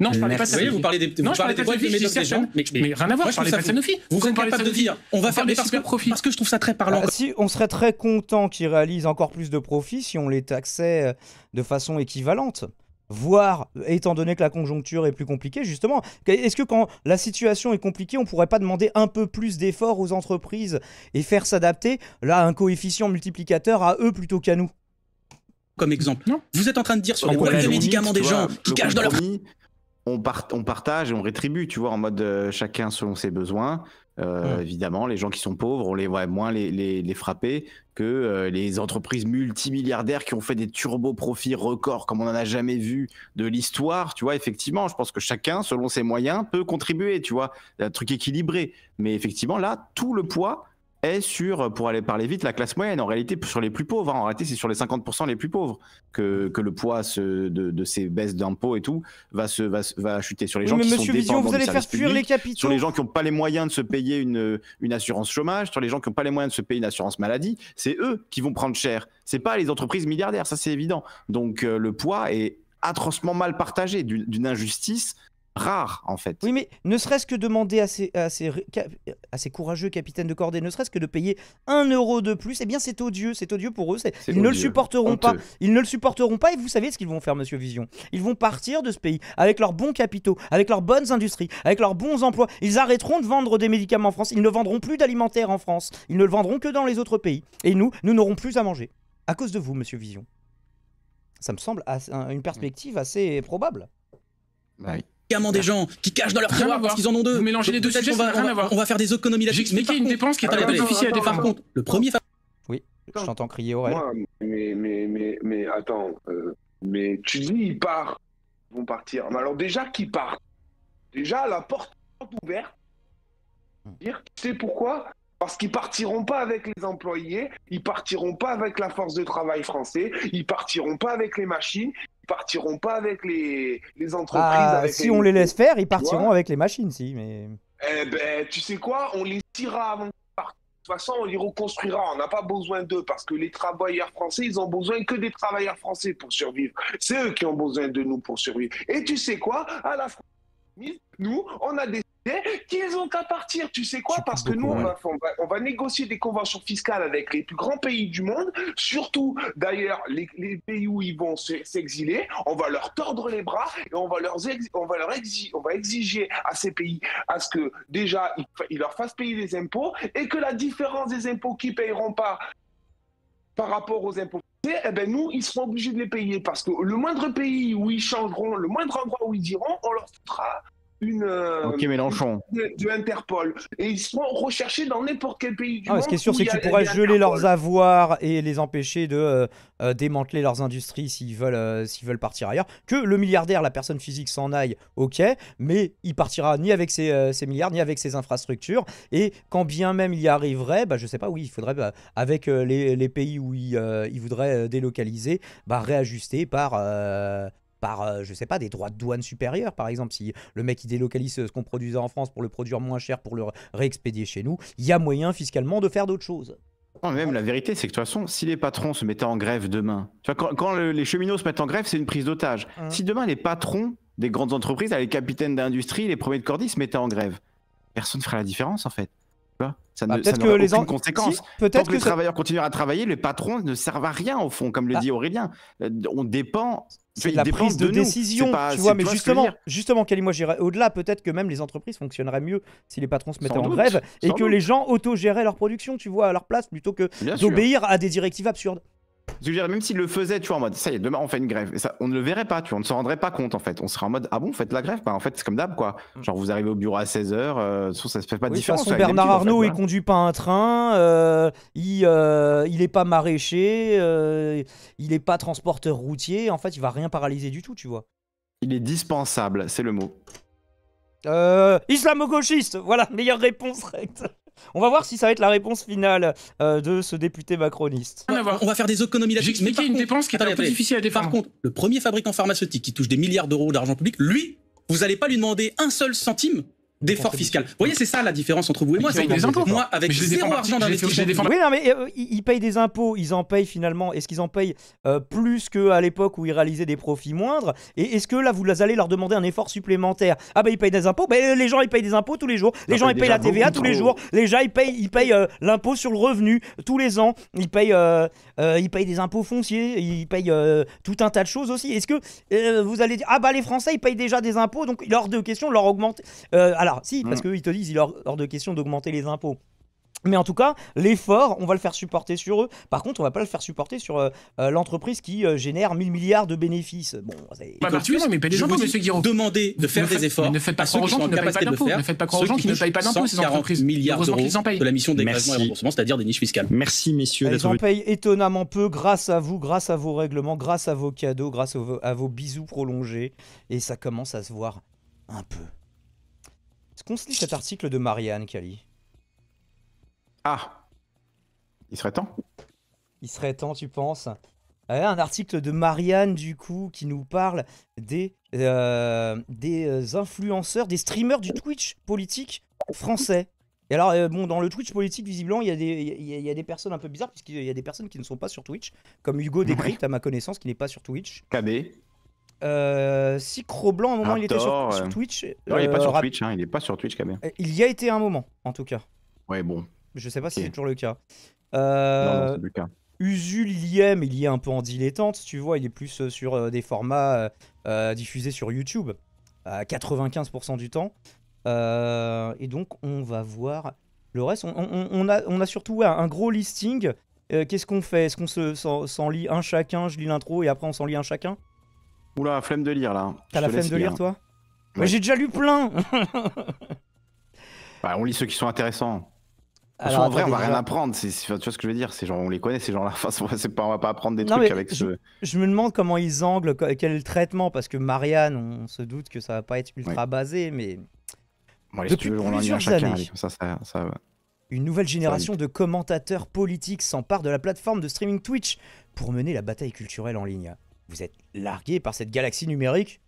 Non, je parlais pas de Sanofi. Vous parlez des, non, je parlais pas de des mais, rien à voir. Je parlais pas de Sanofi. Vous êtes capable de dire, on va faire des profits parce que je trouve ça très parlant. Ah, si on serait très content qu'ils réalisent encore plus de profits si on les taxait euh, de façon équivalente voire étant donné que la conjoncture est plus compliquée, justement, est-ce que quand la situation est compliquée, on pourrait pas demander un peu plus d'efforts aux entreprises et faire s'adapter, là, un coefficient multiplicateur à eux plutôt qu'à nous Comme exemple. Vous êtes en train de dire sur les médicaments des gens qui cachent dans leur... On, on partage et on rétribue, tu vois, en mode euh, chacun selon ses besoins. Euh, évidemment, les gens qui sont pauvres, on les voit moins les, frapper que euh, les entreprises multimilliardaires qui ont fait des turbo-profits records comme on n'en a jamais vu de l'histoire. Tu vois, effectivement, je pense que chacun, selon ses moyens, peut contribuer, tu vois, un truc équilibré. Mais effectivement, là, tout le poids est sur, euh, pour aller parler vite, la classe moyenne. En réalité, sur les plus pauvres. Hein. En réalité, c'est sur les 50% les plus pauvres que, que le poids de, ces baisses d'impôts et tout va, se, va, chuter. Sur les gens mais qui sont dépendants vous allez faire les Sur les gens qui n'ont pas les moyens de se payer une, une assurance chômage, sur les gens qui n'ont pas les moyens de se payer une assurance maladie, c'est eux qui vont prendre cher. C'est pas les entreprises milliardaires, ça c'est évident. Donc euh, le poids est atrocement mal partagé, d'une injustice rare en fait. Oui, mais ne serait-ce que demander à ces, courageux capitaines de cordée, ne serait-ce que de payer un euro de plus, eh bien c'est odieux, c'est odieux pour eux. Ils ne le supporteront pas. Ils ne le supporteront pas. Et vous savez ce qu'ils vont faire, Monsieur Vision Ils vont partir de ce pays avec leurs bons capitaux, avec leurs bonnes industries, avec leurs bons emplois. Ils arrêteront de vendre des médicaments en France. Ils ne vendront plus d'alimentaire en France. Ils ne le vendront que dans les autres pays. Et nous, nous n'aurons plus à manger à cause de vous, Monsieur Vision. Ça me semble une perspective assez probable. Bah oui des gens, qui cachent dans leur tiroir parce qu'ils en ont deux. mélanger les deux on va, faire des économies là-dessus. J'expliquais une dépense qui est officielle ah, à Par contre, le premier. Oui, je t'entends crier mais, mais, mais, mais attends, euh, mais tu dis, ils part vont partir. Mais alors déjà qui part Déjà la porte ouverte. Dire, tu pourquoi Parce qu'ils partiront pas avec les employés, ils partiront pas avec la force de travail français, ils partiront pas avec les machines, ils partiront pas avec les, entreprises. Bah, si on les laisse faire, ils partiront avec les machines, si. Mais... Eh ben, tu sais quoi On les tirera avant de toute façon, on les reconstruira. On n'a pas besoin d'eux parce que les travailleurs français, ils ont besoin que des travailleurs français pour survivre. C'est eux qui ont besoin de nous pour survivre. Et tu sais quoi À la fin nous, on a des eh, qu'ils ont qu'à partir, tu sais quoi Parce que nous, on va, négocier des conventions fiscales avec les plus grands pays du monde, surtout d'ailleurs les, pays où ils vont s'exiler. On va leur tordre les bras et on va, leur on va, leur exiger, à ces pays à ce que déjà ils, leur fassent payer des impôts et que la différence des impôts qu'ils ne payeront pas par rapport aux impôts eh ben nous, ils seront obligés de les payer parce que le moindre pays où ils changeront, le moindre endroit où ils iront, on leur fera une euh, OK Mélenchon. De, Interpol et ils seront recherchés dans n'importe quel pays du ah, monde. Ce qui est sûr, c'est que tu pourrais geler leurs avoirs et les empêcher de euh, euh, démanteler leurs industries s'ils veulent, s'ils veulent partir ailleurs. Que le milliardaire, la personne physique s'en aille, ok, mais il partira ni avec ses, ses, milliards ni avec ses infrastructures. Et quand bien même il y arriverait, bah, je sais pas, oui, il faudrait bah, avec les, les, pays où il, il voudrait délocaliser, bah, réajuster par par, euh, je sais pas, des droits de douane supérieurs, par exemple. Si le mec il délocalise euh, ce qu'on produisait en France pour le produire moins cher, pour le réexpédier chez nous, il y a moyen fiscalement de faire d'autres choses. même la vérité, c'est que de toute façon, si les patrons se mettaient en grève demain, quand, les cheminots se mettent en grève, c'est une prise d'otage. Mmh. Si demain les patrons des grandes entreprises, les capitaines d'industrie, les premiers de cordis se mettaient en grève, personne ne ferait la différence en fait. Ça bah, peut-être que les en... conséquence. peut-être que, les travailleurs continuent à travailler, les patrons ne servent à rien au fond, comme le bah. dit Aurélien. Euh, on dépend c'est la prise de, décision, tu vois. Mais justement, justement, Cali, moi, au-delà. Peut-être que même les entreprises fonctionneraient mieux si les patrons se mettaient en grève et que les gens autogéraient leur production, tu vois, à leur place, plutôt que d'obéir à des directives absurdes. Je même s'il le faisait, tu vois, en mode, ça y est, demain on fait une grève, ça, on ne le verrait pas, tu vois, on ne se rendrait pas compte en fait. On serait en mode, ah bon, faites la grève, bah, en fait, c'est comme d'hab, quoi. Mm. Genre, vous arrivez au bureau à 16h, euh, ça se fait pas de différence. Bernard Arnault, en conduit pas un train, euh, il, euh, il est pas maraîcher, il est pas transporteur routier, en fait, il va rien paralyser du tout, tu vois. Il est dispensable, c'est le mot. Euh, islamo-gauchiste, voilà, meilleure réponse recte. On va voir si ça va être la réponse finale euh, de ce député macroniste. On va faire des économies là-dessus. Mais une dépense qui est un peu difficile à défendre. Par contre, le premier fabricant pharmaceutique qui touche des milliards d'euros d'argent public, lui, vous n'allez pas lui demander un seul centime d'effort fiscal. Vous voyez, c'est ça la différence entre vous et moi. Moi, avec zéro argent d'investissement. Oui, non, mais euh, ils payent des impôts, ils en payent finalement. Est-ce qu'ils en payent euh, plus qu'à l'époque où ils réalisaient des profits moindres Et est-ce que là, vous allez leur demander un effort supplémentaire Ah, ben, ils payent des impôts. Bah, les gens, ils payent des impôts tous les jours. Les gens, ils payent la TVA tous les jours. Les gens, ils payent, ils payent euh, l'impôt sur le revenu tous les ans. Ils payent euh, ils payent des impôts fonciers, ils payent euh, tout un tas de choses aussi. Est-ce que euh, vous allez dire, ah bah les Français, ils payent déjà des impôts, donc il est hors de question de leur augmenter. Euh, alors, si, parce mm. qu'ils te disent, il est hors de question d'augmenter les impôts. Mais en tout cas, l'effort, on va le faire supporter sur eux. Par contre, on va pas le faire supporter sur euh, euh, l'entreprise qui euh, génère 1000 milliards de bénéfices. Bon, c'est bah, pas tu mais payez les gens, monsieur Guiraud. Demandez de faire des efforts. Ne faites pas croire aux gens qui ne payent pas d'impôts. Ne faites pas croire aux gens qui ne payent pas d'impôts, ces entreprises. milliards d'euros de la mission des c'est-à-dire des niches fiscales. Merci, messieurs. Ils en payent étonnamment peu grâce à vous, grâce à vos règlements, grâce à vos cadeaux, grâce à vos bisous prolongés. Et ça commence à se voir un peu. Est-ce qu'on se lit cet article de Marianne, Kali. Ah Il serait temps Il serait temps, tu penses euh, un article de Marianne, du coup, qui nous parle des, euh, des euh, influenceurs, des streamers du Twitch politique français. Et alors, bon, dans le Twitch politique, visiblement, il y, a des, des personnes un peu bizarres, puisqu'il y a des personnes qui ne sont pas sur Twitch, comme Hugo Décrypte, à ma connaissance, qui n'est pas sur Twitch. KB. Euh, si Blanc, à un moment, il était sur, Twitch. Non, il n'est hein, pas sur Twitch, hein, il n'est pas sur Twitch, KB. Il y a été un moment, en tout cas. Ouais, bon, je sais pas si c'est toujours le cas. Euh, non, le cas. Usul, il y est, il un peu en dilettante, tu vois. Il est plus euh, sur euh, des formats euh, diffusés sur YouTube, à 95% du temps. et donc, on va voir le reste. On, a, surtout un gros listing. Qu'est-ce qu'on fait Est-ce qu'on s'en lit un chacun Je lis l'intro et après on s'en lit un chacun Oula, flemme de lire là. T'as la flemme de lire, toi J'ai déjà lu plein *laughs* bah, On lit ceux qui sont intéressants en vrai, on va rien apprendre. tu vois ce que je veux dire on les connaît, ces gens-là. *laughs* Enfin, pas, on va pas apprendre des trucs avec je, Je me demande comment ils anglent, quel est le traitement, parce que Marianne, on se doute que ça va pas être ultra basé, mais. Bon, Depuis Une nouvelle génération de commentateurs politiques s'empare de la plateforme de streaming Twitch pour mener la bataille culturelle en ligne. Vous êtes largués par cette galaxie numérique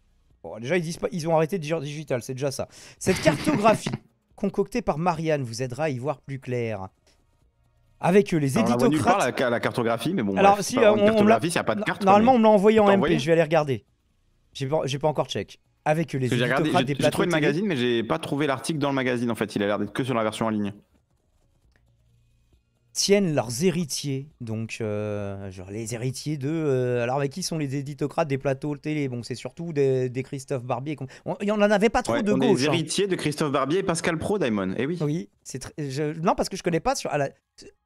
Bon, déjà, ils, ils ont arrêté de dire digital, c'est déjà ça. Cette *laughs* cartographie concocté par Marianne vous aidera à y voir plus clair. Avec euh, les Alors, éditocrates. On la, la, cartographie, mais bon. Alors, si, pas euh, on, cartographie, il n'y a pas de carte. Normalement, on me l'a envoyé en MP, je vais aller regarder. J'ai pas, pas encore check. Avec euh, les éditocrates J'ai trouvé le magazine, mais j'ai pas trouvé l'article dans le magazine en fait. Il a l'air d'être que sur la version en ligne tiennent leurs héritiers. Donc, euh, genre les héritiers de. Euh, alors, avec qui sont les éditocrates des plateaux télé Bon, c'est surtout des, des, Christophe Barbier. Il n'y en avait pas trop de on gauche. Les hein. héritiers de Christophe Barbier et Pascal Pro, Diamond. Eh oui. Oui, c'est Non, parce que je connais pas sur, à, la,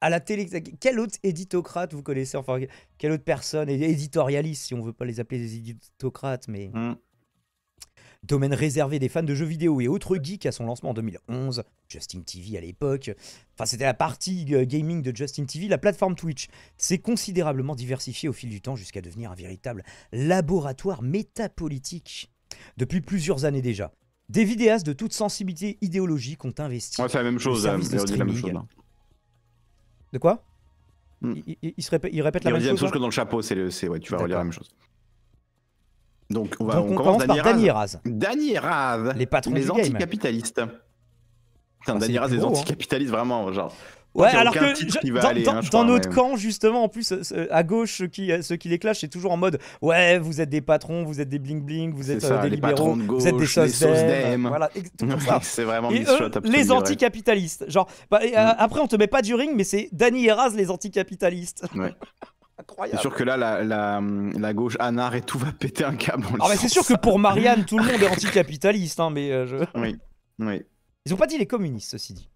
à la télé. Quel autre éditocrate vous connaissez Enfin, quelle autre personne Éditorialiste, si on veut pas les appeler des éditocrates, mais. Hmm domaine réservé des fans de jeux vidéo et autres geeks à son lancement en 2011, Justin TV à l'époque. Enfin, c'était la partie euh, gaming de Justin TV. La plateforme Twitch s'est considérablement diversifiée au fil du temps jusqu'à devenir un véritable laboratoire métapolitique depuis plusieurs années déjà. Des vidéastes de toute sensibilité idéologique ont investi. Ouais, c'est la même chose. Euh, de, la même chose hein. de quoi hmm. il, répète, la même chose. la même chose que dans le chapeau, c'est ouais, tu vas relire la même chose. Donc on, va, commence, par Dany Raz. Dany Raz. Les patrons Les anticapitalistes. Putain, oh, ah, Raz, les hein. anticapitalistes, capitalistes vraiment, genre. Ouais, alors que dans, notre camp, justement, en plus, euh, euh, à gauche, euh, ceux qui, les clashent, c'est toujours en mode Ouais, vous êtes des patrons, vous êtes des bling-bling, vous êtes des libéraux, vous êtes des sauces Voilà, *laughs* c'est vraiment et anti Les anticapitalistes. Genre, bah, après, on te met pas du ring, mais c'est Danny Eras, les anticapitalistes. Ouais. *laughs* C'est sûr que là, la, gauche anar et tout va péter un câble. Ah, c'est sûr que pour Marianne, tout le monde est anticapitaliste, hein, mais euh, *laughs* Oui, Ils ont pas dit les communistes, ceci dit.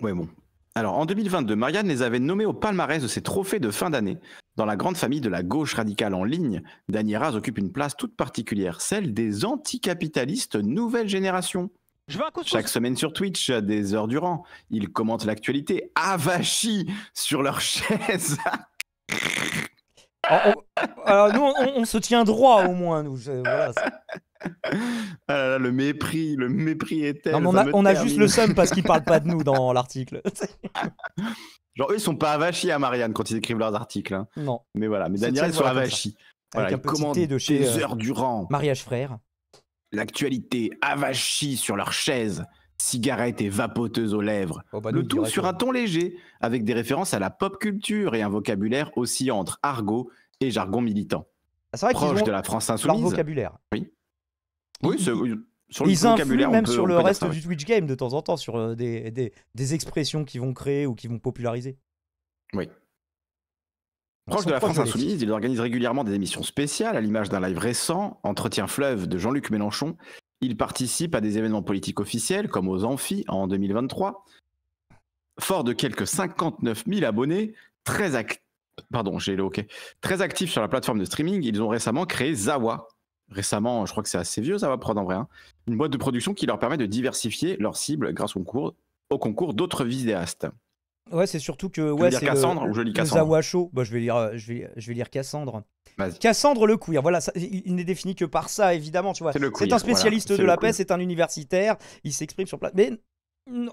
Ouais, bon. Alors, en 2022, Marianne les avait nommés au palmarès de ses trophées de fin d'année. Dans la grande famille de la gauche radicale en ligne, Dany Raz occupe une place toute particulière, celle des anticapitalistes nouvelle génération. Je Chaque semaine sur Twitch, des heures durant, ils commentent l'actualité, avachie sur leur *laughs* chaise, ah, alors, on, nous, on, se tient droit au moins, nous. *laughs* Ah le mépris, le mépris est tel. on, a, juste le seum parce qu'ils parlent pas de nous dans *laughs* l'article. *laughs* Genre, eux, ils sont pas avachis à Marianne quand ils écrivent leurs articles. Hein. Non. Mais voilà, mais Daniel, ils sont avachis. Avec un petit de chez. Euh, heures durant. Mariage frère. L'actualité avachie sur leur chaise cigarette et vapoteuse aux lèvres. Oh, bah, le tout sur un ton léger, avec des références à la pop culture et un vocabulaire aussi entre argot et jargon militant. Ah, vrai Proche de la France insoumise. Leur vocabulaire. Oui. Oui, sur le même sur le reste du Twitch game de temps en temps sur euh, des, des, des expressions qu'ils vont créer ou qui vont populariser. Oui. Proche de la France Insoumise, il organise régulièrement des émissions spéciales à l'image d'un live récent, Entretien Fleuve de Jean-Luc Mélenchon, ils participent à des événements politiques officiels comme aux Amphis en 2023. Fort de quelques 59 000 abonnés, très, très actifs sur la plateforme de streaming, ils ont récemment créé Zawa. Récemment, je crois que c'est assez vieux Zawa pour en vrai. Hein. Une boîte de production qui leur permet de diversifier leurs cibles grâce au concours d'autres vidéastes. Ouais, c'est surtout que. Ouais, c'est Cassandre je lis Cassandre Bah, je vais lire, euh, je vais, je vais lire Cassandre. Cassandre le queer. Voilà, il n'est défini que par ça, évidemment. Tu vois, c'est un spécialiste de la paix, c'est un universitaire. Il s'exprime sur place. Mais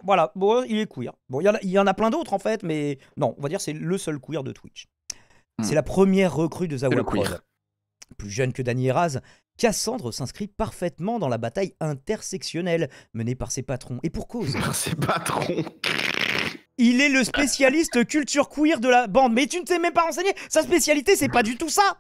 voilà, bon, il est queer. Bon, il y, en a, plein d'autres en fait, mais non, on va dire c'est le seul queer de Twitch. Hmm. C'est la première recrue de Zawaprod. Plus jeune que Danny Eras Cassandre s'inscrit parfaitement dans la bataille intersectionnelle menée par ses patrons. Et pour cause. *laughs* Par ses patrons il est le spécialiste culture queer de la bande. Mais tu ne t'es même pas renseigné. Sa spécialité, c'est pas du tout ça.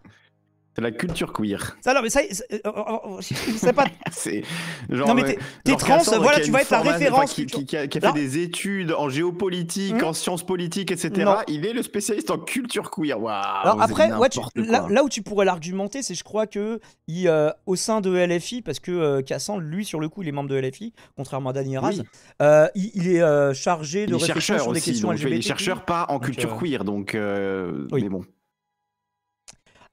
C'est la culture queer. Alors mais ça, c'est euh, euh, euh, pas. *laughs* Non, mais t'es trans, voilà, tu vas être la référence. Qui, qui, qui, a, qui a fait des études en géopolitique, hmm. en sciences politiques, etc. Il est le spécialiste en culture queer. Waouh. Alors après, là, où tu pourrais l'argumenter, c'est je crois que il, au sein de LFI, parce que Cassandre, lui, sur le coup, il est membre de LFI, contrairement à Dani Raz, il, est chargé de recherche sur des questions LGBT. Il est chercheur, pas en culture queer, donc. Mais bon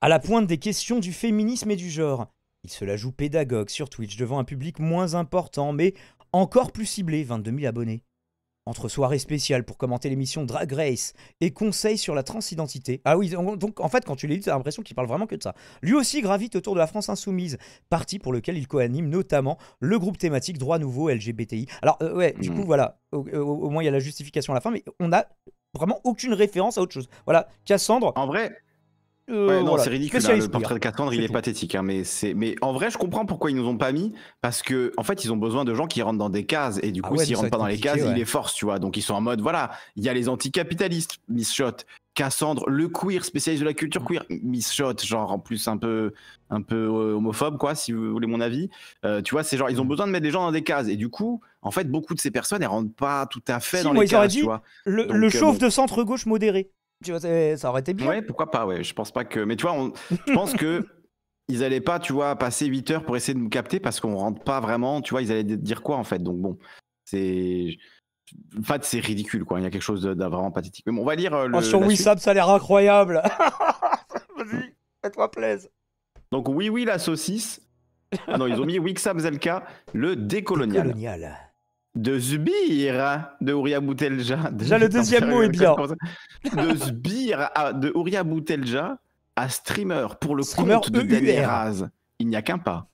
à la pointe des questions du féminisme et du genre. Il se la joue pédagogue sur Twitch devant un public moins important, mais encore plus ciblé, 22 000 abonnés. Entre soirées spéciales pour commenter l'émission Drag Race et conseils sur la transidentité. Ah oui, donc en fait, quand tu l'as lu, t'as l'impression qu'il parle vraiment que de ça. Lui aussi gravite autour de la France Insoumise, parti pour lequel il coanime notamment le groupe thématique Droit Nouveau LGBTI. Alors, euh, ouais, du mmh. coup, voilà, euh, au, moins il y a la justification à la fin, mais on n'a vraiment aucune référence à autre chose. Voilà, Cassandre. En vrai, euh, non, c'est ridicule. Hein, le portrait de Cassandre, il est pathétique. Hein, mais, en vrai, je comprends pourquoi ils nous ont pas mis. Parce que, en fait, ils ont besoin de gens qui rentrent dans des cases. Et du ah coup, ah s'ils rentrent pas dans les cases, Il est les tu vois. Donc, ils sont en mode, voilà, il y a les anticapitalistes, Miss Shot. Cassandre, le queer, spécialiste de la culture queer, Miss Shot, genre en plus un peu, un peu euh, homophobe, quoi, si vous voulez mon avis. Euh, tu vois, c'est genre, ils ont besoin de mettre des gens dans des cases. Et du coup, en fait, beaucoup de ces personnes, elles rentrent pas tout à fait dans les cases, tu vois. Le, chauffe de centre-gauche modéré. Tu vois, ça aurait été bien. Ouais, pourquoi pas, ouais. Je pense pas que. Mais tu vois, je pense que. *laughs* Ils allaient pas, tu vois, passer 8 heures pour essayer de nous capter parce qu'on rentre pas vraiment, tu vois, ils allaient dire quoi en fait. Donc bon, c'est. En fait, c'est ridicule, quoi. Il y a quelque chose de, vraiment pathétique. Mais on va lire. Euh, le, oh, sur Wixab, ça a l'air incroyable. *laughs* Vas-y, fais-toi plaisir Donc, oui, oui, la saucisse. Ah non, ils ont mis Wixam Zelka, le décolonial. décolonial de Zubir hein, de Ouria Boutelja. Déjà, le deuxième mot est bien. De Zubir à, de Ouria Boutelja à streamer pour le compte de e Il n'y a qu'un pas.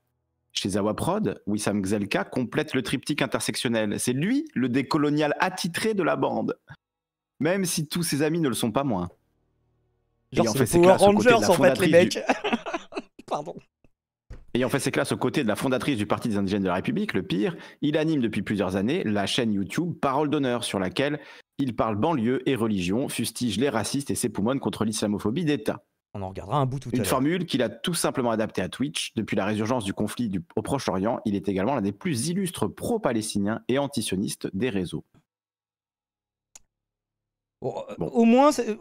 Chez Prod, Wissam Gzelka complète le triptyque intersectionnel. C'est lui le décolonial attitré de la bande. Même si tous ses amis ne le sont pas moins. Genre, Power Rangers, en fait, les *laughs* Pardon. Ayant fait ses classes aux côtés de la fondatrice du Parti des indigènes de la République, le pire, il anime depuis plusieurs années la chaîne YouTube Parole d'honneur, sur laquelle il parle banlieue et religion, fustige les racistes et ses s'époumonne contre l'islamophobie d'État. On en regardera un bout tout Une formule qu'il a tout simplement adaptée à Twitch. Depuis la résurgence du conflit du, au Proche-Orient, il est également l'un des plus illustres pro-palestiniens et antisionistes des réseaux. Euh, au moins, euh,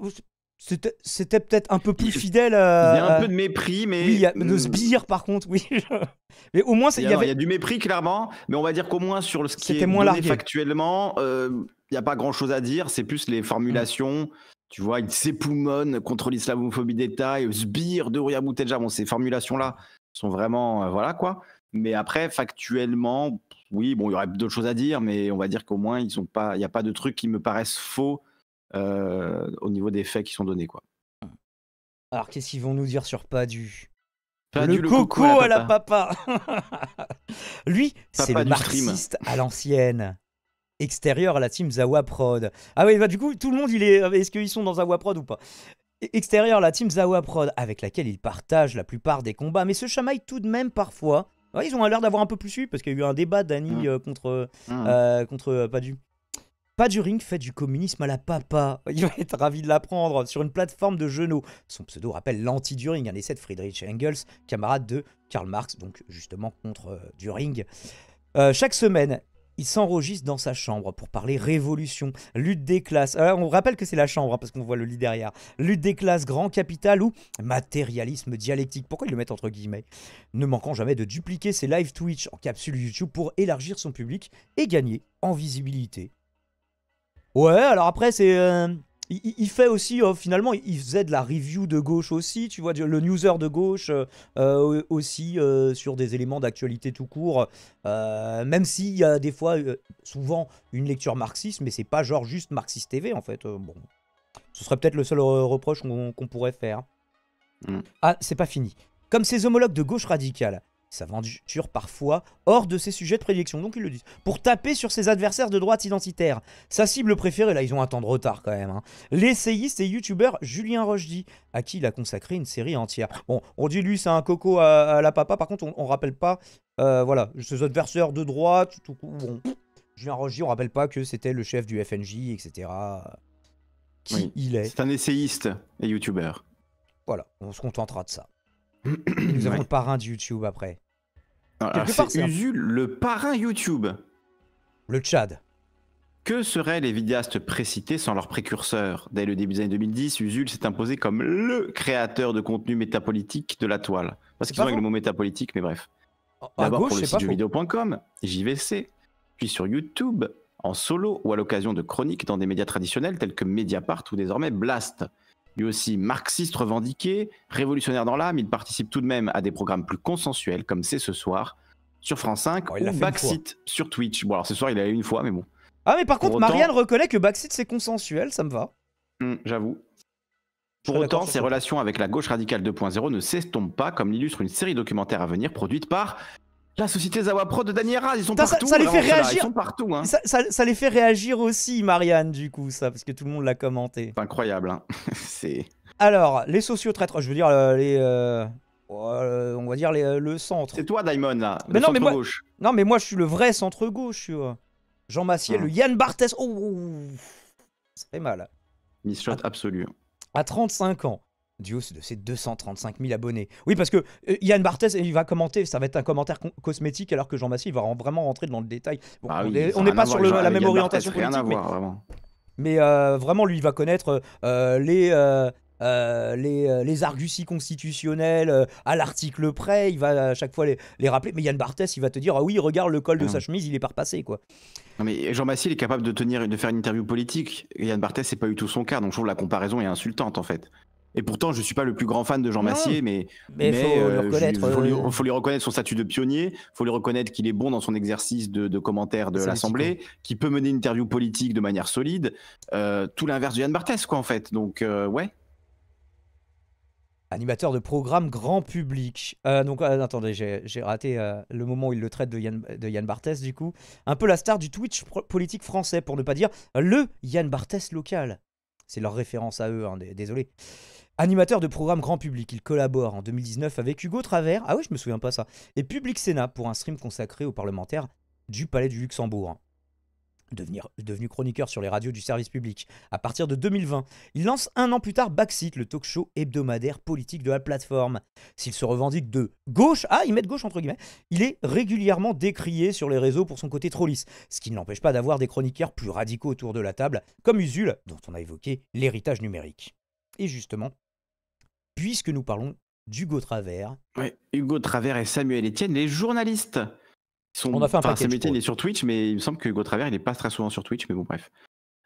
c'était peut-être un peu plus fidèle. À, euh, euh, il y a un peu de mépris, mais. Oui, a, de sbire, par contre, oui. *laughs* mais au moins, il y, y, a du mépris, clairement, mais on va dire qu'au moins sur ce qui est moins donné factuellement, euh, il n'y a pas grand-chose à dire. C'est plus les formulations. Tu vois, il s'époumonne contre l'islamophobie d'État, sbire de Ria Bon, ces formulations-là sont vraiment. voilà, quoi. Mais après, factuellement, oui, bon, il y aurait d'autres choses à dire, mais on va dire qu'au moins, il n'y a pas de trucs qui me paraissent faux euh, au niveau des faits qui sont donnés. Quoi. Alors, qu'est-ce qu'ils vont nous dire sur Padu le, coucou coco, à la papa, *laughs* Lui, c'est le marxiste à l'ancienne. Extérieur à la team Zawa Prod. Ah oui, bah, du coup, tout le monde, il est. Euh, est-ce qu'ils sont dans Zawa Prod ou pas e, Extérieur à la team Zawa Prod, avec laquelle ils partagent la plupart des combats, mais se chamaillent tout de même parfois. ils ont l'air d'avoir un peu plus su, parce qu'il y a eu un débat d'Annie mmh. euh, contre, mmh. contre Padu. During fait du communisme à la papa. *laughs* Il va être ravi de l'apprendre sur une plateforme de genoux. Son pseudo rappelle l'anti-During, un essai de Friedrich Engels, camarade de Karl Marx, donc justement contre euh, During. Euh, chaque semaine, il s'enregistre dans sa chambre pour parler révolution, lutte des classes. Euh, on rappelle que c'est la chambre hein, parce qu'on voit le lit derrière. Lutte des classes, grand capital ou matérialisme dialectique. Pourquoi il le met entre guillemets Ne manquant jamais de dupliquer ses live Twitch en capsule YouTube pour élargir son public et gagner en visibilité Ouais, alors après, c'est. Euh, il, fait aussi, euh, finalement, il faisait de la review de gauche aussi, tu vois, le newser de gauche euh, aussi sur des éléments d'actualité tout court. même s'il y a des fois, souvent, une lecture marxiste, mais c'est pas genre juste marxiste TV en fait. bon, ce serait peut-être le seul reproche qu'on pourrait faire. Mm. Ah, c'est pas fini. Comme ses homologues de gauche radicale, s'aventure parfois hors de ses sujets de prédilection, donc ils le disent, pour taper sur ses adversaires de droite identitaire. Sa cible préférée, là ils ont un temps de retard quand même, hein. l'essayiste et youtubeur Julien Rochdy, à qui il a consacré une série entière. Bon, on dit lui c'est un coco à, la papa, par contre on, on rappelle pas, euh, voilà, ses adversaires de droite, tout, Julien Rochdy, on rappelle pas que c'était le chef du FNJ, etc. Qui il est. C'est un essayiste et youtubeur. Voilà, on se contentera de ça. *coughs* nous avons parrain de YouTube après. Ah, c'est Usul, le parrain YouTube. Le Tchad. Que seraient les vidéastes précités sans leur précurseur Dès le début des années 2010, Usul s'est imposé comme LE créateur de contenu métapolitique de la toile. Parce qu'ils ont avec le mot métapolitique, mais bref. D'abord pour le site jeuxvideo.com, JVC, puis sur YouTube, en solo ou à l'occasion de chroniques dans des médias traditionnels tels que Mediapart ou désormais Blast lui aussi marxiste revendiqué, révolutionnaire dans l'âme, il participe tout de même à des programmes plus consensuels comme c'est ce soir sur France 5 ou Backseat sur Twitch. Bon alors ce soir il a eu une fois mais bon. Ah mais par contre Marianne reconnaît que Backseat c'est consensuel, ça me va. Hum, j'avoue. Pour autant, ses relations avec la gauche radicale 2.0 ne s'estompent pas, comme l'illustre une série documentaire à venir produite par la société Pro de Daniel Raz, ils sont partout. Ça, les fait réagir. partout. Hein. Ça, les fait réagir aussi, Marianne, du coup, ça, parce que tout le monde l'a commenté. C'est incroyable. Hein. *laughs* c'est. Alors, les sociaux traîtres, je veux dire, euh, les. Euh, oh, euh, on va dire le centre. C'est toi, Daimon, là. Mais le non, mais moi, gauche. non, mais moi, je suis le vrai centre-gauche, Jean Massier, ah. le Yann Barthès. Oh, oh, oh, Ça fait mal. Miss shot absolu. À 35 ans de ses 235 000 abonnés. Oui, parce que euh, Yann Barthès, il va commenter, ça va être un commentaire cosmétique, alors que Jean Massy, il va vraiment rentrer dans le détail. Ah on n'est pas sur la même orientation politique. Rien mais, vraiment. mais euh, vraiment, lui, il va connaître euh, les. les, arguties constitutionnelles à l'article près, il va à chaque fois les, rappeler. Mais Yann Barthès, il va te dire Ah oui, regarde le col de mm. sa chemise, il est passé Quoi. Non, mais Jean Massy, est capable de, tenir, de faire une interview politique. Yann Barthès, c'est pas du tout son cas. Donc je trouve la comparaison est insultante en fait. Et pourtant, je ne suis pas le plus grand fan de Jean Massier, mais, mais, euh, euh. faut, lui reconnaître son statut de pionnier, faut lui reconnaître qu'il est bon dans son exercice de, commentaire de l'Assemblée, qu'il peut mener une interview politique de manière solide, euh, tout l'inverse de Yann Barthès, quoi, en fait. Donc, ouais. Animateur de programme grand public. donc, attendez, j'ai raté le moment où il le traite de Yann, de Yann Barthès, du coup. Un peu la star du Twitch politique français, pour ne pas dire le Yann Barthès local. C'est leur référence à eux, hein, désolé. Animateur de programme grand public, il collabore en 2019 avec Hugo Travers, ah oui, je me souviens pas ça, et Public Sénat pour un stream consacré aux parlementaires du Palais du Luxembourg. Devenir, devenu chroniqueur sur les radios du service public à partir de 2020, il lance un an plus tard Backseat, le talk show hebdomadaire politique de la plateforme. S'il se revendique de gauche, ah, met de gauche entre guillemets, il est régulièrement décrié sur les réseaux pour son côté trop lisse, ce qui ne l'empêche pas d'avoir des chroniqueurs plus radicaux autour de la table, comme Usul, dont on a évoqué l'héritage numérique. Et justement, puisque nous parlons d'Hugo Travers. Hugo Travers et Samuel Etienne, les journalistes. Sont, On a fait un Samuel Etienne est sur Twitch, mais il me semble que Hugo Travers, il n'est pas très souvent sur Twitch, mais bon, bref.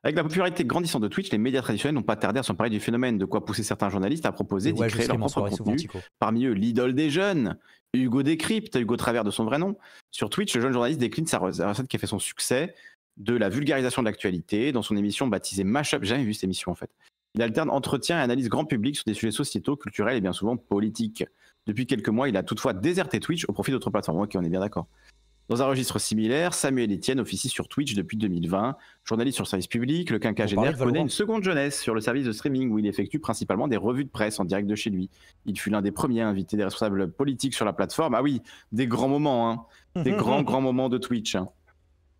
Avec la popularité grandissante de Twitch, les médias traditionnels n'ont pas tardé à s'emparer du phénomène, de quoi pousser certains journalistes à proposer d'y créer leur propre contenu. Parmi eux, l'idole des jeunes, Hugo Décrypte, Hugo Travers de son vrai nom. Sur Twitch, le jeune journaliste décline sa recette qui a fait son succès de la vulgarisation de l'actualité dans son émission baptisée Mashup. J'ai jamais vu cette émission en fait. Il alterne entretien et analyse grand public sur des sujets sociétaux, culturels et bien souvent politiques. Depuis quelques mois, il a toutefois déserté Twitch au profit d'autres plateformes. Ok, on est bien d'accord. Dans un registre similaire, Samuel Etienne officie sur Twitch depuis 2020. Journaliste sur service public, le quinquagénaire connaît une seconde jeunesse sur le service de streaming où il effectue principalement des revues de presse en direct de chez lui. Il fut l'un des premiers invités des responsables politiques sur la plateforme. Ah oui, des grands moments, hein. des *laughs* grands, grands moments de Twitch. Hein.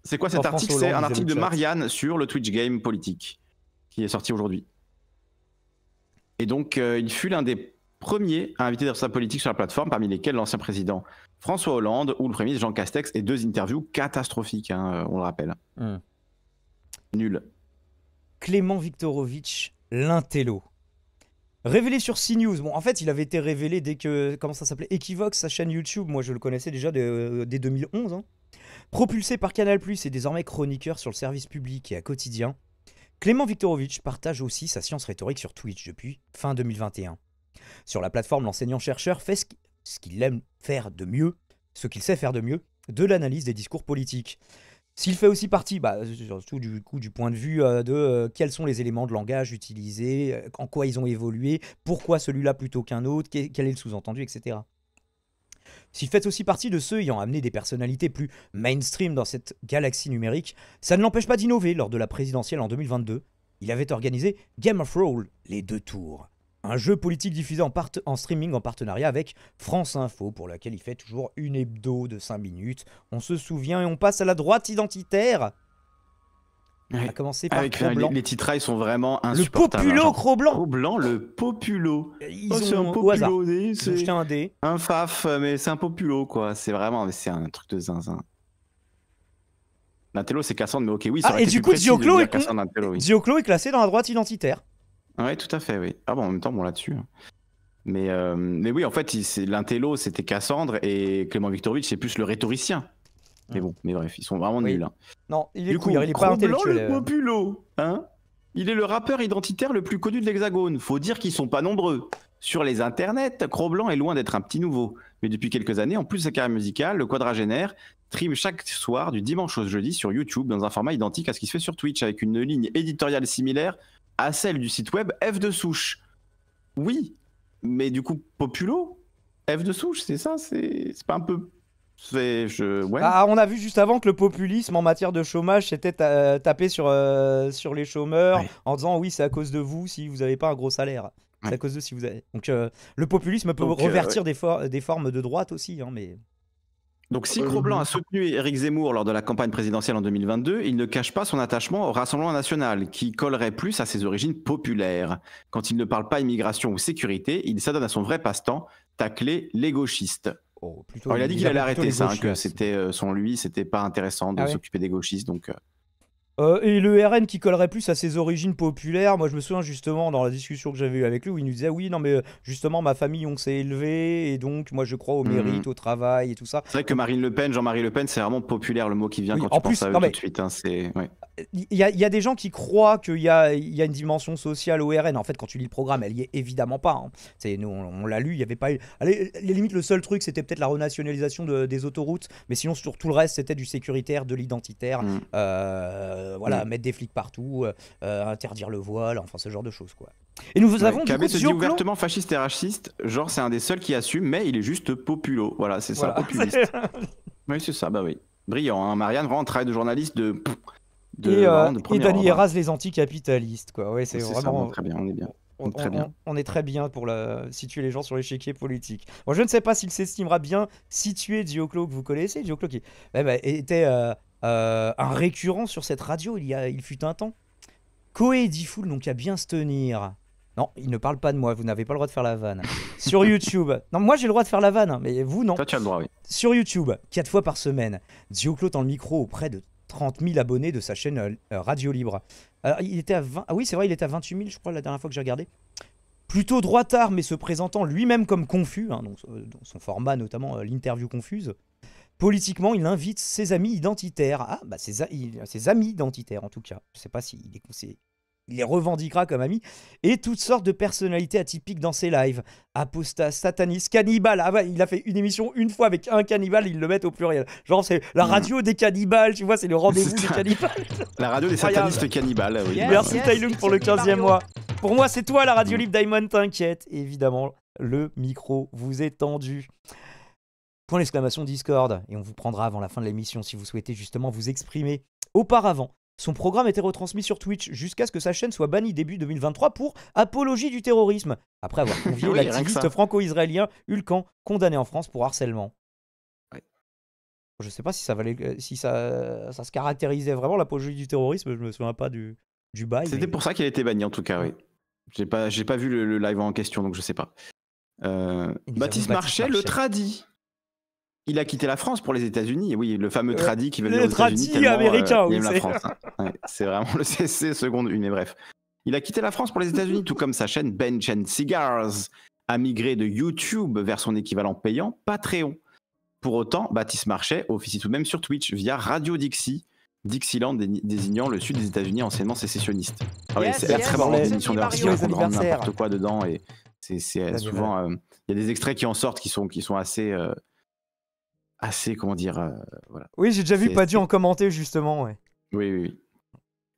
C'est quoi cet article C'est un article de Marianne sur le Twitch Game politique qui est sorti aujourd'hui. Et donc, euh, il fut l'un des premiers à inviter des responsables politiques sur la plateforme, parmi lesquels l'ancien président François Hollande ou le premier Jean Castex, et deux interviews catastrophiques, hein, euh, on le rappelle. Hmm. Nul. Clément Viktorovitch, l'intello. Révélé sur CNews. Bon, en fait, il avait été révélé dès que. Comment ça s'appelait Equivox, sa chaîne YouTube. Moi, je le connaissais déjà euh, dès, 2011. Hein. Propulsé par Canal, et désormais chroniqueur sur le service public et à quotidien, Clément Viktorovitch partage aussi sa science rhétorique sur Twitch depuis fin 2021. Sur la plateforme, l'enseignant-chercheur fait ce qu'il aime faire de mieux, ce qu'il sait faire de mieux, de l'analyse des discours politiques. S'il fait aussi partie, bah, euh, du coup, du point de vue euh, de euh, quels sont les éléments de langage utilisés, en quoi ils ont évolué, pourquoi celui-là plutôt qu'un autre, quel est le sous-entendu, etc. S'il fait aussi partie de ceux ayant amené des personnalités plus mainstream dans cette galaxie numérique, ça ne l'empêche pas d'innover lors de la présidentielle en 2022. Il avait organisé Game of Roll, les deux tours. Un jeu politique diffusé en, en streaming en partenariat avec France Info, pour laquelle il fait toujours une hebdo de 5 minutes. On se souvient et on passe à la droite identitaire avec, euh, blanc Les, les sont vraiment insupportables. Le populo hein, Cro-Blanc le populo. Ils oh, ont, un populo. c'est un dé. Un faf, mais c'est un populo, quoi. C'est vraiment c'est un truc de zinzin. L'Intello, c'est Cassandre, mais ok, oui. Ça ah, et du coup, Zioclo est, est classé dans la droite identitaire. Ouais, tout à fait, oui. Ah bon, en même temps, bon, là-dessus. Hein. Mais, euh, mais oui, en fait, l'intello, c'était Cassandre, et Clément Viktorovitch, c'est plus le rhétoricien. Mais mm. bon, mais bref, ils sont vraiment nuls. Hein. Non, il est du il est pas intellectuel. le euh. populo, hein il est le rappeur identitaire le plus connu de l'Hexagone. Faut dire qu'ils sont pas nombreux. Sur les internets, cro est loin d'être un petit nouveau. Mais depuis quelques années, en plus de sa carrière musicale, le quadragénaire trim chaque soir du dimanche au jeudi sur YouTube dans un format identique à ce qui se fait sur Twitch avec une ligne éditoriale similaire à celle du site web F de souche. Oui, mais du coup, Populo F de souche, c'est ça C'est pas un peu bah, on a vu juste avant que le populisme en matière de chômage S'était euh, tapé sur, euh, sur les chômeurs en disant oui c'est à cause de vous si vous n'avez pas un gros salaire. à cause de si vous avez... Donc euh, le populisme peut revertir des, formes de droite aussi. Hein, mais... Donc si cro a soutenu Éric Zemmour lors de la campagne présidentielle en 2022, il ne cache pas son attachement au Rassemblement national, qui collerait plus à ses origines populaires. Quand il ne parle pas immigration ou sécurité, il s'adonne à son vrai passe-temps, tacler les gauchistes. Oh, il a dit qu'il allait arrêter ça, hein, que c'était euh, sans lui, c'était pas intéressant de ah s'occuper des gauchistes, donc. Euh, euh, et le RN qui collerait plus à ses origines populaires. Moi, je me souviens justement dans la discussion que j'avais eue avec lui où il nous disait Oui, non, mais euh, justement, ma famille, on s'est élevé et donc moi, je crois au mmh. mérite, au travail et tout ça. C'est vrai que Marine Le Pen, Jean-Marie Le Pen, c'est vraiment populaire le mot qui vient quand tu penses à eux tout de suite. Hein, il y, a, des gens qui croient qu'il y a, une dimension sociale au RN. En fait, quand tu lis le programme, elle y est évidemment pas. Hein. C'est, nous, on, l'a lu, il n'y avait pas eu. les limites, le seul truc, c'était peut-être la renationalisation des autoroutes, mais sinon, sur tout le reste, c'était du sécuritaire, de l'identitaire. Mmh. Euh, euh, voilà, mm. mettre des flics partout, euh, euh, interdire le voile, enfin ce genre de choses quoi. Et nous avons ouais, KB se dit ouvertement fasciste et raciste, genre c'est un des seuls qui assume, mais il est juste populo, voilà c'est ça, populiste. *laughs* oui c'est ça, bah oui, brillant. Hein. Marianne vraiment travail de journaliste de. de et, euh, hein. les anticapitalistes quoi, ouais c'est vraiment. très bien, on est bien. On, très bien. On, est très bien pour situer les gens sur l'échiquier politique. Moi, bon, je ne sais pas s'il s'estimera bien situé Dioclo que vous connaissez. Dioclo qui eh ben, était euh, un récurrent sur cette radio il, y a, il fut un temps. Koé dit donc il bien se tenir. Non, il ne parle pas de moi, vous n'avez pas le droit de faire la vanne. *laughs* Sur YouTube, non, moi j'ai le droit de faire la vanne, hein, mais vous non. Toi tu as le droit, oui. Sur YouTube, 4 fois par semaine, Dioclo tend le micro auprès de 30 000 abonnés de sa chaîne euh, euh, Radio Libre. il était à 20... Ah oui, c'est vrai, il était à 28 000, je crois, la dernière fois que j'ai regardé. Plutôt droitard, mais se présentant lui-même comme confus, hein, dans son format notamment l'interview confuse. Politiquement, il invite ses amis identitaires. Ah, bah ses, amis identitaires en tout cas. Je ne sais pas s'il est il les revendiquera comme amis, et toutes sortes de personnalités atypiques dans ses lives. Apostas, sataniste, cannibale. Ah il a fait une émission une fois avec un cannibale, Il le met au pluriel. Genre, c'est la hmm. radio des cannibales, tu vois, c'est le rendez-vous des cannibales. *laughs* La radio des satanistes cannibales, oui. Merci yes, pour le 15e mois. Pour moi, c'est toi la radio libre Diamond, t'inquiète. Évidemment, le micro vous est tendu. Point d'exclamation Discord. Et on vous prendra avant la fin de l'émission si vous souhaitez justement vous exprimer. Auparavant, son programme était retransmis sur Twitch jusqu'à ce que sa chaîne soit bannie début 2023 pour apologie du terrorisme, après avoir *laughs* convié l'activiste franco-israélien Hulkan, condamné en France pour harcèlement. Je Je sais pas si ça valait, euh, si ça, ça se caractérisait vraiment l'apologie du terrorisme. Je me souviens pas du du bail. C'était pour ça qu'il a été banni en tout cas, oui. J'ai pas, j'ai pas vu le, live en question, donc je sais pas. Euh, Baptiste Marchais, le tradit. Il a quitté la France pour les États-Unis, oui, le fameux euh, tradit qui veut dire aux États-Unis euh, américain, oui, hein. *laughs* c'est vraiment le CC seconde une et bref. Il a quitté la France pour les États-Unis, tout comme sa chaîne Bench and Cigars a migré de YouTube vers son équivalent payant Patreon. Pour autant, Baptiste Marchais officie tout de même sur Twitch via Radio Dixie, Dixieland désignant le sud des États-Unis anciennement sécessionniste. Ah très yes, c'est yes, marrant yes, de n'importe quoi dedans et c'est souvent euh, il y a des extraits qui en sortent qui sont qui sont assez assez, comment dire, euh, Oui, j'ai déjà vu pas dû en commenter justement. Ouais. Oui, oui, oui.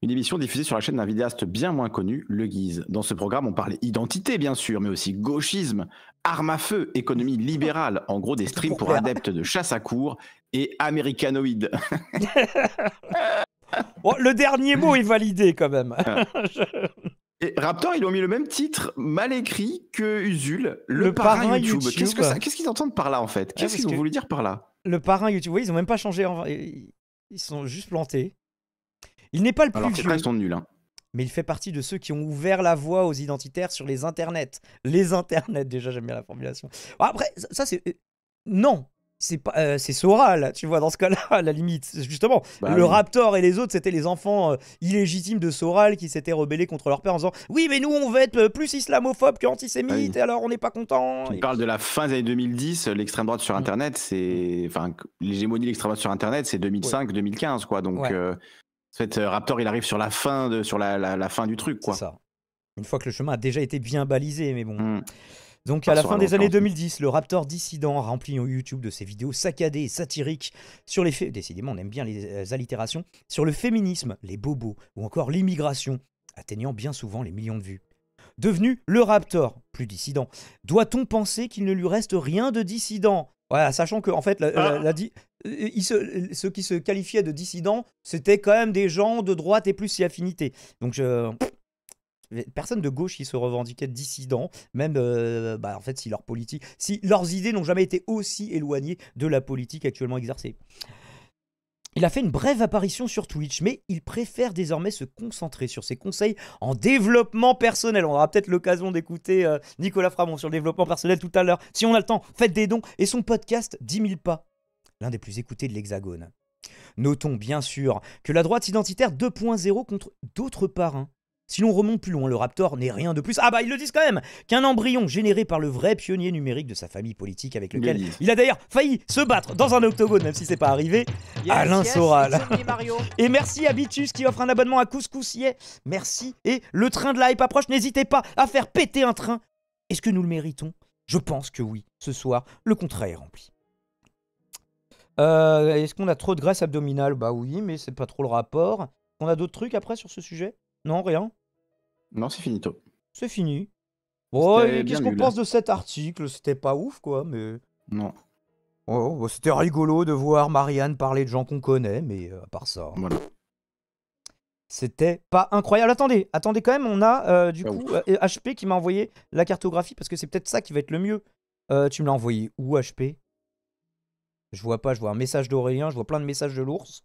Une émission diffusée sur la chaîne d'un vidéaste bien moins connu, Le Guise. Dans ce programme, on parlait identité, bien sûr, mais aussi gauchisme, armes à feu, économie libérale, en gros des streams pour adeptes de chasse à cours et américanoïdes. *laughs* le dernier mot est validé quand même. Ah. *laughs* Et Raptor, ils ont mis le même titre, mal écrit que Usul, le, le parrain, YouTube. Qu'est-ce qu'ils entendent par là en fait ah, Qu'est-ce qu'ils ont voulu dire par là le parrain YouTube. ils ont même pas changé. En... Ils sont juste plantés. Il n'est pas le plus Alors, vieux. sont nuls. Hein. Mais il fait partie de ceux qui ont ouvert la voie aux identitaires sur les internets. Les internets, déjà, j'aime bien la formulation. Après, ça, c'est. Euh, non, c'est pas euh, c'est tu vois dans ce cas-là la limite justement bah le Raptor et les autres c'était les enfants euh, illégitimes de Soral qui s'étaient rebellés contre leur père en disant oui mais nous on veut être euh, plus islamophobes qu'antisémites et ah alors on n'est pas content. On parle de la fin des années 2010, l'extrême droite sur mm. internet c'est mm. enfin l'hégémonie de l'extrême droite sur internet c'est 2005 2015 quoi donc en fait Raptor il arrive sur la fin de sur la, fin du truc quoi. ça. Une fois que le chemin a déjà été bien balisé mais bon. Mm. Donc à la fin des années 2010, le Raptor dissident remplit YouTube de ses vidéos saccadées et satiriques sur les faits, décidément on aime bien les euh, allitérations, sur le féminisme, les bobos ou encore l'immigration, atteignant bien souvent les millions de vues. Devenu le Raptor, plus dissident, doit-on penser qu'il ne lui reste rien de dissident voilà, sachant que en fait, ah. euh, euh, ceux qui se qualifiaient de dissidents, c'était quand même des gens de droite et plus si affinités. Donc je, personne de gauche qui se revendiquait dissident, même euh, bah, en fait si si leurs idées n'ont jamais été aussi éloignées de la politique actuellement exercée. Il a fait une brève apparition sur Twitch, mais il préfère désormais se concentrer sur ses conseils en développement personnel. On aura peut-être l'occasion d'écouter euh, Nicolas Framon sur le développement personnel tout à l'heure. Si on a le temps, faites des dons. Et son podcast 10 000 pas, l'un des plus écoutés de l'Hexagone. Notons bien sûr que la droite identitaire 2.0 contre d'autres parrains si l'on remonte plus loin, le Raptor n'est rien de plus. Ah bah ils le disent quand même Qu'un embryon généré par le vrai pionnier numérique de sa famille politique avec lequel il a d'ailleurs failli se battre dans un octogone, même si c'est pas arrivé, Alain Soral. *laughs* et merci à Bitus qui offre un abonnement à Couscous Merci. Et le train de la approche, n'hésitez pas à faire péter un train. Est-ce que nous le méritons Je pense que oui. Ce soir, le contrat est rempli. Euh, est-ce qu'on a trop de graisse abdominale Bah oui, mais c'est pas trop le rapport. On a d'autres trucs après sur ce sujet non, rien Non, c'est fini toi. C'est fini. Bon, qu'est-ce qu'on pense de cet article C'était pas ouf, quoi, mais. Non. Oh, c'était rigolo de voir Marianne parler de gens qu'on connaît, mais euh, à part ça. Voilà. C'était pas incroyable. Attendez, attendez quand même, on a euh, du coup HP euh, qui m'a envoyé la cartographie parce que c'est peut-être ça qui va être le mieux. tu me l'as envoyé où HP Je vois pas, je vois un message d'Aurélien, je vois plein de messages de l'ours.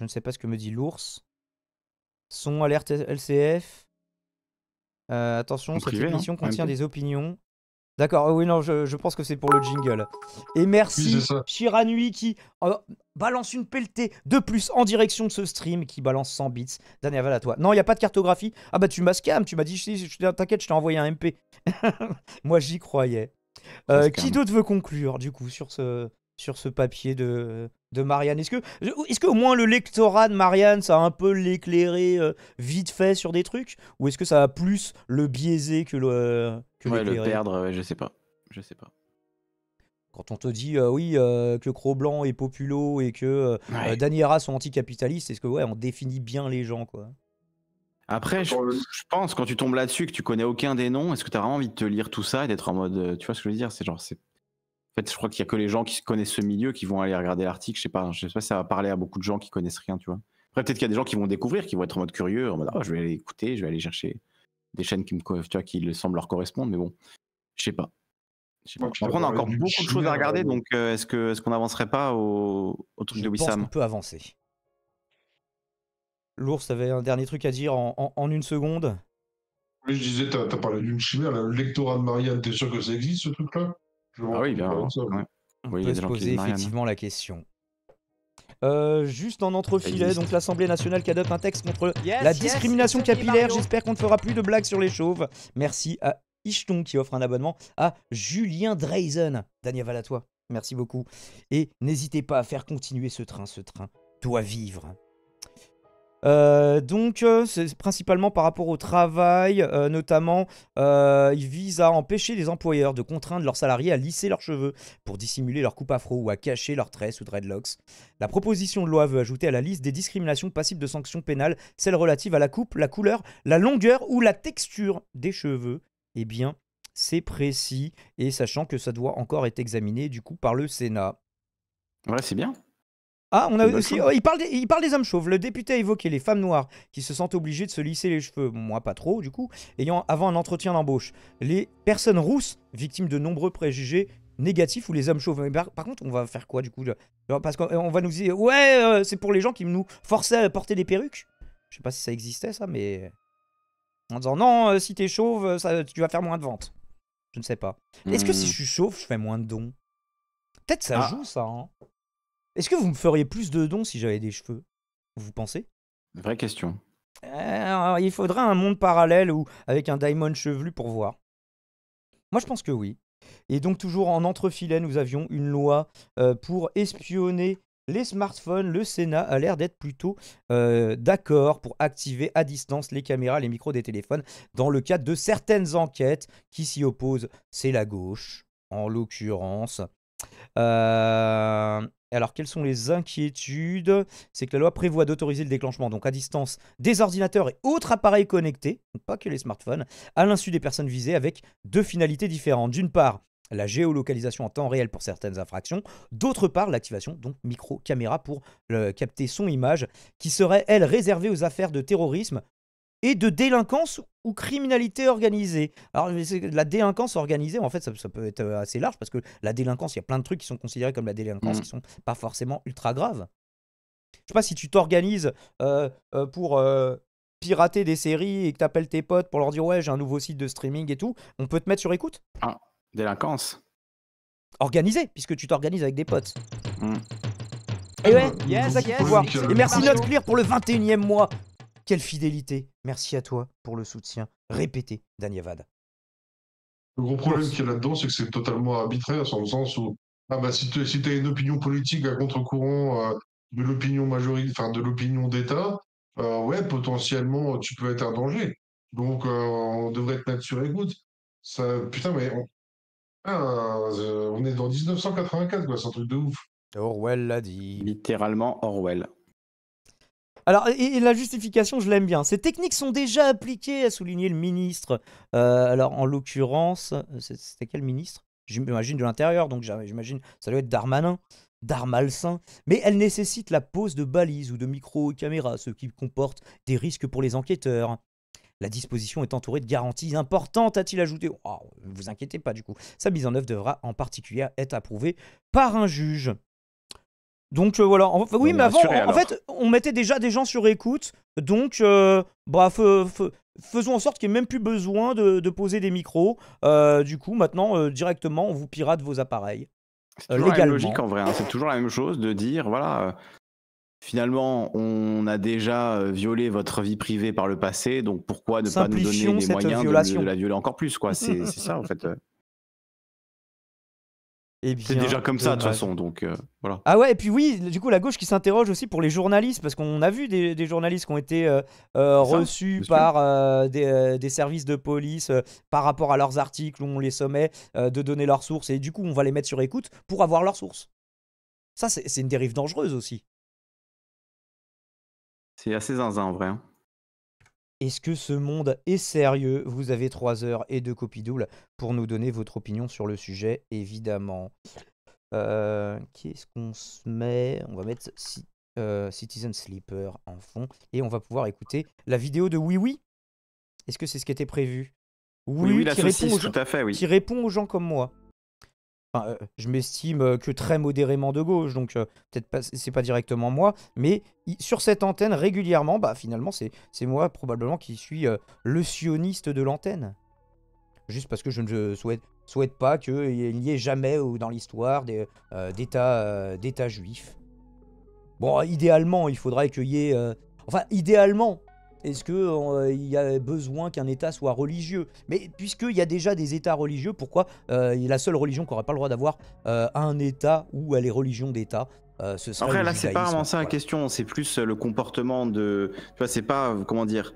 Je ne sais pas ce que me dit l'ours. Son alerte LCF. Euh, attention, cette hein, émission contient des opinions. D'accord, oh oui, non, je, pense que c'est pour le jingle. Et merci Shiranui qui euh, balance une pelletée de plus en direction de ce stream qui balance 100 bits. Daniel, à toi. Non, il n'y a pas de cartographie. Ah bah tu m'as scam, tu m'as dit, t'inquiète, je t'ai envoyé un MP. *laughs* Moi, j'y croyais. Euh, qui d'autre veut conclure, du coup, sur ce, sur ce papier de, de Marianne Est-ce que, est-ce au moins le lectorat de Marianne, ça a un peu l'éclairé euh, vite fait sur des trucs Ou est-ce que ça a plus le biaisé que le. le perdre, je sais pas. Je sais pas. Quand on te dit euh, oui euh, que Cro-Blanc est populo et que ouais. Daniera sont anticapitalistes, est-ce que ouais on définit bien les gens quoi Après je, pense quand tu tombes là-dessus que tu connais aucun des noms, est-ce que tu as vraiment envie de te lire tout ça et d'être en mode tu vois ce que je veux dire c'est genre c'est fait, je crois qu'il n'y a que les gens qui connaissent ce milieu qui vont aller regarder l'article. Je sais sais pas si ça va parler à beaucoup de gens qui connaissent rien, tu vois. Après, peut-être qu'il y a des gens qui vont découvrir, qui vont être en mode curieux, ah, je vais aller écouter, je vais aller chercher des chaînes qui me, tu vois, qui semblent leur correspondre, mais bon, je ne sais pas. Après, on a encore beaucoup de choses à regarder, euh, donc euh, est-ce qu'on est qu'on n'avancerait pas au, truc de Wissam On peut avancer. L'ours, avait un dernier truc à dire en, une seconde Oui, je disais, t'as as parlé d'une chimère, le lectorat de Marianne, t'es sûr que ça existe ce truc-là ah oui, bien. On peut poser effectivement la question. Euh, juste en entrefilet, donc l'Assemblée nationale adopte un texte contre *laughs* la discrimination capillaire. J'espère qu'on ne fera plus de blagues sur les chauves. Merci à Ichton qui offre un abonnement à Julien Dreisen. Daniel toi, merci beaucoup. Et n'hésitez pas à faire continuer ce train, ce train doit vivre. Euh, donc, euh, c'est principalement par rapport au travail, euh, notamment, il vise à empêcher les employeurs de contraindre leurs salariés à lisser leurs cheveux pour dissimuler leur coupe afro ou à cacher leurs tresses ou dreadlocks. La proposition de loi veut ajouter à la liste des discriminations passibles de sanctions pénales celles relatives à la coupe, la couleur, la longueur ou la texture des cheveux. Eh bien, c'est précis, et sachant que ça doit encore être examiné du coup par le Sénat. Ouais, c'est bien. Ah, on a aussi. Oh, il, parle des, il parle des hommes chauves. Le député a évoqué les femmes noires qui se sentent obligées de se lisser les cheveux, moi pas trop du coup, ayant avant un entretien d'embauche. Les personnes rousses, victimes de nombreux préjugés négatifs ou les hommes chauves. par, contre, on va faire quoi du coup Parce qu'on va nous dire ouais, euh, c'est pour les gens qui nous forçaient à porter des perruques. Je sais pas si ça existait ça, mais en disant non, si euh, si t'es chauve, euh, tu vas faire moins de ventes. Je ne sais pas. Est-ce que si hmm. je suis chauve, je fais moins de dons Peut-être ça ah. joue ça. Hein est-ce que vous me feriez plus de dons si j'avais des cheveux Vous pensez Vraie question. Euh, il faudrait un monde parallèle ou avec un diamond chevelu pour voir. Moi, je pense que oui. Et donc, toujours en entrefilet, nous avions une loi euh, pour espionner les smartphones. Le Sénat a l'air d'être plutôt euh, d'accord pour activer à distance les caméras, les micros des téléphones dans le cadre de certaines enquêtes qui s'y opposent. C'est la gauche, en l'occurrence. Euh, alors, quelles sont les inquiétudes C'est que la loi prévoit d'autoriser le déclenchement, donc à distance, des ordinateurs et autres appareils connectés, pas que les smartphones, à l'insu des personnes visées avec deux finalités différentes. D'une part, la géolocalisation en temps réel pour certaines infractions, d'autre part l'activation donc micro-caméra pour capter son image, qui serait elle réservée aux affaires de terrorisme et de délinquance ou criminalité organisée. Alors, la délinquance organisée, en fait, ça, peut être euh, assez large parce que la délinquance, il y a plein de trucs qui sont considérés comme la délinquance mm. qui sont pas forcément ultra graves. Je sais pas si tu t'organises euh, euh, pour pirater des séries et que t'appelles tes potes pour leur dire ouais j'ai un nouveau site de streaming et tout, on peut te mettre sur écoute ah, Délinquance. Organisée, puisque tu t'organises avec des potes. Mm. Et eh ouais, bah, yes, yes. Et merci NotClear pour le 21 e mois. Quelle fidélité Merci à toi pour le soutien répété Vade. Le gros problème qu'il y a là-dedans, c'est que c'est totalement arbitraire, dans le sens où ah bah, si tu as une opinion politique à contre-courant euh, de l'opinion majoritaire, enfin de l'opinion d'État, euh, ouais, potentiellement, tu peux être un danger. Donc, euh, on devrait être mettre sur écoute. Ça, putain, mais on, ah, est dans 1984, c'est un truc de ouf. Orwell l'a dit. Littéralement Orwell. Alors, et, la justification, je l'aime bien. Ces techniques sont déjà appliquées, a souligné le ministre. Euh, alors, en l'occurrence, euh, c'était quel ministre J'imagine de l'intérieur, donc j'imagine ça doit être Darmanin Darmalsin. mais elle nécessite la pose de balises ou de micro-caméras, ce qui comporte des risques pour les enquêteurs. La disposition est entourée de garanties importantes, a-t-il ajouté. ne oh, vous inquiétez pas du coup, sa mise en œuvre devra en particulier être approuvée par un juge. Donc euh, voilà. oui, mais avant, en, fait, on mettait déjà des gens sur écoute. Donc, euh, bref, bah, faisons en sorte qu'il n'y ait même plus besoin de, poser des micros. Euh, du coup, maintenant, directement, on vous pirate vos appareils. C'est logique en vrai. Hein. C'est toujours la même chose de dire, voilà, finalement, on a déjà violé votre vie privée par le passé, donc pourquoi ne pas nous donner les moyens de, la violer encore plus, C'est ça, en fait. Eh c'est déjà comme ça de toute façon, euh, Ah ouais, et puis oui, du coup la gauche qui s'interroge aussi pour les journalistes, parce qu'on a vu des, journalistes qui ont été euh, euh, reçus par des, services de police par rapport à leurs articles où on les sommet de donner leurs sources, et du coup on va les mettre sur écoute pour avoir leurs sources. Ça c'est une dérive dangereuse aussi. C'est assez zinzin en vrai. Hein. Est-ce que ce monde est sérieux Vous avez trois heures et deux copies doubles pour nous donner votre opinion sur le sujet, évidemment. Euh, qu'est-ce qu'on se met On va mettre euh, Citizen Sleeper en fond et on va pouvoir écouter la vidéo de Oui Oui. Est-ce que c'est ce qui était prévu Oui, la tout à fait, oui. qui répond aux gens comme moi. Euh, je m'estime euh, que très modérément de gauche, donc euh, peut-être pas, c'est pas directement moi, mais sur cette antenne régulièrement, bah finalement c'est, c'est moi probablement qui suis le sioniste de l'antenne. Juste parce que je ne souhaite, souhaite pas qu'il n'y ait jamais ou dans l'histoire des, juif. d'état juifs. Bon, idéalement, il faudrait qu'il y ait... enfin, idéalement, est-ce qu'il euh, il y a besoin qu'un État soit religieux Mais puisqu'il y a déjà des États religieux, pourquoi euh, la seule religion qu'on n'aurait pas le droit d'avoir euh, un État ou les religions d'État ce Après, là, c'est pas vraiment ça la question, c'est plus le comportement de. Tu vois, c'est pas, comment dire,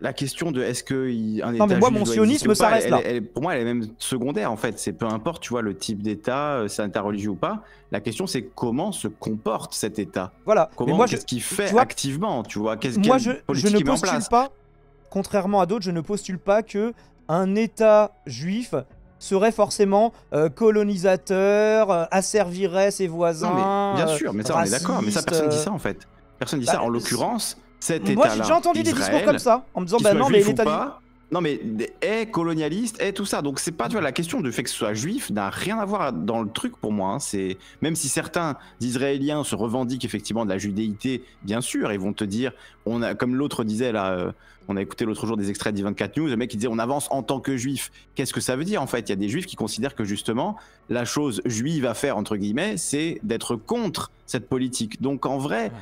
la question de est-ce que un état mais moi, mon sionisme, ça reste là. pour moi, elle est même secondaire en fait. C'est peu importe, tu vois, le type d'État, euh, c'est interreligieux ou pas. La question, c'est comment se comporte cet État. Voilà. Comment qu'est-ce qu'il fait activement, tu vois Qu'est-ce qu'il je, je ne postule pas. Contrairement à d'autres, je ne postule pas que un État juif serait forcément euh, colonisateur, euh, asservirait ses voisins. mais, bien sûr, mais ça, on est d'accord. Mais ça, personne dit ça en fait. Personne ne dit ça. Bah, en l'occurrence moi, j'ai déjà entendu des discours comme ça, en me disant, ben non, mais l'État. Non mais est colonialiste, est tout ça. Donc c'est pas tu vois la question du fait que ce soit juif n'a rien à voir dans le truc pour moi. Hein. C'est même si certains Israéliens se revendiquent effectivement de la judéité, bien sûr, ils vont te dire on a comme l'autre disait là, euh, on a écouté l'autre jour des extraits d'I24 News, un mec qui disait on avance en tant que juif. Qu'est-ce que ça veut dire en fait Il y a des juifs qui considèrent que justement la chose juive à faire entre guillemets, c'est d'être contre cette politique. Donc en vrai,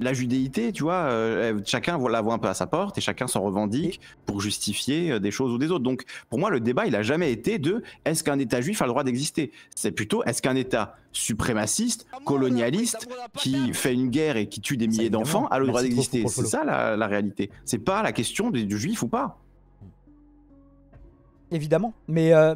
la judéité, tu vois, euh, chacun la voit un peu à sa porte et chacun s'en revendique pour justifier euh, des choses ou des autres. Donc, pour moi, le débat, il n'a jamais été de est-ce qu'un État juif a le droit d'exister C'est plutôt est-ce qu'un État suprémaciste, ah, colonialiste, qui fait une guerre et qui tue des milliers d'enfants a le droit d'exister C'est ça la, la réalité. C'est pas la question du juif ou pas. Évidemment, mais euh,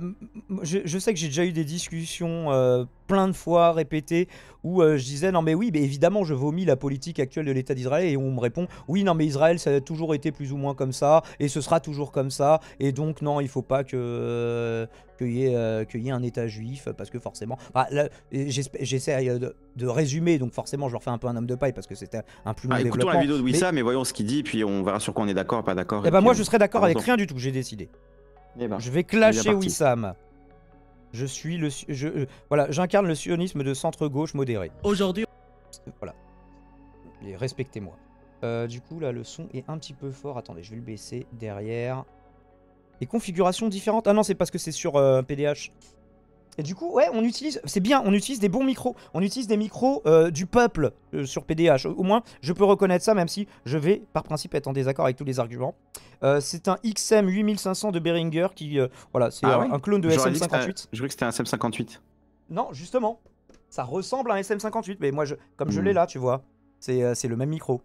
je, sais que j'ai déjà eu des discussions euh, plein de fois répétées où euh, je disais non mais oui, mais évidemment je vomis la politique actuelle de l'État d'Israël et on me répond oui non mais Israël ça a toujours été plus ou moins comme ça et ce sera toujours comme ça et donc non il faut pas que qu'il y, ait un État juif parce que forcément j'essaie de, résumer donc forcément je leur fais un peu un homme de paille parce que c'était un plus long ah, la vidéo de Wissa mais... voyons ce qu'il dit puis on verra sur quoi on est d'accord pas d'accord. Eh ben, et, moi je serais d'accord avec rien du tout j'ai décidé. Eh ben, je vais clasher Wissam. Je suis le. Euh, voilà, j'incarne le sionisme de centre-gauche modéré. Aujourd'hui. Voilà. Et respectez-moi. Euh, du coup, là, le son est un petit peu fort. Attendez, je vais le baisser derrière. Les configurations différentes. Ah non, c'est parce que c'est sur euh, un PDH. Et du coup, ouais, on utilise, c'est bien, on utilise des bons micros. On utilise des micros euh, du peuple euh, sur PDH. Au moins, je peux reconnaître ça, même si je vais, par principe, être en désaccord avec tous les arguments. Euh, c'est un XM 8500 de Behringer qui, voilà, c'est ah un clone de SM58. Je croyais que c'était un SM58. Non, justement, ça ressemble à un SM58, mais moi, je, comme je hmm. l'ai là, tu vois, c'est le même micro.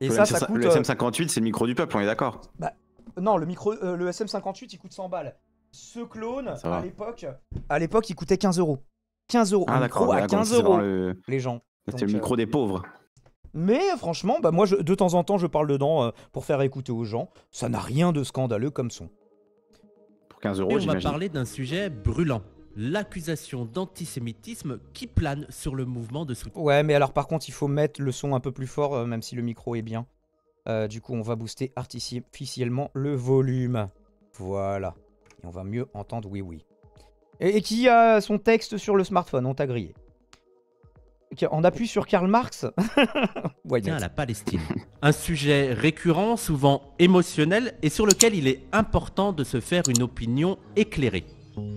Et le ça, ça coûte, Le SM58, c'est le micro du peuple, on est d'accord bah, non, le micro, le SM58, il coûte 100 balles. Ce clone, à l'époque, il coûtait 15 euros. 15 euros. un ah, micro à 15 euros, les gens. le micro euh, des pauvres. Mais euh, franchement, bah moi, de temps en temps, je parle dedans euh, pour faire écouter aux gens. Ça n'a rien de scandaleux comme son. Pour 15 euros, Et on va parler d'un sujet brûlant. L'accusation d'antisémitisme qui plane sur le mouvement de soutien. Ouais, mais alors par contre, il faut mettre le son un peu plus fort, même si le micro est bien. du coup, on va booster artificiellement le volume. Voilà on va mieux entendre oui oui. Et, qui a son texte sur le smartphone, on t'a grillé. On appuie sur Karl Marx *laughs* Tiens, la Palestine. Un sujet récurrent, souvent émotionnel, et sur lequel il est important de se faire une opinion éclairée.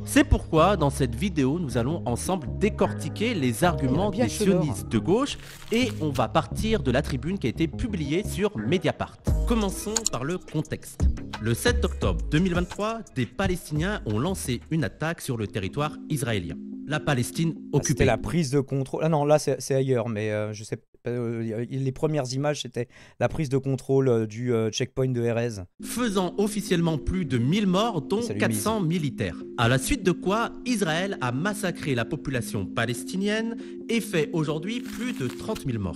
C'est pourquoi dans cette vidéo, nous allons ensemble décortiquer les arguments des sionistes de gauche et on va partir de la tribune qui a été publiée sur Mediapart. Commençons par le contexte. Le 7 octobre 2023, des Palestiniens ont lancé une attaque sur le territoire israélien. La Palestine ah, occupée. C'était la prise de contrôle. Ah non, là c'est ailleurs, mais euh, je sais euh, les premières images, c'était la prise de contrôle euh, du checkpoint de Erez. Faisant officiellement plus de 1000 morts, dont 400 militaires. À la suite de quoi, Israël a massacré la population palestinienne et fait aujourd'hui plus de 30 000 morts.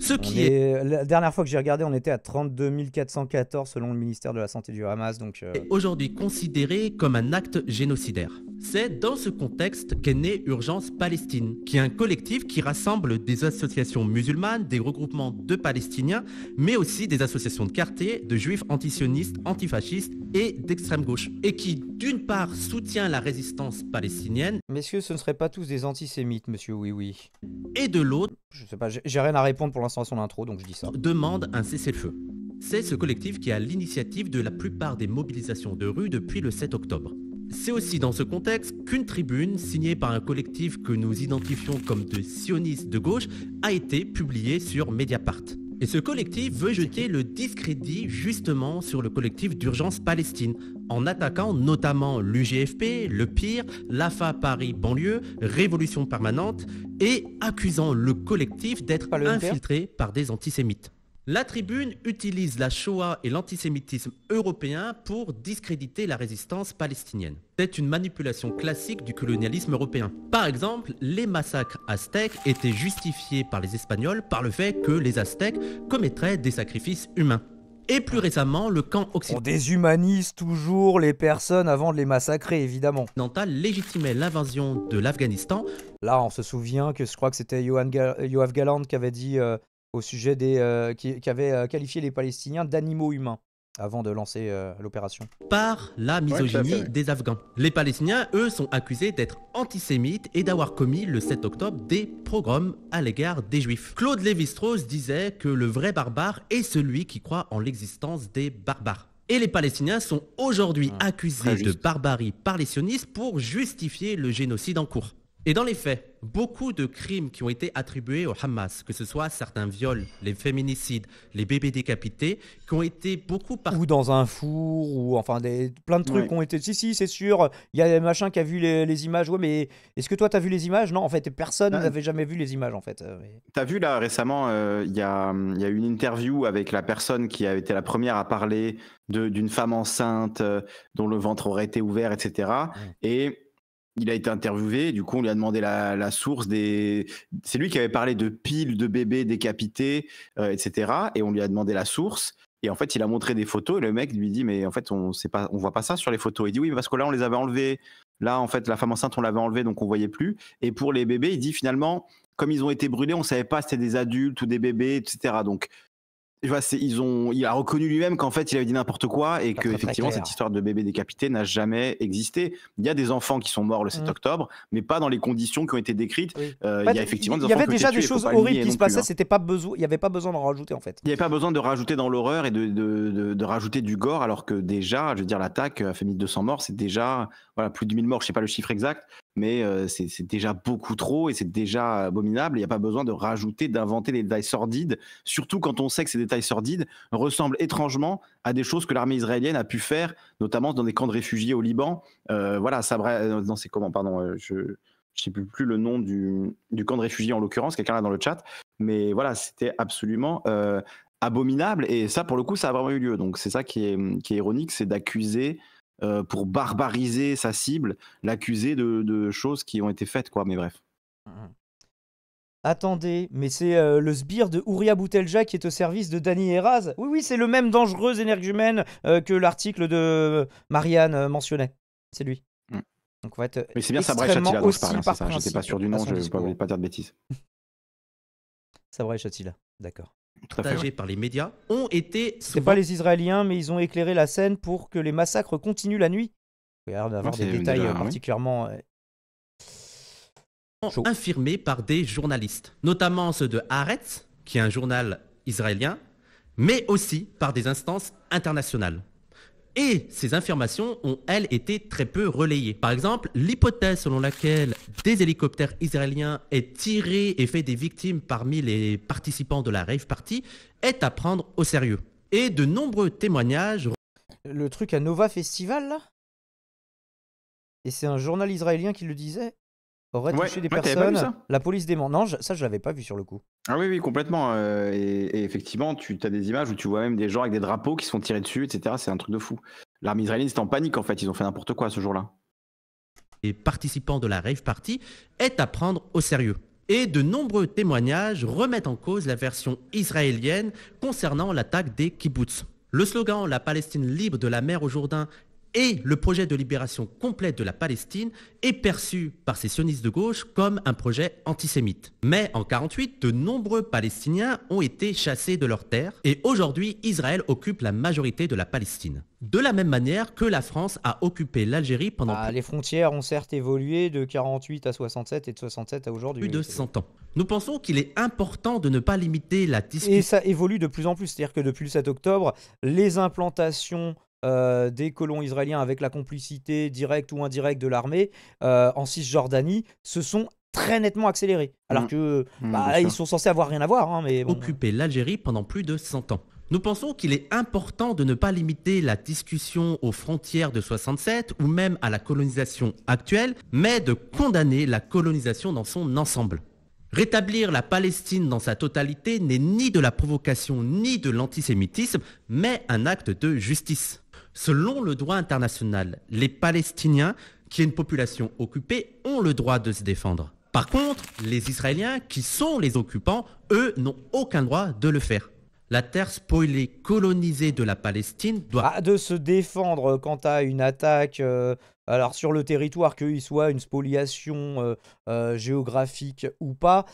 Ce qui est... La dernière fois que j'ai regardé, on était à 32 414 selon le ministère de la Santé du Hamas. Donc euh, Aujourd'hui considéré comme un acte génocidaire. C'est dans ce contexte qu'est née Urgence Palestine, qui est un collectif qui rassemble des associations musulmanes, des regroupements de Palestiniens, mais aussi des associations de quartier, de juifs antisionistes, antifascistes et d'extrême gauche, et qui d'une part soutient la résistance palestinienne. Messieurs, ce ne seraient pas tous des antisémites, monsieur Oui Oui. Et de l'autre. Je sais pas, j'ai rien à répondre pour l'instant son intro, donc je dis ça. Demande un cessez-le-feu. C'est ce collectif qui a l'initiative de la plupart des mobilisations de rue depuis le 7 octobre. C'est aussi dans ce contexte qu'une tribune signée par un collectif que nous identifions comme de sionistes de gauche a été publiée sur Mediapart. Et ce collectif veut jeter le discrédit justement sur le collectif d'urgence Palestine, en attaquant notamment l'UGFP, le PIR, l'AFA Paris banlieue, Révolution permanente, et accusant le collectif d'être infiltré par des antisémites. La tribune utilise la Shoah et l'antisémitisme européen pour discréditer la résistance palestinienne. C'est une manipulation classique du colonialisme européen. Par exemple, les massacres aztèques étaient justifiés par les Espagnols par le fait que les Aztèques commettraient des sacrifices humains. Et plus récemment, le camp occidental. On déshumanise toujours les personnes avant de les massacrer, évidemment. Occidental légitimait l'invasion de l'Afghanistan. Là, on se souvient que je crois que c'était Yoav Galland qui avait dit euh, au sujet des euh, qui, avaient euh, qualifié les Palestiniens d'animaux humains avant de lancer euh, l'opération. Par la misogynie des Afghans. Les Palestiniens, eux, sont accusés d'être antisémites et d'avoir commis le 7 octobre des programmes à l'égard des Juifs. Claude Lévi-Strauss disait que le vrai barbare est celui qui croit en l'existence des barbares. Et les Palestiniens sont aujourd'hui ah, accusés de barbarie par les sionistes pour justifier le génocide en cours. Et dans les faits, beaucoup de crimes qui ont été attribués au Hamas, que ce soit certains viols, les féminicides, les bébés décapités, qui ont été beaucoup ou dans un four ou enfin des plein de trucs qui ont été si si c'est sûr, il y a machin qui a vu les, images. Oui, mais est-ce que toi tu as vu les images Non, en fait, personne ah. n'avait jamais vu les images en fait. Tu euh, T'as vu là récemment, euh, il y, a, y a une interview avec la personne qui a été la première à parler d'une femme enceinte euh, dont le ventre aurait été ouvert, etc. Et il a été interviewé, du coup on lui a demandé la, source des... C'est lui qui avait parlé de piles de bébés décapités, euh, etc. Et on lui a demandé la source. Et en fait il a montré des photos et le mec lui dit mais en fait on sait voit pas ça sur les photos. Il dit oui parce que là on les avait enlevés. Là en fait la femme enceinte on l'avait enlevée donc on voyait plus. Et pour les bébés il dit finalement comme ils ont été brûlés on savait pas si c'était des adultes ou des bébés etc. Donc il a reconnu lui-même qu'en fait, il avait dit n'importe quoi et que cette histoire de bébé décapité n'a jamais existé. Il y a des enfants qui sont morts le 7 mm. octobre, mais pas dans les conditions qui ont été décrites. Euh, il y a bah, effectivement avait déjà des choses horribles qui se hein. passaient. C'était pas besoin, il n'y avait pas besoin d'en rajouter en fait. Il n'y avait pas besoin de rajouter dans l'horreur et de, rajouter du gore, alors que déjà, je veux dire, l'attaque euh, a fait 1200 morts. C'est déjà voilà plus de 1000 morts. Je sais pas le chiffre exact, mais euh, c'est déjà beaucoup trop et c'est déjà abominable. Il n'y a pas besoin de rajouter, d'inventer des détails sordides, surtout quand on sait que ces détails sordides ressemblent étrangement à des choses que l'armée israélienne a pu faire, notamment dans des camps de réfugiés au Liban. Euh, voilà, ça euh, non, c'est comment, pardon, je ne sais plus, le nom du, camp de réfugiés en l'occurrence, quelqu'un là dans le chat, mais voilà, c'était absolument abominable et ça, pour le coup, ça a vraiment eu lieu. Donc c'est ça qui est ironique, c'est d'accuser euh, pour barbariser sa cible, l'accuser de, choses qui ont été faites, quoi. Mais bref. Mmh, mmh. Attendez, mais c'est euh, le sbire de Ouria Boutelja qui est au service de Dany Eraz. Oui, oui, c'est le même dangereux énergumène euh, que l'article de Marianne mentionnait. C'est lui. Mmh. Donc on va être mais c'est bien Sabra Chatila dont je parle, c'est hein, ça. J'étais pas sûr du nom, je ne voulais pas dire de bêtises. *laughs* Sabra Chatila, d'accord partagés par les médias ont été. C'est pas les Israéliens, mais ils ont éclairé la scène pour que les massacres continuent la nuit. On a des détails euh, particulièrement. Infirmés par des journalistes, notamment ceux de Haaretz, qui est un journal israélien, mais aussi par des instances internationales et ces informations ont, elles, été très peu relayées. Par exemple, l'hypothèse selon laquelle des hélicoptères israéliens aient tiré et fait des victimes parmi les participants de la rave party est à prendre au sérieux. Et de nombreux témoignages... Le truc à Nova Festival, là Et c'est un journal israélien qui le disait aurait touché des personnes. La police des Non, ça je l'avais pas vu sur le coup. Ah oui, oui, complètement. Euh, et, effectivement, tu as des images où tu vois même des gens avec des drapeaux qui sont tirés dessus, etc. C'est un truc de fou. L'armée israélienne, est en panique en fait. Ils ont fait n'importe quoi ce jour-là. Les participants de la rave party est à prendre au sérieux. Et de nombreux témoignages remettent en cause la version israélienne concernant l'attaque des kibbutz. Le slogan La Palestine libre de la mer au Jourdain et le projet de libération complète de la Palestine est perçu par ces sionistes de gauche comme un projet antisémite. Mais en 1948, de nombreux Palestiniens ont été chassés de leurs terres et aujourd'hui, Israël occupe la majorité de la Palestine. De la même manière que la France a occupé l'Algérie pendant... Ah, les frontières ont certes évolué de 48 à 67 et de 67 à aujourd'hui. Plus de 100 ans. Nous pensons qu'il est important de ne pas limiter la discussion... Et ça évolue de plus en plus, c'est-à-dire que depuis le 7 octobre, les implantations euh, des colons israéliens avec la complicité directe ou indirecte de l'armée euh, en Cisjordanie se sont très nettement accélérés. Alors mm. que mm, bah, ils sont censés avoir rien à voir. Hein, mais Occuper l'Algérie pendant plus de 100 ans. Nous pensons qu'il est important de ne pas limiter la discussion aux frontières de 67 ou même à la colonisation actuelle, mais de condamner la colonisation dans son ensemble. Rétablir la Palestine dans sa totalité n'est ni de la provocation ni de l'antisémitisme, mais un acte de justice. Selon le droit international, les Palestiniens, qui est une population occupée, ont le droit de se défendre. Par contre, les Israéliens, qui sont les occupants, eux, n'ont aucun droit de le faire. La terre spoilée, colonisée de la Palestine doit... Ah, de se défendre quant à une attaque euh, Alors sur le territoire, qu'il soit une spoliation euh, euh, géographique ou pas,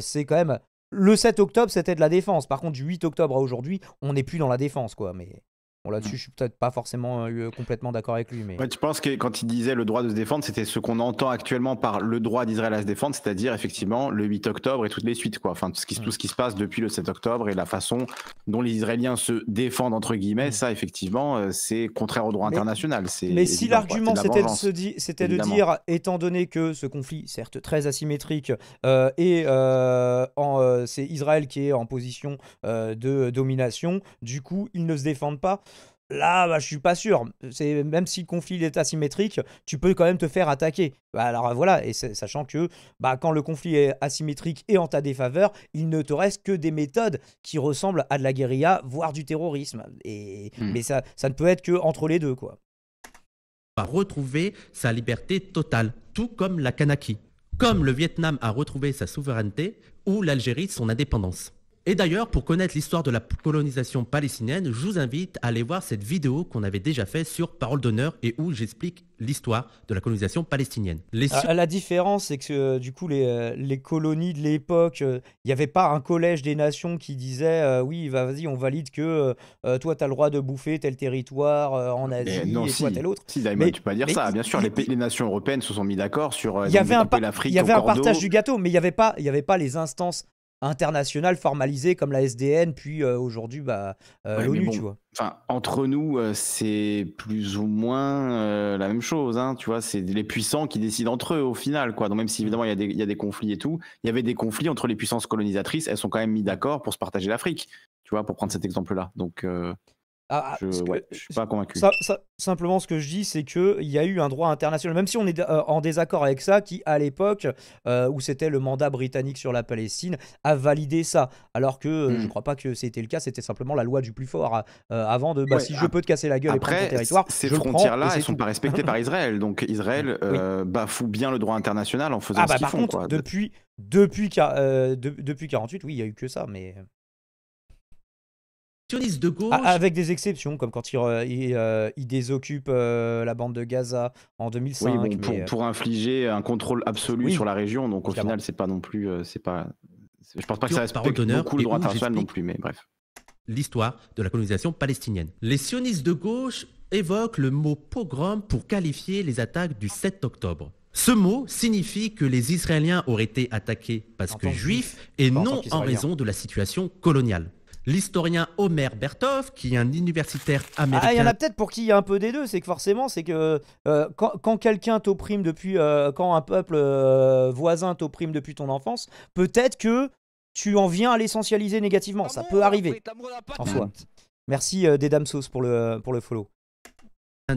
c'est quand même... Le 7 octobre, c'était de la défense. Par contre, du 8 octobre à aujourd'hui, on n'est plus dans la défense, quoi. Mais là-dessus, je suis peut-être pas forcément euh, euh, complètement d'accord avec lui. Mais... tu penses que quand il disait le droit de se défendre, c'était ce qu'on entend actuellement par le droit d'Israël à se défendre, c'est-à-dire effectivement le 8 octobre et toutes les suites, quoi. Enfin, tout ce, qui, se passe depuis le 7 octobre et la façon dont les Israéliens se défendent, entre guillemets, ça, effectivement, euh, c'est contraire au droit international. Mais si l'argument, c'était de, de dire, étant donné que ce conflit, certes très asymétrique, et c'est Israël qui est en position de domination, du coup, ils ne se défendent pas. Là, bah, je suis pas sûr. C'est même si le conflit est asymétrique, tu peux quand même te faire attaquer. Bah, alors euh, voilà, et sachant que bah, quand le conflit est asymétrique et en ta défaveur, il ne te reste que des méthodes qui ressemblent à de la guérilla, voire du terrorisme. Et hmm. mais ça, ça ne peut être que les deux, quoi. Va retrouver sa liberté totale, tout comme la Kanaki, comme le Vietnam a retrouvé sa souveraineté ou l'Algérie son indépendance. Et d'ailleurs, pour connaître l'histoire de la colonisation palestinienne, je vous invite à aller voir cette vidéo qu'on avait déjà faite sur Parole d'honneur et où j'explique l'histoire de la colonisation palestinienne. Ah, la différence, c'est que euh, du coup, les, euh, les colonies de l'époque, il euh, n'y avait pas un collège des nations qui disait oui, vas-y, on valide que toi, tu as le droit de bouffer tel territoire en Asie et, non, tel autre. Si, Daimon, mais, tu peux pas dire ça. Bien sûr, les, nations européennes se sont mis d'accord sur. Il y avait un, il y avait un partage du gâteau, mais il n'y avait, avait pas les instances international formalisées comme la SDN, puis euh, aujourd'hui bah, euh, l'ONU, tu vois. entre nous, euh, c'est plus ou moins la même chose, hein, tu vois. C'est les puissants qui décident entre eux au final, quoi. Donc même si mm. évidemment il y, y, a des conflits et tout, il y avait des conflits entre les puissances colonisatrices, elles sont quand même mis d'accord pour se partager l'Afrique, tu vois, pour prendre cet exemple-là. Donc ah, ah, je, ne suis pas convaincu. simplement, ce que je dis, c'est qu'il y a eu un droit international, même si on est euh, en désaccord avec ça, qui, à l'époque euh, où c'était le mandat britannique sur la Palestine, a validé ça. Alors que euh, je ne hmm. crois pas que c'était le cas, c'était simplement la loi du plus fort avant de bah, si je peux te casser la gueule après, et territoire. Ces frontières-là, elles ne sont pas respectées par *laughs* Israël. Donc Israël bafoue bien le droit international en faisant ah, ce bah, qu'ils Contre, Depuis, depuis, depuis 48, oui, il n'y a eu que ça, mais de ah, gauche. avec des exceptions, comme quand ils il, euh, euh, euh, la bande de Gaza en 2005. Oui, pour, pour, infliger un contrôle absolu sur la région, donc au final, c'est pas non plus. c'est pas... Je pense pas que ça respecte beaucoup le droit international non plus, mais bref. L'histoire de la colonisation palestinienne. Les sionistes de gauche évoquent le mot pogrom pour qualifier les attaques du 7 octobre. Ce mot signifie que les Israéliens auraient été attaqués parce que juifs et non en raison de la situation coloniale l'historien Homer Berthoff, qui est un universitaire américain. Ah, il y en a peut-être pour qui il y a un peu des deux, c'est que forcément, c'est que euh, quand, quelqu'un t'opprime depuis, euh, quand un peuple euh, voisin t'opprime depuis ton enfance, peut-être que tu en viens à l'essentialiser négativement. Ça peut arriver, en soi. Merci des dames sauces pour le, pour le follow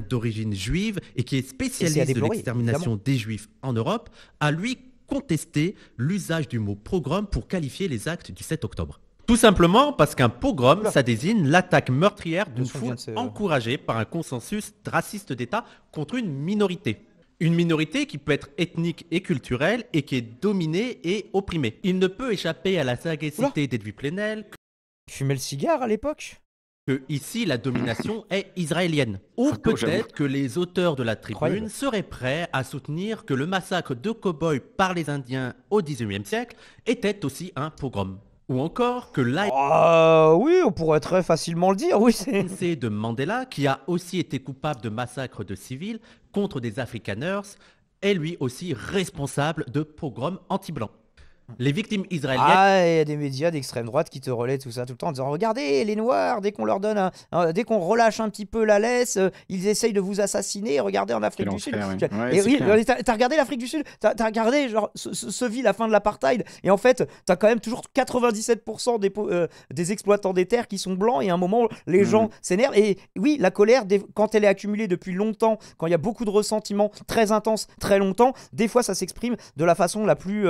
d'origine juive et qui est spécialiste de l'extermination des juifs en Europe, a lui contesté l'usage du mot programme pour qualifier les actes du 7 octobre. Tout simplement parce qu'un pogrom, ça désigne l'attaque meurtrière d'une foule encouragée par un consensus raciste d'État contre une minorité. Une minorité qui peut être ethnique et culturelle et qui est dominée et opprimée. Il ne peut échapper à la sagacité d'Edwy Plenel. que fumait le cigare à l'époque que ici la domination est israélienne. Ou ah, peut-être que les auteurs de la tribune seraient prêts à soutenir que le massacre de cow-boys par les Indiens au XVIIIe siècle était aussi un pogrom. Ou encore que ah oui, on pourrait très facilement le dire, oui. C'est *laughs* de Mandela, qui a aussi été coupable de massacres de civils contre des Afrikaners, est lui aussi responsable de pogroms anti-blancs. Les victimes israéliennes. Ah, il y a des médias d'extrême droite qui te relaient tout ça tout le temps en disant Regardez, les Noirs, dès qu'on leur donne, dès qu'on relâche un petit peu la laisse, euh, ils essayent de vous assassiner. Regardez en Afrique du Sud. et oui, euh, t'as regardé l'Afrique du Sud T'as regardé, genre, ce vit la fin de l'apartheid. Et en fait, t'as quand même toujours 97% euh, des, exploitants des terres qui sont blancs. Et à un moment, les mm. gens s'énervent. Et oui, la colère, quand elle est accumulée depuis longtemps, quand il y a beaucoup de ressentiments très intenses, très longtemps, des fois, ça s'exprime de la façon la plus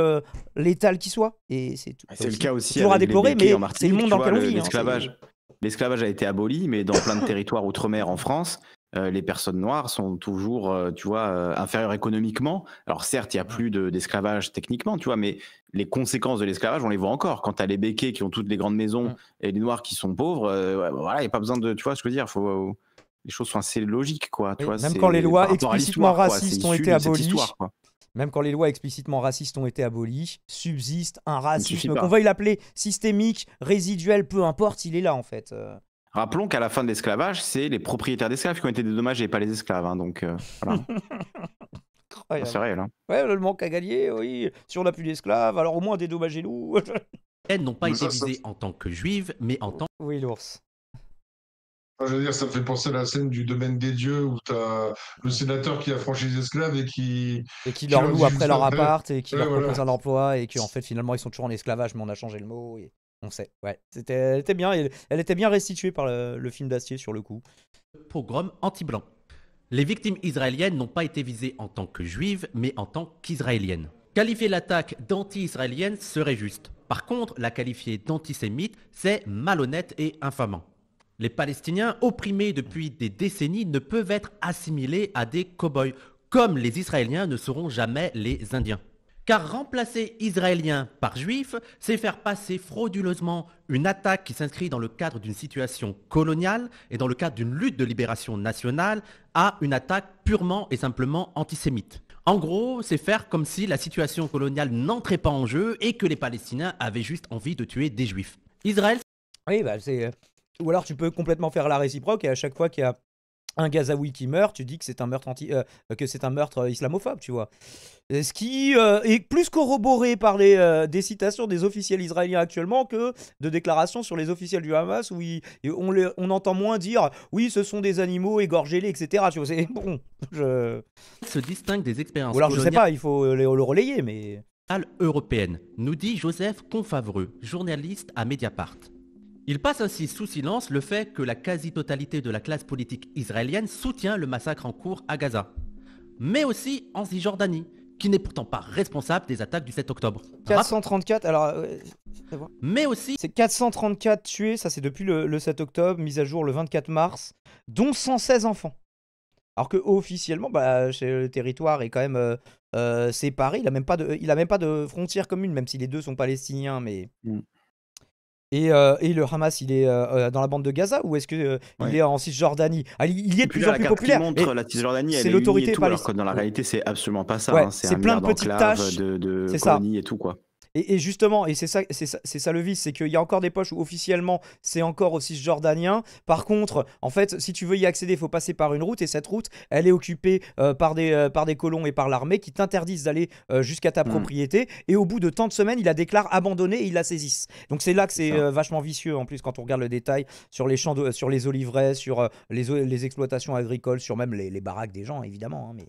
qu'il soit. Et c'est le cas aussi. Toujours à déplorer, mais c'est le monde dans lequel on vit. Hein. L'esclavage. a été aboli, mais dans plein de territoires outre-mer en France, euh, les personnes noires sont toujours, euh, tu vois, euh, inférieures économiquement. Alors certes, il n'y a plus d'esclavage techniquement, tu vois, mais les conséquences de l'esclavage, on les voit encore. Quand tu as les béquets qui ont toutes les grandes maisons mm. et les noirs qui sont pauvres, bah, voilà, il n'y a pas besoin de, tu vois, ce que je veux dire, faut, les choses sont assez logiques, quoi. même quand les lois explicitement racistes ont été abolies, même quand les lois explicitement racistes ont été abolies, subsiste un racisme qu'on veuille l'appeler systémique, résiduel, peu importe, il est là en fait. Euh. Rappelons qu'à la fin de l'esclavage, c'est les propriétaires d'esclaves qui ont été dédommagés, pas les esclaves. Hein, donc euh, voilà. *laughs* c'est réel. Oui, hein. Ouais, le manque à gagner, oui. Si on n'a plus d'esclaves, alors au moins dédommagez-nous. Elles n'ont pas été visées *laughs* en tant que juives, mais en tant. Oui, l'ours. Je veux dire, ça me fait penser à la scène du domaine des dieux où t'as le sénateur qui franchi les esclaves et qui. Et qui, leur loue après leur appart et qui leur propose un emploi et qui, en fait, finalement, ils sont toujours en esclavage, mais on a changé le mot. Et... On sait, ouais. elle était bien, elle, était bien restituée par le, film d'acier sur le coup. Pogrom anti-blanc. Les victimes israéliennes n'ont pas été visées en tant que juives, mais en tant qu'israéliennes. Qualifier l'attaque d'anti-israélienne serait juste. Par contre, la qualifier d'antisémite, c'est malhonnête et infamant. Les Palestiniens, opprimés depuis des décennies, ne peuvent être assimilés à des cow-boys, comme les Israéliens ne seront jamais les Indiens. Car remplacer Israéliens par Juifs, c'est faire passer frauduleusement une attaque qui s'inscrit dans le cadre d'une situation coloniale et dans le cadre d'une lutte de libération nationale à une attaque purement et simplement antisémite. En gros, c'est faire comme si la situation coloniale n'entrait pas en jeu et que les Palestiniens avaient juste envie de tuer des Juifs. Israël. Oui, bah c'est euh, ou alors tu peux complètement faire la réciproque et à chaque fois qu'il y a un Gazaoui qui meurt, tu dis que c'est un meurtre anti, euh, que c'est un meurtre euh, islamophobe, tu vois. Euh, ce qui est plus corroboré par les, des citations des officiels israéliens actuellement que de déclarations sur les officiels du Hamas où on, on, entend moins dire oui, ce sont des animaux, égorgez-les, etc. Tu vois, c'est *laughs* bon. Je... Se distingue des expériences. Ou alors je sais pas, il faut le, relayer, mais. Européenne, nous dit Joseph Confavreux, journaliste à Mediapart. Il passe ainsi sous silence le fait que la quasi-totalité de la classe politique israélienne soutient le massacre en cours à Gaza, mais aussi en Cisjordanie, qui n'est pourtant pas responsable des attaques du 7 octobre. 434, alors... Euh, mais aussi... C'est 434 tués, ça c'est depuis le, 7 octobre, mise à jour le 24 mars, dont 116 enfants. Alors que officiellement, bah, le territoire est quand même euh, euh, séparé, il n'a même, pas de, il a même pas de frontière commune, même si les deux sont palestiniens, mais... Mm. Euh, et, le Hamas, il est euh, euh, dans la bande de Gaza ou est-ce qu'il il est en Cisjordanie ah, Il, y est de plus en plus populaire. Montre, la Cisjordanie, c'est l'autorité palestinienne. Dans la réalité, c'est absolument pas ça. Hein. c'est plein de petites tâches de, de colonies et tout quoi. Et, justement, et c'est ça, c'est ça, le vice, c'est qu'il y a encore des poches où officiellement c'est encore aussi jordanien. Par contre, en fait, si tu veux y accéder, il faut passer par une route et cette route, elle est occupée euh, par, des, euh, par des colons et par l'armée qui t'interdisent d'aller euh, jusqu'à ta mm. propriété. Et au bout de tant de semaines, il la déclare abandonnée et ils la saisissent. Donc c'est là que c'est vachement vicieux en plus quand on regarde le détail sur les champs, sur les oliveraies, sur les, exploitations agricoles, sur même les, baraques des gens évidemment. Hein, mais...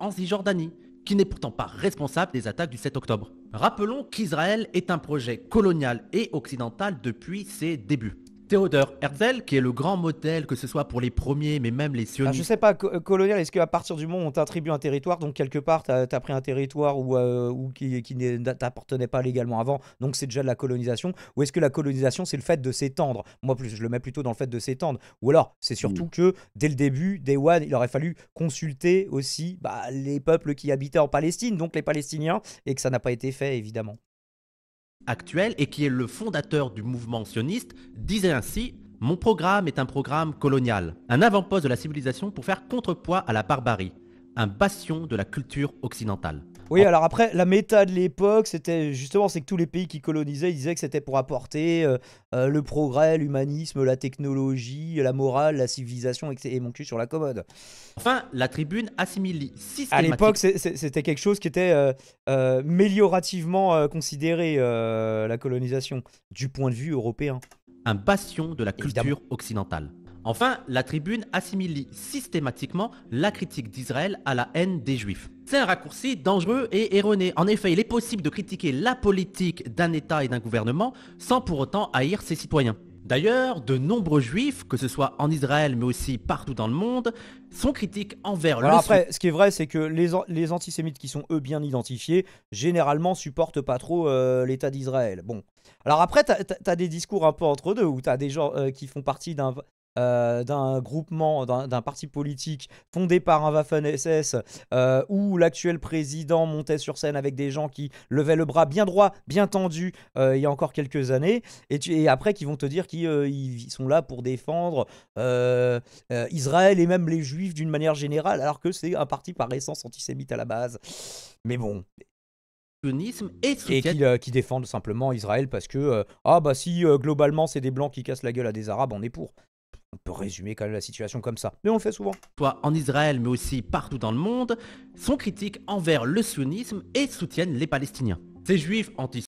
En Cisjordanie qui n'est pourtant pas responsable des attaques du 7 octobre. Rappelons qu'Israël est un projet colonial et occidental depuis ses débuts. Théodore Herzl, qui est le grand modèle, que ce soit pour les premiers, mais même les sionistes. Je je sais pas, euh, colonial, est-ce qu'à partir du moment où on t'attribue un territoire, donc quelque part, tu as, pris un territoire où, euh, qui, ne t'appartenait pas légalement avant, donc c'est déjà de la colonisation, ou est-ce que la colonisation, c'est le fait de s'étendre Moi, plus, je le mets plutôt dans le fait de s'étendre. Ou alors, c'est surtout hmm. que dès le début, Day One, il aurait fallu consulter aussi bah, les peuples qui habitaient en Palestine, donc les Palestiniens, et que ça n'a pas été fait, évidemment actuel et qui est le fondateur du mouvement sioniste, disait ainsi Mon programme est un programme colonial, un avant-poste de la civilisation pour faire contrepoids à la barbarie, un bastion de la culture occidentale. Oui, alors après, la méta de l'époque, c'était justement, c'est que tous les pays qui colonisaient, ils disaient que c'était pour apporter euh, euh, le progrès, l'humanisme, la technologie, la morale, la civilisation, et mon cul sur la commode. Enfin, la tribune assimilie. À l'époque, c'était quelque chose qui était euh, euh méliorativement considéré, la colonisation, du point de vue européen. Un bastion de la culture occidentale. Enfin, la tribune assimile systématiquement la critique d'Israël à la haine des juifs. C'est un raccourci dangereux et erroné. En effet, il est possible de critiquer la politique d'un État et d'un gouvernement sans pour autant haïr ses citoyens. D'ailleurs, de nombreux juifs, que ce soit en Israël mais aussi partout dans le monde, sont critiques envers Alors le après, ce qui est vrai, c'est que les, antisémites qui sont eux bien identifiés, généralement supportent pas trop euh, l'État d'Israël. Bon. Alors après, tu as, des discours un peu entre deux, où tu as des gens euh, qui font partie d'un euh, d'un groupement, d'un parti politique fondé par un Waffen-SS, euh, où l'actuel président montait sur scène avec des gens qui levaient le bras bien droit, bien tendu, euh, il y a encore quelques années, et, après qui vont te dire qu'ils sont là pour défendre Israël et même les Juifs d'une manière générale, alors que c'est un parti par essence antisémite à la base. Mais bon, et, qui, défendent simplement Israël parce que ah bah si globalement c'est des blancs qui cassent la gueule à des arabes on est pour on peut résumer quand même la situation comme ça, mais on le fait souvent. Soit en Israël, mais aussi partout dans le monde, sont critiques envers le sionisme et soutiennent les Palestiniens. Ces juifs anti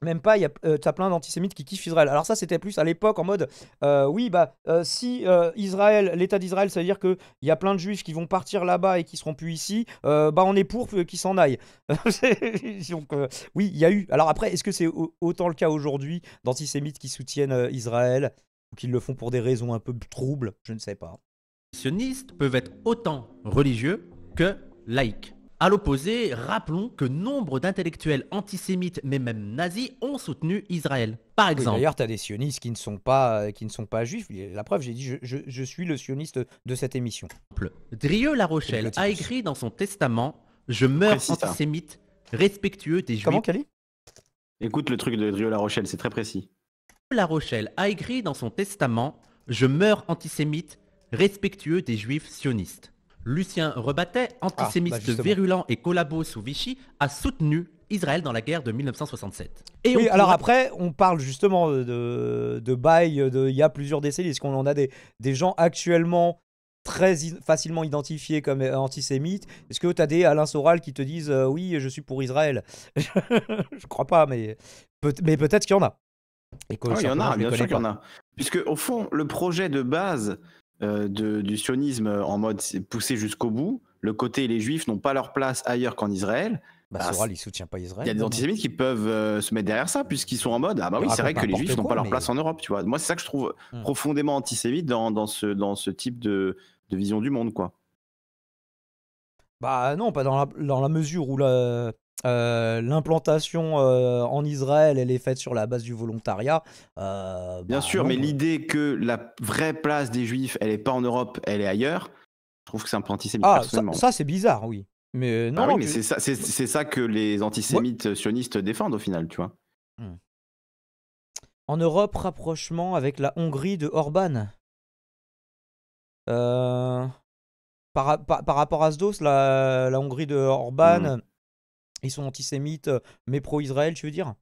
même pas, il y a euh, as plein d'antisémites qui kiffent Israël. Alors ça, c'était plus à l'époque en mode, euh, oui, bah euh, si Israël, l'État d'Israël, ça veut dire qu'il y a plein de juifs qui vont partir là-bas et qui seront plus ici, bah on est pour qu'ils s'en aillent. *laughs* oui, il y a eu. Alors après, est-ce que c'est autant le cas aujourd'hui d'antisémites qui soutiennent Israël ou qu'ils le font pour des raisons un peu troubles, je ne sais pas. Les sionistes peuvent être autant religieux que laïcs. À l'opposé, rappelons que nombre d'intellectuels antisémites, mais même nazis, ont soutenu Israël. Par exemple. D'ailleurs, tu as des sionistes qui ne sont pas, euh, qui ne sont pas juifs. La preuve, j'ai dit, je, suis le sioniste de cette émission. Drieux La Rochelle a écrit dans son testament Je meurs antisémite, respectueux des juifs. Comment, Cali Écoute le truc de Drieux La Rochelle, c'est très précis. La Rochelle a écrit dans son testament Je meurs antisémite, respectueux des juifs sionistes. Lucien Rebattet, ah, antisémite bah, virulent et collabo sous Vichy, a soutenu Israël dans la guerre de 1967. Et oui, alors après, on parle justement de, bail de, il y a plusieurs décennies. Est-ce qu'on en a des, des gens actuellement très facilement identifiés comme euh, antisémites Est-ce que tu as des Alain Soral qui te disent euh, oui, je suis pour Israël *laughs* Je crois pas, mais, mais peut-être qu'il y en a. Ah il y en a, bien sûr qu'il y en a. Puisque, au fond, le projet de base euh, du sionisme euh, en mode poussé jusqu'au bout, le côté les juifs n'ont pas leur place ailleurs qu'en Israël. Bah, ah, il soutient pas Israël. Il y a des antisémites qui peuvent euh, se mettre derrière ça, puisqu'ils sont en mode Ah, bah oui, bah, c'est vrai que les juifs n'ont pas leur place en Europe, tu vois. Moi, c'est ça que je trouve hmm. profondément antisémite dans, ce, type de, vision du monde, quoi. Bah non, pas dans dans la mesure où la, euh, l'implantation euh, en Israël, elle est faite sur la base du volontariat. Euh, Bien bah, sûr, mais l'idée que la vraie place des Juifs, elle n'est pas en Europe, elle est ailleurs, je trouve que c'est un peu antisémite. Ah, ça, c'est bizarre, oui. Mais bah non, mais c'est ça, c'est ça que les antisémites sionistes défendent au final, tu vois. Hmm. En Europe, rapprochement avec la Hongrie de Orban. Par, par, rapport à ce la, la Hongrie de Orban. Hmm. Ils sont antisémites, euh, mais pro-Israël, tu veux dire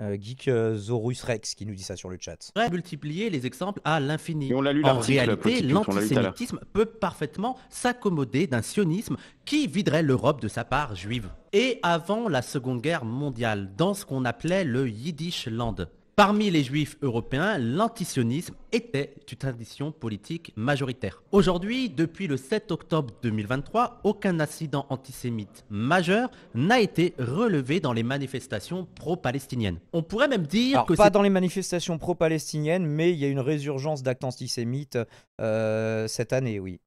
euh, Geek euh, Zorus Rex qui nous dit ça sur le chat. pourrait multiplier les exemples à l'infini. En réalité, l'antisémitisme peut parfaitement s'accommoder d'un sionisme qui viderait l'Europe de sa part juive. Et avant la Seconde Guerre mondiale, dans ce qu'on appelait le Yiddish Land. Parmi les juifs européens, l'antisionisme était une tradition politique majoritaire. Aujourd'hui, depuis le 7 octobre 2023, aucun incident antisémite majeur n'a été relevé dans les manifestations pro-palestiniennes. On pourrait même dire Alors, que... Pas dans les manifestations pro-palestiniennes, mais il y a une résurgence d'actes antisémites euh, cette année, oui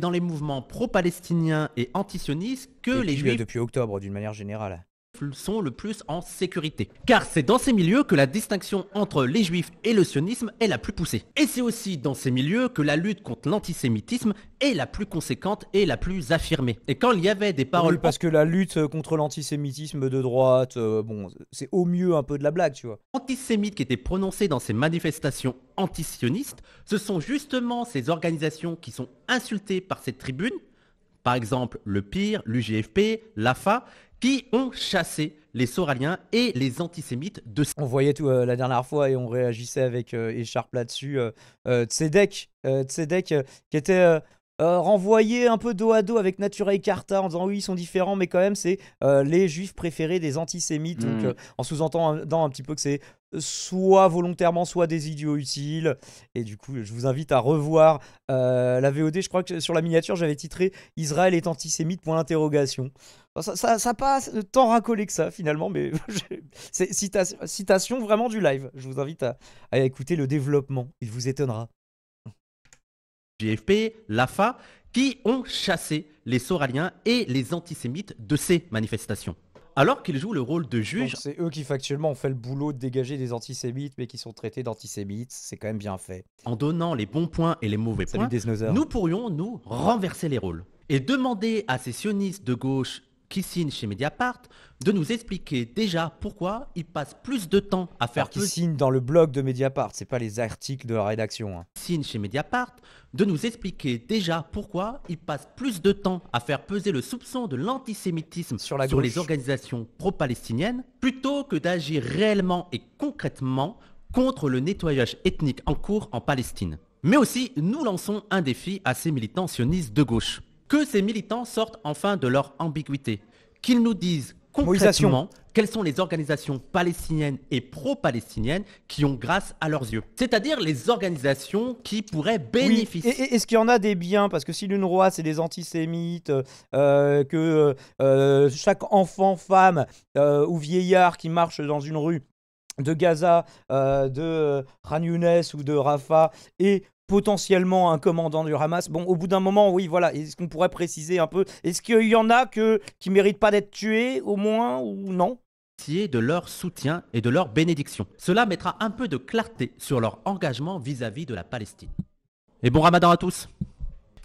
dans les mouvements pro-palestiniens et antisionistes que les euh, juifs depuis octobre d'une manière générale sont le plus en sécurité. Car c'est dans ces milieux que la distinction entre les juifs et le sionisme est la plus poussée. Et c'est aussi dans ces milieux que la lutte contre l'antisémitisme est la plus conséquente et la plus affirmée. Et quand il y avait des paroles... parce que la lutte euh, contre l'antisémitisme de droite, euh, bon, c'est au mieux un peu de la blague, tu vois. Antisémites qui était prononcés dans ces manifestations antisionistes, ce sont justement ces organisations qui sont insultées par cette tribune, par exemple le PIR, l'UGFP, l'AFA, qui ont chassé les soraliens et les antisémites de... On voyait tout euh, la dernière fois et on réagissait avec euh, Écharpe là-dessus. Euh, Tzedek, Tzedek qui était... renvoyé un peu dos à dos avec Natura et Carta en disant oui ils sont différents mais quand même c'est les juifs préférés des antisémites mm. en sous-entendant un, petit peu que c'est soit volontairement, soit des idiots utiles. Et du coup, je vous invite à revoir euh, la VOD. Je crois que sur la miniature, j'avais titré Israël est antisémite point d'interrogation. Ça, ça, ça passe tant racolé que ça finalement, mais *laughs* c'est citation vraiment du live. Je vous invite à, écouter le développement, il vous étonnera. GFP, l'AFA, qui ont chassé les Soraliens et les antisémites de ces manifestations alors qu'ils jouent le rôle de juge. C'est eux qui factuellement ont fait le boulot de dégager des antisémites, mais qui sont traités d'antisémites. C'est quand même bien fait. En donnant les bons points et les mauvais points, nous pourrions nous renverser les rôles et demander à ces sionistes de gauche qui signe chez Mediapart de nous expliquer déjà pourquoi il passe plus de temps à faire. Qui dans le blog de Mediapart, c'est pas les articles de la rédaction. Hein. chez Mediapart de nous expliquer déjà pourquoi il passe plus de temps à faire peser le soupçon de l'antisémitisme sur, sur les organisations pro-palestiniennes plutôt que d'agir réellement et concrètement contre le nettoyage ethnique en cours en Palestine. Mais aussi, nous lançons un défi à ces militants sionistes de gauche que ces militants sortent enfin de leur ambiguïté, qu'ils nous disent concrètement quelles sont les organisations palestiniennes et pro-palestiniennes qui ont grâce à leurs yeux. C'est-à-dire les organisations qui pourraient bénéficier. Est-ce qu'il y en a des biens Parce que si l'UNRWA, c'est des antisémites, euh, que euh, chaque enfant, femme euh, ou vieillard qui marche dans une rue de Gaza, de Khan ou de Rafah est potentiellement un commandant du Hamas. Bon, au bout d'un moment, oui, voilà. Est-ce qu'on pourrait préciser un peu Est-ce qu'il y en a que, qui méritent pas d'être tués, au moins, ou non de leur soutien et de leur bénédiction. Cela mettra un peu de clarté sur leur engagement vis à -vis de la Palestine. Et bon ramadan à tous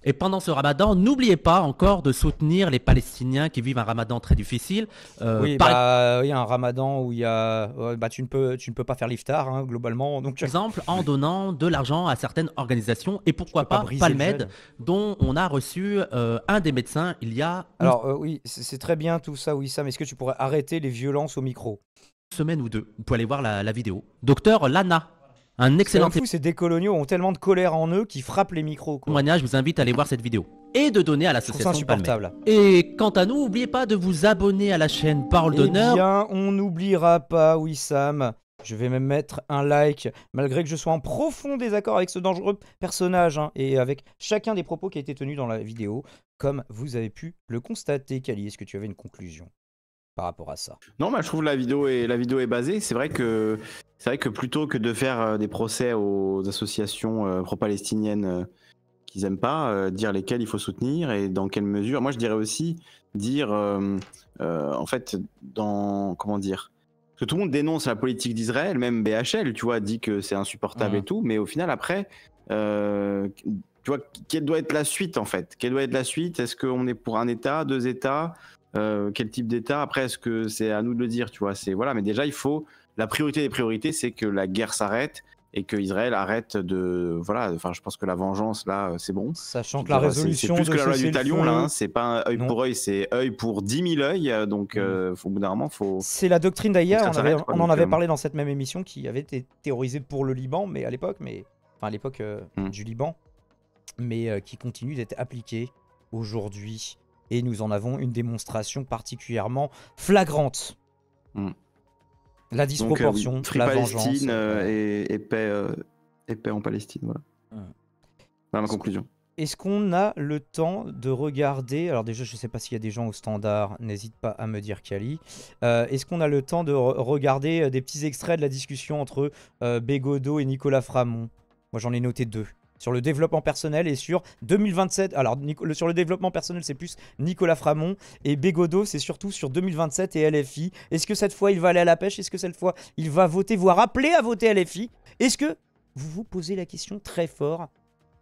et pendant ce ramadan, n'oubliez pas encore de soutenir les Palestiniens qui vivent un ramadan très difficile. Euh, oui, il y a un ramadan où il y a, bah, tu, ne peux, tu ne peux pas faire l'iftar, hein, globalement. Donc... Par exemple, en donnant de l'argent à certaines organisations, et pourquoi pas, Palmed, dont on a reçu euh, un des médecins il y a... Alors euh, oui, c'est très bien tout ça, oui, ça, mais est-ce que tu pourrais arrêter les violences au micro Une semaine ou deux. Vous pouvez aller voir la vidéo. Docteur Lana, un excellent. ces décoloniaux ont tellement de colère en eux qu'ils frappent les micros. Quoi. je vous invite à aller voir cette vidéo et de donner à l'association insupportable. Et quant à nous, n'oubliez pas de vous abonner à la chaîne Parole eh d'honneur. Eh bien, on n'oubliera pas Wissam. Je vais même mettre un like, malgré que je sois en profond désaccord avec ce dangereux personnage hein, et avec chacun des propos qui a été tenus dans la vidéo, comme vous avez pu le constater. Kali, est-ce que tu avais une conclusion par rapport à ça. Non, mais bah, je trouve la vidéo est, la vidéo est basée. C'est vrai que c'est vrai que plutôt que de faire euh, des procès aux associations euh, pro-palestiniennes euh, qu'ils aiment pas, dire lesquelles il faut soutenir et dans quelle mesure. Moi, je dirais aussi dire, en fait, dans comment dire. que tout le monde dénonce la politique d'Israël, même BHL, tu vois, dit que c'est insupportable mmh. et tout, mais au final, après, tu vois, quelle doit être la suite en fait Quelle doit être la suite Est-ce qu'on est pour un État, deux États euh, quel type d'État. Après, est-ce que c'est à nous de le dire, tu vois C'est voilà, mais déjà il faut la priorité des priorités, c'est que la guerre s'arrête et que Israël arrête de voilà. Enfin, je pense que la vengeance là, euh, c'est bon. Sachant que la résolution c'est plus de que la loi du talion là, hein, c'est pas œil pour œil, c'est œil pour dix 000 œils. Donc mm. euh, au bout d'un moment, faut. C'est la doctrine d'ailleurs. On, en avait parlé dans cette même émission qui avait été théorisée pour le Liban, mais à l'époque, mais enfin à l'époque mm. du Liban, mais qui continue d'être appliquée aujourd'hui. Et nous en avons une démonstration particulièrement flagrante. Hmm. La euh, disproportion, la vengeance. Euh, euh, et, et, paix, en Palestine, voilà. ma hmm. conclusion. Est-ce qu'on a le temps de regarder Alors déjà, je ne sais pas s'il y a des gens au standard, n'hésite pas à me dire Kali. Est-ce qu'on a le temps de regarder des petits extraits de la discussion entre euh, et Nicolas Framont Moi, j'en ai noté deux sur le développement personnel et sur 2027. Alors sur le développement personnel, c'est plus Nicolas Framont et Bégodo, c'est surtout sur 2027 et LFI. Est-ce que cette fois il va aller à la pêche Est-ce que cette fois il va voter, voire appeler à voter LFI Est-ce que vous vous posez la question très fort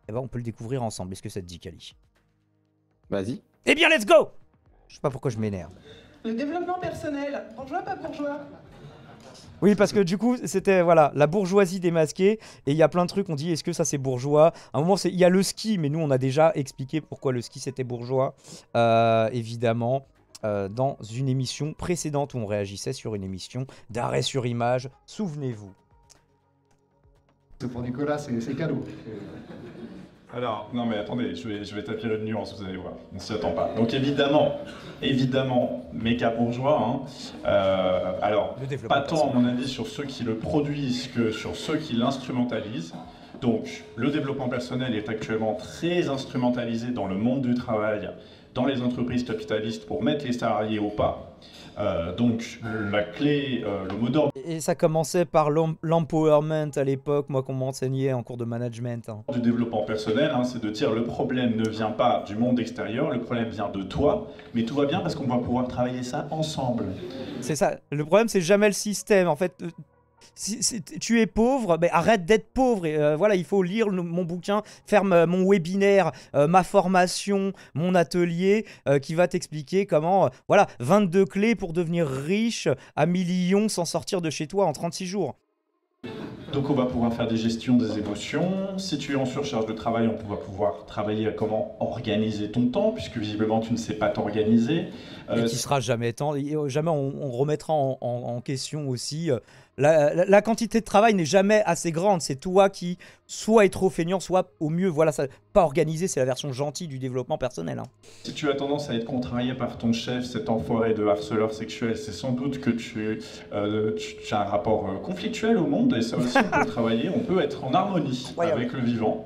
Eh ben on peut le découvrir ensemble. Est-ce que ça te dit, Kali Vas-y. Eh bien, let's go Je sais pas pourquoi je m'énerve. Le développement personnel, Bonjour, pas bourgeois oui, parce que du coup, c'était voilà la bourgeoisie démasquée. Et il y a plein de trucs. On dit, est-ce que ça c'est bourgeois À un moment, il y a le ski, mais nous, on a déjà expliqué pourquoi le ski c'était bourgeois, euh, évidemment. Euh, dans une émission précédente où on réagissait sur une émission d'arrêt sur image, souvenez-vous. Pour Nicolas, c'est cadeau. Alors, non mais attendez, je vais, taper l'autre nuance, vous allez voir, on s'y attend pas. Donc évidemment, évidemment, méca bourgeois, hein, euh, alors, pas tant à mon avis sur ceux qui le produisent que sur ceux qui l'instrumentalisent. Donc, le développement personnel est actuellement très instrumentalisé dans le monde du travail, dans les entreprises capitalistes, pour mettre les salariés au pas. Euh, donc la clé, euh, le mot d'ordre. Et ça commençait par l'empowerment à l'époque, moi qu'on m'enseignait en cours de management. Hein. Du développement personnel, hein, c'est de dire le problème ne vient pas du monde extérieur, le problème vient de toi, mais tout va bien parce qu'on va pouvoir travailler ça ensemble. C'est ça, le problème c'est jamais le système, en fait si, tu es pauvre, mais ben, arrête d'être pauvre. Euh, voilà, il faut lire mon bouquin, faire euh, mon webinaire, euh, ma formation, mon atelier, qui va t'expliquer comment, voilà, 22 clés pour devenir riche à millions sans sortir de chez toi en 36 jours. Donc on va pouvoir faire des gestions des émotions. Si tu es en surcharge de travail, on va pouvoir travailler à comment organiser ton temps, puisque visiblement tu ne sais pas t'organiser. Et qui sera jamais temps. Jamais on, remettra en question aussi la, quantité de travail n'est jamais assez grande. C'est toi qui soit est trop feignant, soit au mieux, voilà, ça, pas organisé. C'est la version gentille du développement personnel. Hein. Si tu as tendance à être contrarié par ton chef, cet enfoiré de harceleur sexuel, c'est sans doute que tu, euh, tu as un rapport euh, conflictuel au monde et ça aussi on peut *laughs* travailler. On peut être en harmonie avec le vivant.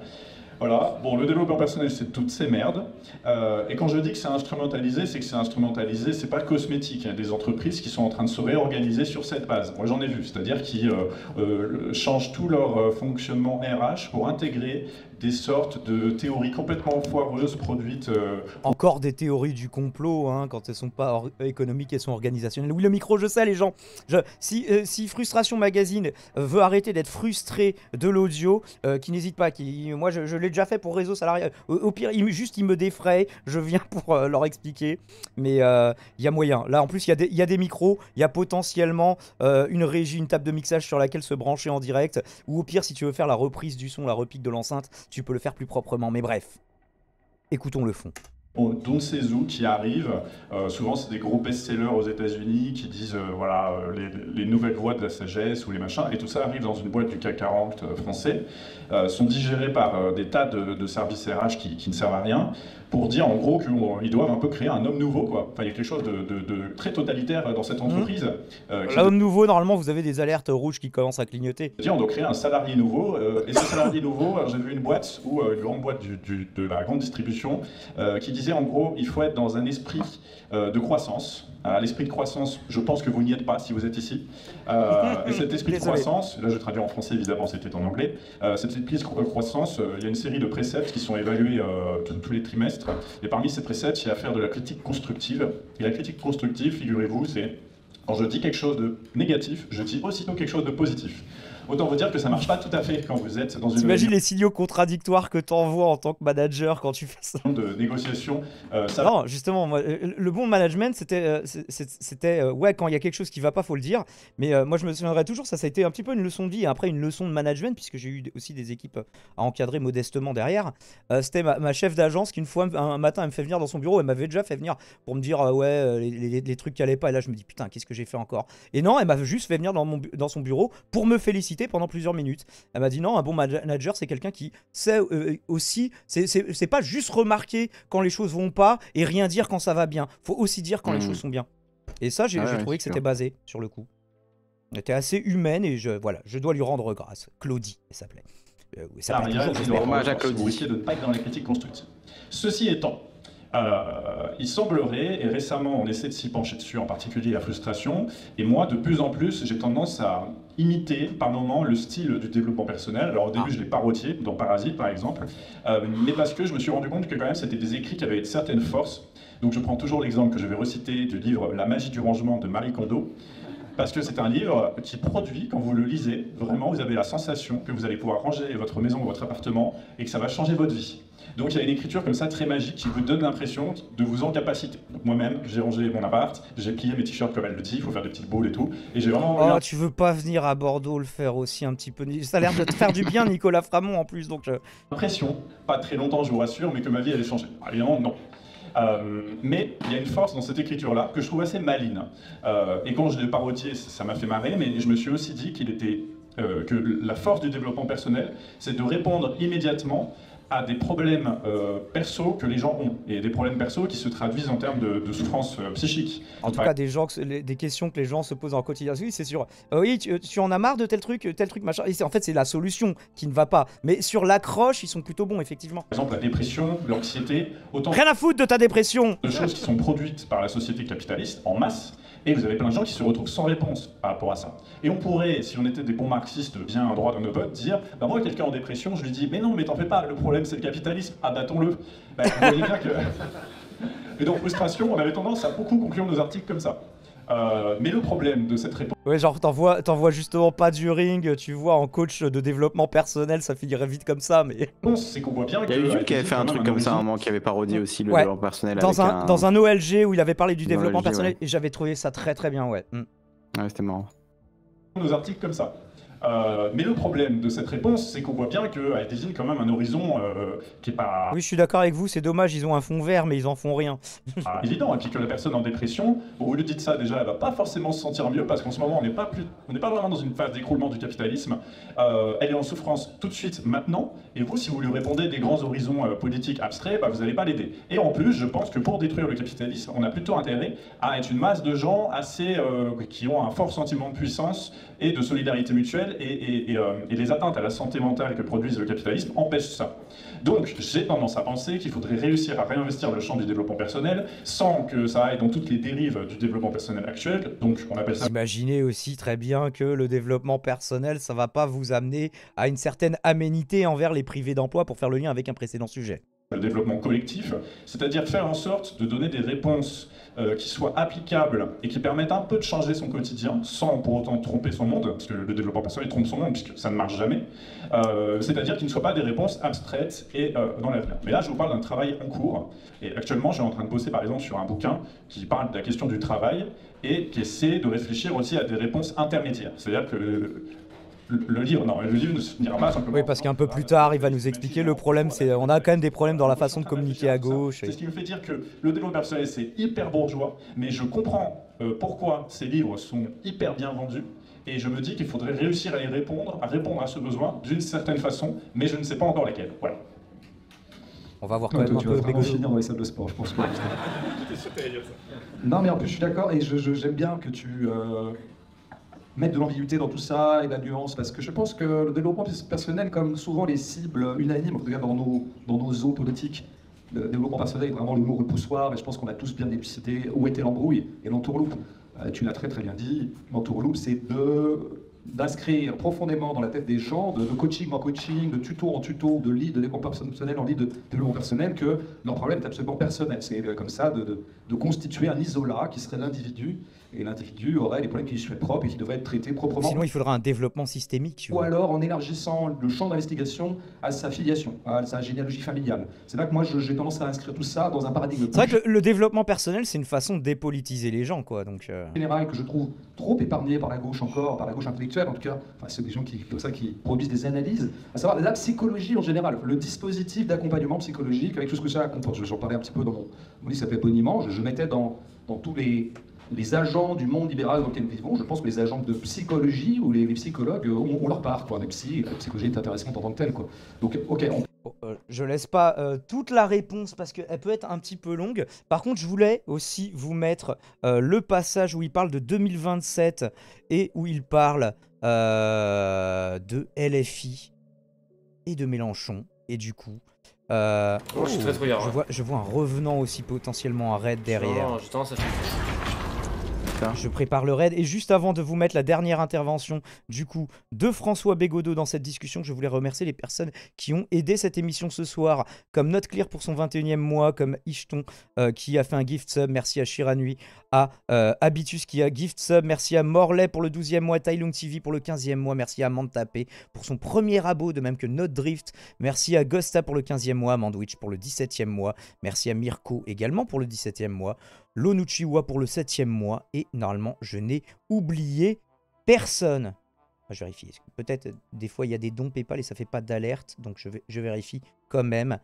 Voilà, bon, le développeur personnel, c'est toutes ces merdes. Euh, et quand je dis que c'est instrumentalisé, c'est que c'est instrumentalisé, c'est pas cosmétique. Il y a des entreprises qui sont en train de se réorganiser sur cette base. Moi, j'en ai vu, c'est-à-dire qui euh, euh, changent tout leur fonctionnement RH pour intégrer des sortes de théories complètement foireuses produites. Euh, Encore des théories du complot, hein, quand elles sont pas économiques, elles sont organisationnelles. Oui, le micro, je sais, les gens. Je... Si, euh, Frustration Magazine veut arrêter d'être frustré de l'audio, euh, qui n'hésite pas. Qui, moi, je, l'ai déjà fait pour réseau salarial. Au, pire, juste, ils me défraient. Je viens *laughs* pour leur expliquer. Mais il y a moyen. Là, en plus, il y, a des micros. Il y a potentiellement une régie, une table de mixage sur laquelle se brancher en direct. Ou au pire, si tu veux faire la reprise du son, la repique de l'enceinte, tu peux le faire plus proprement, mais bref, écoutons le fond. ces Sezu qui arrivent, euh, souvent c'est des gros best-sellers aux États-Unis qui disent euh, voilà euh, les, nouvelles voies de la sagesse ou les machins, et tout ça arrive dans une boîte du CAC 40 français, sont digérés par des tas de, services RH qui, qui, ne servent à rien, pour dire en gros qu'ils doivent un peu créer un homme nouveau. Quoi. Enfin, il y a quelque chose de, très totalitaire dans cette mhm. entreprise. Un euh, homme nouveau, normalement, vous avez des alertes rouges qui commencent à clignoter. Dire, on doit créer un salarié nouveau. Euh, et ce salarié nouveau, euh, j'ai vu une boîte, ou une grande boîte de la grande distribution, qui disait en gros, il faut être dans un esprit de croissance. l'esprit de croissance, je pense que vous n'y êtes pas si vous êtes ici. *laughs* et cet esprit de croissance, là je traduis en français évidemment, c'était en anglais. cet esprit de croissance, il y a une série de préceptes qui sont évalués tous les trimestres et parmi ces préceptes, il y a à faire de la critique constructive. Et la critique constructive, figurez-vous, c'est quand je dis quelque chose de négatif, je dis aussitôt quelque chose de positif. Autant vous dire que ça marche pas tout à fait quand vous êtes dans une. T'imagines les signaux contradictoires que tu t'envoies en tant que manager quand tu fais ça De négociation. Euh, non, justement, euh, le bon management, c'était, euh, c'était ouais, quand il y a quelque chose qui va pas, faut le dire. Mais moi, je me souviendrai toujours, ça, ça a été un petit peu une leçon de vie et après une leçon de management, puisque j'ai eu aussi des équipes à encadrer modestement derrière. c'était ma, chef d'agence qui, une fois, un, matin, elle me fait venir dans son bureau. Elle m'avait déjà fait venir pour me dire, ouais, les, trucs qui allaient pas. Et là, je me dis, putain, qu'est-ce que j'ai fait encore Et non, elle m'a juste fait venir dans, dans son bureau pour me féliciter pendant plusieurs minutes. Elle m'a dit non, un bon manager, c'est quelqu'un qui sait euh, euh, aussi, c'est pas juste remarquer quand les choses vont pas et rien dire quand ça va bien. Faut aussi dire quand les hmm. choses sont bien. Et ça, j'ai ah trouvé que c'était basé sur le coup. Elle était assez humaine et je, voilà, je dois lui rendre grâce. Claudie, elle s'appelait. ça euh, toujours, je hommage à Claudie. de ne pas être dans les critiques Ceci étant, il semblerait, et récemment on essaie de s'y pencher dessus, en particulier la frustration, et moi de plus en plus j'ai tendance à, imiter par moments le style du développement personnel. Alors au début, ah. je l'ai parodié dans Parasite par exemple, euh, mais parce que je me suis rendu compte que quand même c'était des écrits qui avaient une certaine force. Donc je prends toujours l'exemple que je vais reciter du livre La magie du rangement de Marie Kondo. Parce que c'est un livre qui produit, quand vous le lisez, vraiment, vous avez la sensation que vous allez pouvoir ranger votre maison ou votre appartement et que ça va changer votre vie. Donc il y a une écriture comme ça très magique qui vous donne l'impression de vous en capaciter. Moi-même, j'ai rangé mon appart, j'ai plié mes t-shirts comme elle le dit, il faut faire des petites boules et tout. Et j'ai vraiment. Oh, tu veux pas venir à Bordeaux le faire aussi un petit peu Ça a l'air de te faire du bien, Nicolas Framont en plus. Donc. L'impression, euh. pas très longtemps, je vous rassure, mais que ma vie allait changer. Ah, évidemment, non. Euh, mais il y a une force dans cette écriture-là que je trouve assez maline. Euh, et quand je l'ai parodié, ça m'a fait marrer, mais je me suis aussi dit qu'il était que la force du développement personnel, c'est de répondre immédiatement à des problèmes euh, perso que les gens ont, et des problèmes perso qui se traduisent en termes de, souffrance euh, psychique. En tout cas, des, gens, des questions que les gens se posent en quotidien. Oui, c'est sûr. Euh, oui, tu, en as marre de tel truc, tel truc, machin. en fait, c'est la solution qui ne va pas. Mais sur l'accroche, ils sont plutôt bons, effectivement. Par exemple, la dépression, l'anxiété, autant. Rien à foutre de ta dépression De choses qui sont produites par la société capitaliste en masse. Et vous avez plein de gens qui se retrouvent sans réponse par rapport à ça. Et on pourrait, si on était des bons marxistes bien à droit dans nos bottes, dire Bah, moi, quelqu'un en dépression, je lui dis Mais non, mais t'en fais pas, le problème c'est le capitalisme, abattons-le. Ah, bah, que... Et *laughs* donc, frustration, on avait tendance à beaucoup conclure nos articles comme ça. Euh, mais le problème de cette réponse... Ouais, genre, t'en vois, justement pas du ring, tu vois, en coach de développement personnel, ça finirait vite comme ça, mais... c'est qu'on voit bien Il y a YouTube qui avait fait un truc comme ça un hein, moment, qui avait parodié aussi le développement personnel dans avec un, Dans un OLG où il avait parlé du développement personnel, et j'avais trouvé ça très très bien, ouais. Mm. Ouais, c'était marrant. Nos articles comme ça. Euh, mais le problème de cette réponse, c'est qu'on voit bien qu'elle désigne quand même un horizon euh, qui est pas. Oui, je suis d'accord avec vous, c'est dommage, ils ont un fond vert, mais ils en font rien. *laughs* Ah, et puis que la personne en dépression, au lieu de dire ça, déjà, elle va pas forcément se sentir mieux, parce qu'en ce moment, on n'est pas, plus... on pas vraiment dans une phase d'écroulement du capitalisme. Euh, elle est en souffrance tout de suite, maintenant, et vous, si vous lui répondez des grands horizons politiques abstraits, bah, vous n'allez pas l'aider. Et en plus, je pense que pour détruire le capitalisme, on a plutôt intérêt à être une masse de gens assez. qui ont un fort sentiment de puissance et de solidarité mutuelle euh, et, les atteintes à la santé mentale que produit le capitalisme empêchent ça. Donc j'ai tendance à penser qu'il faudrait réussir à réinvestir le champ du développement personnel sans que ça aille dans toutes les dérives du développement personnel actuel. Donc on appelle ça... Imaginez aussi très bien que le développement personnel, ça ne va pas vous amener à une certaine aménité envers les privés d'emploi pour faire le lien avec un précédent sujet le développement collectif, c'est-à-dire faire en sorte de donner des réponses euh, qui soient applicables et qui permettent un peu de changer son quotidien sans pour autant tromper son monde, parce que le développement personnel trompe son monde puisque ça ne marche jamais, euh, c'est-à-dire qu'il ne soit pas des réponses abstraites et euh, dans l'avenir. Mais là, je vous parle d'un travail en cours, et actuellement, je suis en train de bosser par exemple sur un bouquin qui parle de la question du travail et qui essaie de réfléchir aussi à des réponses intermédiaires, c'est-à-dire que le livre. Non, le livre ne se finira pas simplement. Oui, parce qu'un peu plus tard, il va nous expliquer le problème. C'est, on a quand même des problèmes dans la façon de communiquer à gauche. C'est ce qui me fait dire que le développement personnel, c'est hyper bourgeois, mais je comprends euh, pourquoi ces livres sont hyper bien vendus. Et je me dis qu'il faudrait réussir à y répondre, à répondre à ce besoin d'une certaine façon, mais je ne sais pas encore laquelle. Voilà. On va voir quand même un peu vraiment finir dans les de sport, je pense *laughs* non, mais en plus, je suis d'accord et j'aime bien que tu, euh, mettre de l'ambiguïté dans tout ça et la nuance, parce que je pense que le développement personnel, comme souvent les cibles unanimes, en tout cas dans nos, dans nos eaux politiques, le développement personnel est vraiment le mot repoussoir, mais je pense qu'on a tous bien explicité où était l'embrouille et l'entourloupe. Euh, tu l'as très très bien dit, l'entourloupe c'est de d'inscrire profondément dans la tête des gens, de, coaching en coaching, de tuto en tuto, de lead de développement personnel en lit de, développement personnel, que leur problème est absolument personnel. C'est euh, comme ça de, de, constituer un isolat qui serait l'individu et l'individu aurait des problèmes qui lui seraient propres et qui devraient être traités proprement. Sinon, il faudra un développement systémique. Ou alors en élargissant le champ d'investigation à sa filiation, à sa généalogie familiale. C'est là que moi, j'ai tendance à inscrire tout ça dans un paradigme. C'est vrai que le, développement personnel, c'est une façon de dépolitiser les gens, quoi. Donc, euh. général que je trouve trop épargné par la gauche encore, par la gauche intellectuelle en tout cas. Enfin, c'est des gens qui, ça, qui produisent des analyses, à savoir la psychologie en général, le dispositif d'accompagnement psychologique avec tout ce que ça comporte. J'en parlais un petit peu dans mon, livre, ça s'appelle Boniment. Je, mettais dans dans tous les les agents du monde libéral dans lequel nous vivons, je pense que les agents de psychologie ou les, psychologues euh, ont, leur part. Quoi. La, psychologie est intéressante en tant que telle. Quoi. Donc, ok. Euh, je laisse pas euh, toute la réponse parce qu'elle peut être un petit peu longue. Par contre, je voulais aussi vous mettre le passage où il parle de 2027 et où il parle de LFI et de Mélenchon. Et du coup, oh, je, vois, je vois un revenant aussi potentiellement à raid derrière. Je prépare le raid. Et juste avant de vous mettre la dernière intervention, du coup, de François Bégodeau dans cette discussion, je voulais remercier les personnes qui ont aidé cette émission ce soir, comme NotClear pour son 21e mois, comme Ishton euh, qui a fait un gift sub, merci à Shiranui, à euh, Habitus qui a gift sub, merci à Morley pour le 12e mois, Tailung TV pour le 15e mois, merci à Mantapé pour son premier abo, de même que Note Drift, merci à Gosta pour le 15e mois, Mandwich pour le 17e mois, merci à Mirko également pour le 17e mois l'Onuchiwa pour le septième mois. Et normalement, je n'ai oublié personne. je vérifie. Peut-être euh, des fois, il y a des dons PayPal et ça fait pas d'alerte. Donc, je, vérifie quand même.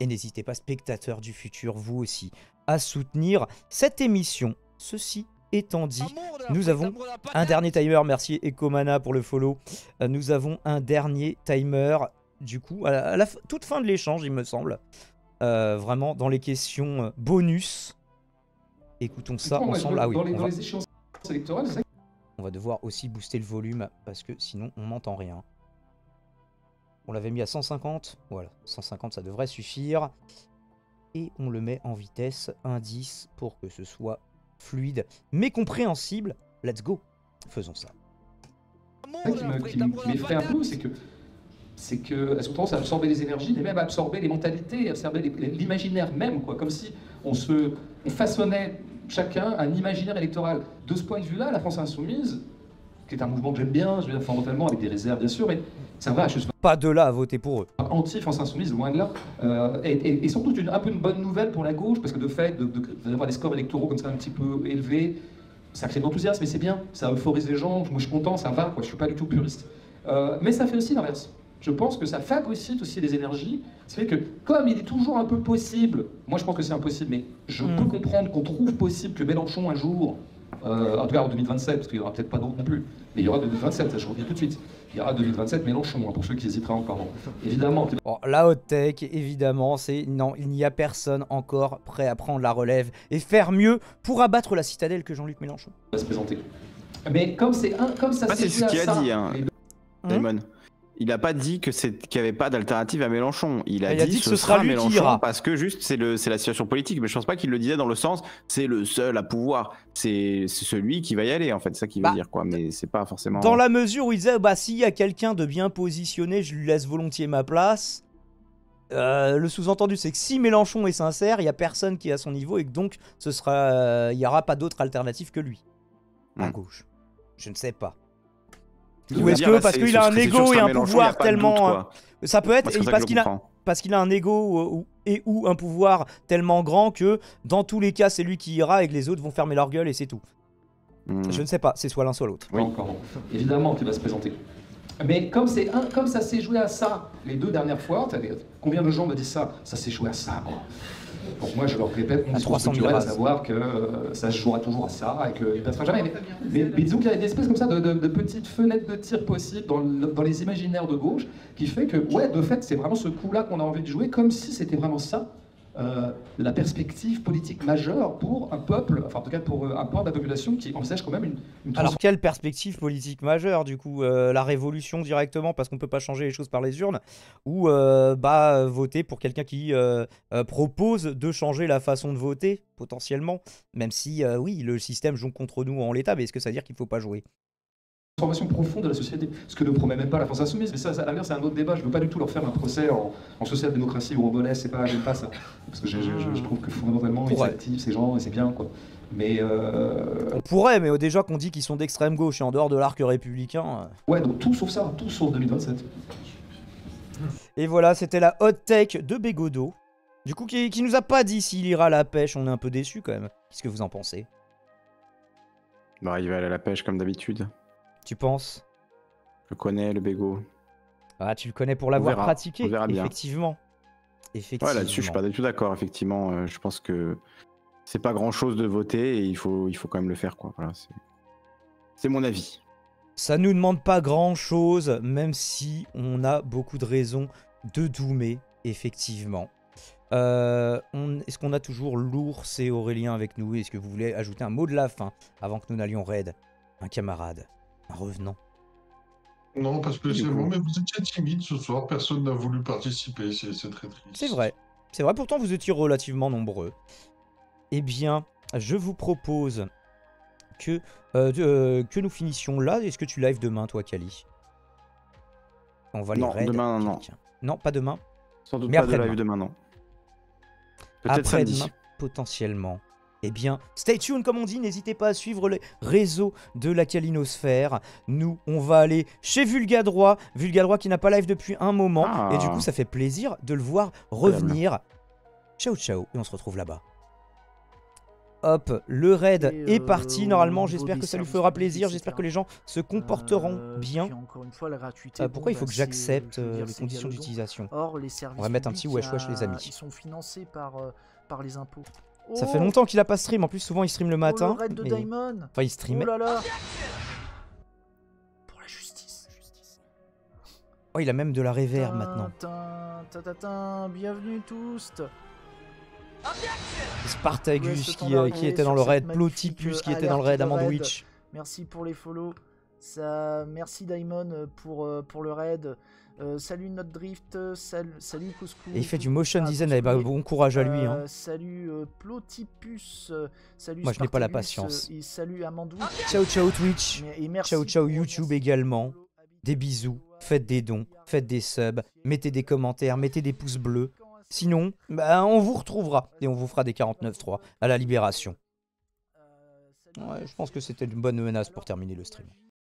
Et n'hésitez pas, spectateurs du futur, vous aussi, à soutenir cette émission. Ceci étant dit, nous avons un dernier timer. Merci Ecomana pour le follow. Euh, nous avons un dernier timer, du coup, à la, toute fin de l'échange, il me semble. Euh, vraiment, dans les questions bonus. Écoutons ça ensemble. Ah dans les, on, va... on va devoir aussi booster le volume parce que sinon on n'entend rien. On l'avait mis à 150. Voilà, 150 ça devrait suffire. Et on le met en vitesse 1-10 pour que ce soit fluide mais compréhensible. Let's go. Faisons ça. Ce qui m'effraie un peu, c'est que c'est que ont tendance à absorber les énergies, mais même absorber les mentalités, à absorber l'imaginaire même, quoi, comme si on, se, on façonnait chacun un imaginaire électoral. De ce point de vue-là, la France Insoumise, qui est un mouvement que j'aime bien, je veux dire fondamentalement avec des réserves bien sûr, mais ça va, je Pas de là à voter pour eux. Anti-France Insoumise, loin de là. Euh, et, surtout une, un peu une bonne nouvelle pour la gauche, parce que de fait, d'avoir des scores électoraux comme ça un petit peu élevés, ça crée de l'enthousiasme et c'est bien. Ça euphorise les gens, moi je suis content, ça va, quoi, je suis pas du tout puriste. Euh, mais ça fait aussi l'inverse je pense que ça fagocite aussi les énergies. Ça fait que, comme il est toujours un peu possible, moi je pense que c'est impossible, mais je hmm. peux comprendre qu'on trouve possible que Mélenchon un jour, euh, en tout cas en 2027, parce qu'il n'y aura peut-être pas d'autres non plus, mais il y aura 2027, ça je reviens tout de suite. Il y aura 2027 Mélenchon, hein, pour ceux qui hésiteraient encore. Évidemment. Oh, la haute tech, évidemment, c'est non, il n'y a personne encore prêt à prendre la relève et faire mieux pour abattre la citadelle que Jean-Luc Mélenchon. On va se présenter. Mais comme c'est un, comme ça, c'est ce qu'il a dit, hein, Damon. Il n'a pas dit que qu'il n'y avait pas d'alternative à Mélenchon. Il a, dit, que ce sera, lui Mélenchon parce que juste c'est la situation politique. Mais je pense pas qu'il le disait dans le sens c'est le seul à pouvoir. C'est celui qui va y aller en fait. ça qu'il veut bah, dire quoi. Mais c'est pas forcément. Dans la mesure où il disait bah s'il y a quelqu'un de bien positionné, je lui laisse volontiers ma place. Euh, le sous-entendu, c'est que si Mélenchon est sincère, il y a personne qui est à son niveau et que donc ce sera, euh, il n'y aura pas d'autre alternative que lui. À hmm. gauche. Je ne sais pas. Ou est-ce que parce qu'il a un ego et euh, un pouvoir tellement. Ça peut être parce qu'il a parce qu'il a un ego et ou un pouvoir tellement grand que dans tous les cas c'est lui qui ira et que les autres vont fermer leur gueule et c'est tout. Hmm. Je ne sais pas, c'est soit l'un soit l'autre. Oui, Évidemment tu vas se présenter. Mais comme, un, comme ça s'est joué à ça les deux dernières fois, combien de gens me disent ça Ça s'est joué à ça, donc moi, je leur répète mon discours culturel, à savoir que euh, ça se jouera toujours à ça et qu'il ne passera jamais. Mais, disons qu'il y a une espèce comme ça de, de, de petite fenêtre de tir possible dans, dans, les imaginaires de gauche qui fait que, ouais, de fait, c'est vraiment ce coup-là qu'on a envie de jouer, comme si c'était vraiment ça euh, la perspective politique majeure pour un peuple, enfin en tout cas pour euh, un point de la population qui envisage quand même une... Alors quelle perspective politique majeure du coup euh, La révolution directement parce qu'on ne peut pas changer les choses par les urnes ou bah, voter pour quelqu'un qui propose de changer la façon de voter potentiellement, même si oui le système joue contre nous en l'état, mais est-ce que ça veut dire qu'il ne faut pas jouer transformation profonde de la société, ce que ne promet même pas la France insoumise, mais ça, à l'avenir, c'est un autre débat, je ne veux pas du tout leur faire un procès en, social-démocratie ou en c'est pas, j'aime pas ça, parce que je, trouve que fondamentalement, ils activent ces gens, et c'est bien, quoi. Mais euh, On pourrait, mais déjà qu'on dit qu'ils sont d'extrême gauche et en dehors de l'arc républicain. Euh. Ouais, donc tout sauf ça, tout sauf 2027. Et voilà, c'était la hot tech de Bégodo. Du coup, qui, qui nous a pas dit s'il ira à la pêche, on est un peu déçu quand même. Qu'est-ce que vous en pensez Bah, il va aller à la pêche comme d'habitude. Tu penses Je connais le Bego. Ah, tu le connais pour l'avoir pratiqué, effectivement. effectivement. là-dessus, je suis pas du tout d'accord, effectivement. Euh, je pense que c'est pas grand-chose de voter et il faut, il faut quand même le faire, quoi. c'est mon avis. Ça nous demande pas grand-chose, même si on a beaucoup de raisons de doumer, effectivement. Euh, est-ce qu'on a toujours l'ours et Aurélien avec nous Est-ce que vous voulez ajouter un mot de la fin avant que nous n'allions raid Un camarade revenant. Non, parce que c'est bon, mais vous étiez timide ce soir, personne n'a voulu participer, c'est très triste. C'est vrai, c'est vrai, pourtant vous étiez relativement nombreux. Eh bien, je vous propose que, euh, euh, que nous finissions là. Est-ce que tu live demain, toi, Kali On va non, les Demain, non, non. pas demain. Sans doute mais pas après de live demain, non. Peut-être Potentiellement. Eh bien, stay tuned comme on dit, n'hésitez pas à suivre les réseaux de la Kalinosphère. Nous, on va aller chez vulga droit qui n'a pas live depuis un moment, ah. et du coup ça fait plaisir de le voir revenir. Ciao ciao, et on se retrouve là-bas. Hop, le raid est euh, parti normalement, j'espère que ça lui fera plaisir, j'espère que les gens se comporteront euh, bien. Euh, pourquoi il bah, faut que j'accepte les conditions d'utilisation On va mettre un petit wesh les amis. Ils sont financés par, par les impôts. Ça fait oh. longtemps qu'il a pas stream. En plus, souvent, il stream le oh, matin. le raid de Enfin, il streamait. Oh là là. Pour la justice. Oh, il a même de la réverb maintenant. bienvenue tous. Spartagus qui, euh, euh, était dans le raid, Plotipus qui était dans le raid, Amandwitch. Merci pour les follow. Ça, merci Daimon pour, euh, pour le raid. Euh, salut notre Drift, euh, salut, Et il fait du motion ah, design, bon courage à lui. Hein. Euh, salut Plotipus, salut Moi je n'ai pas la patience. salut Amandou. Ciao ciao Twitch, ciao ciao YouTube également. Des bisous, faites des dons, faites des subs, mettez des commentaires, mettez des pouces bleus. Sinon, bah, on vous retrouvera et on vous fera des 49.3 à la libération. je pense que c'était une bonne menace pour terminer le stream.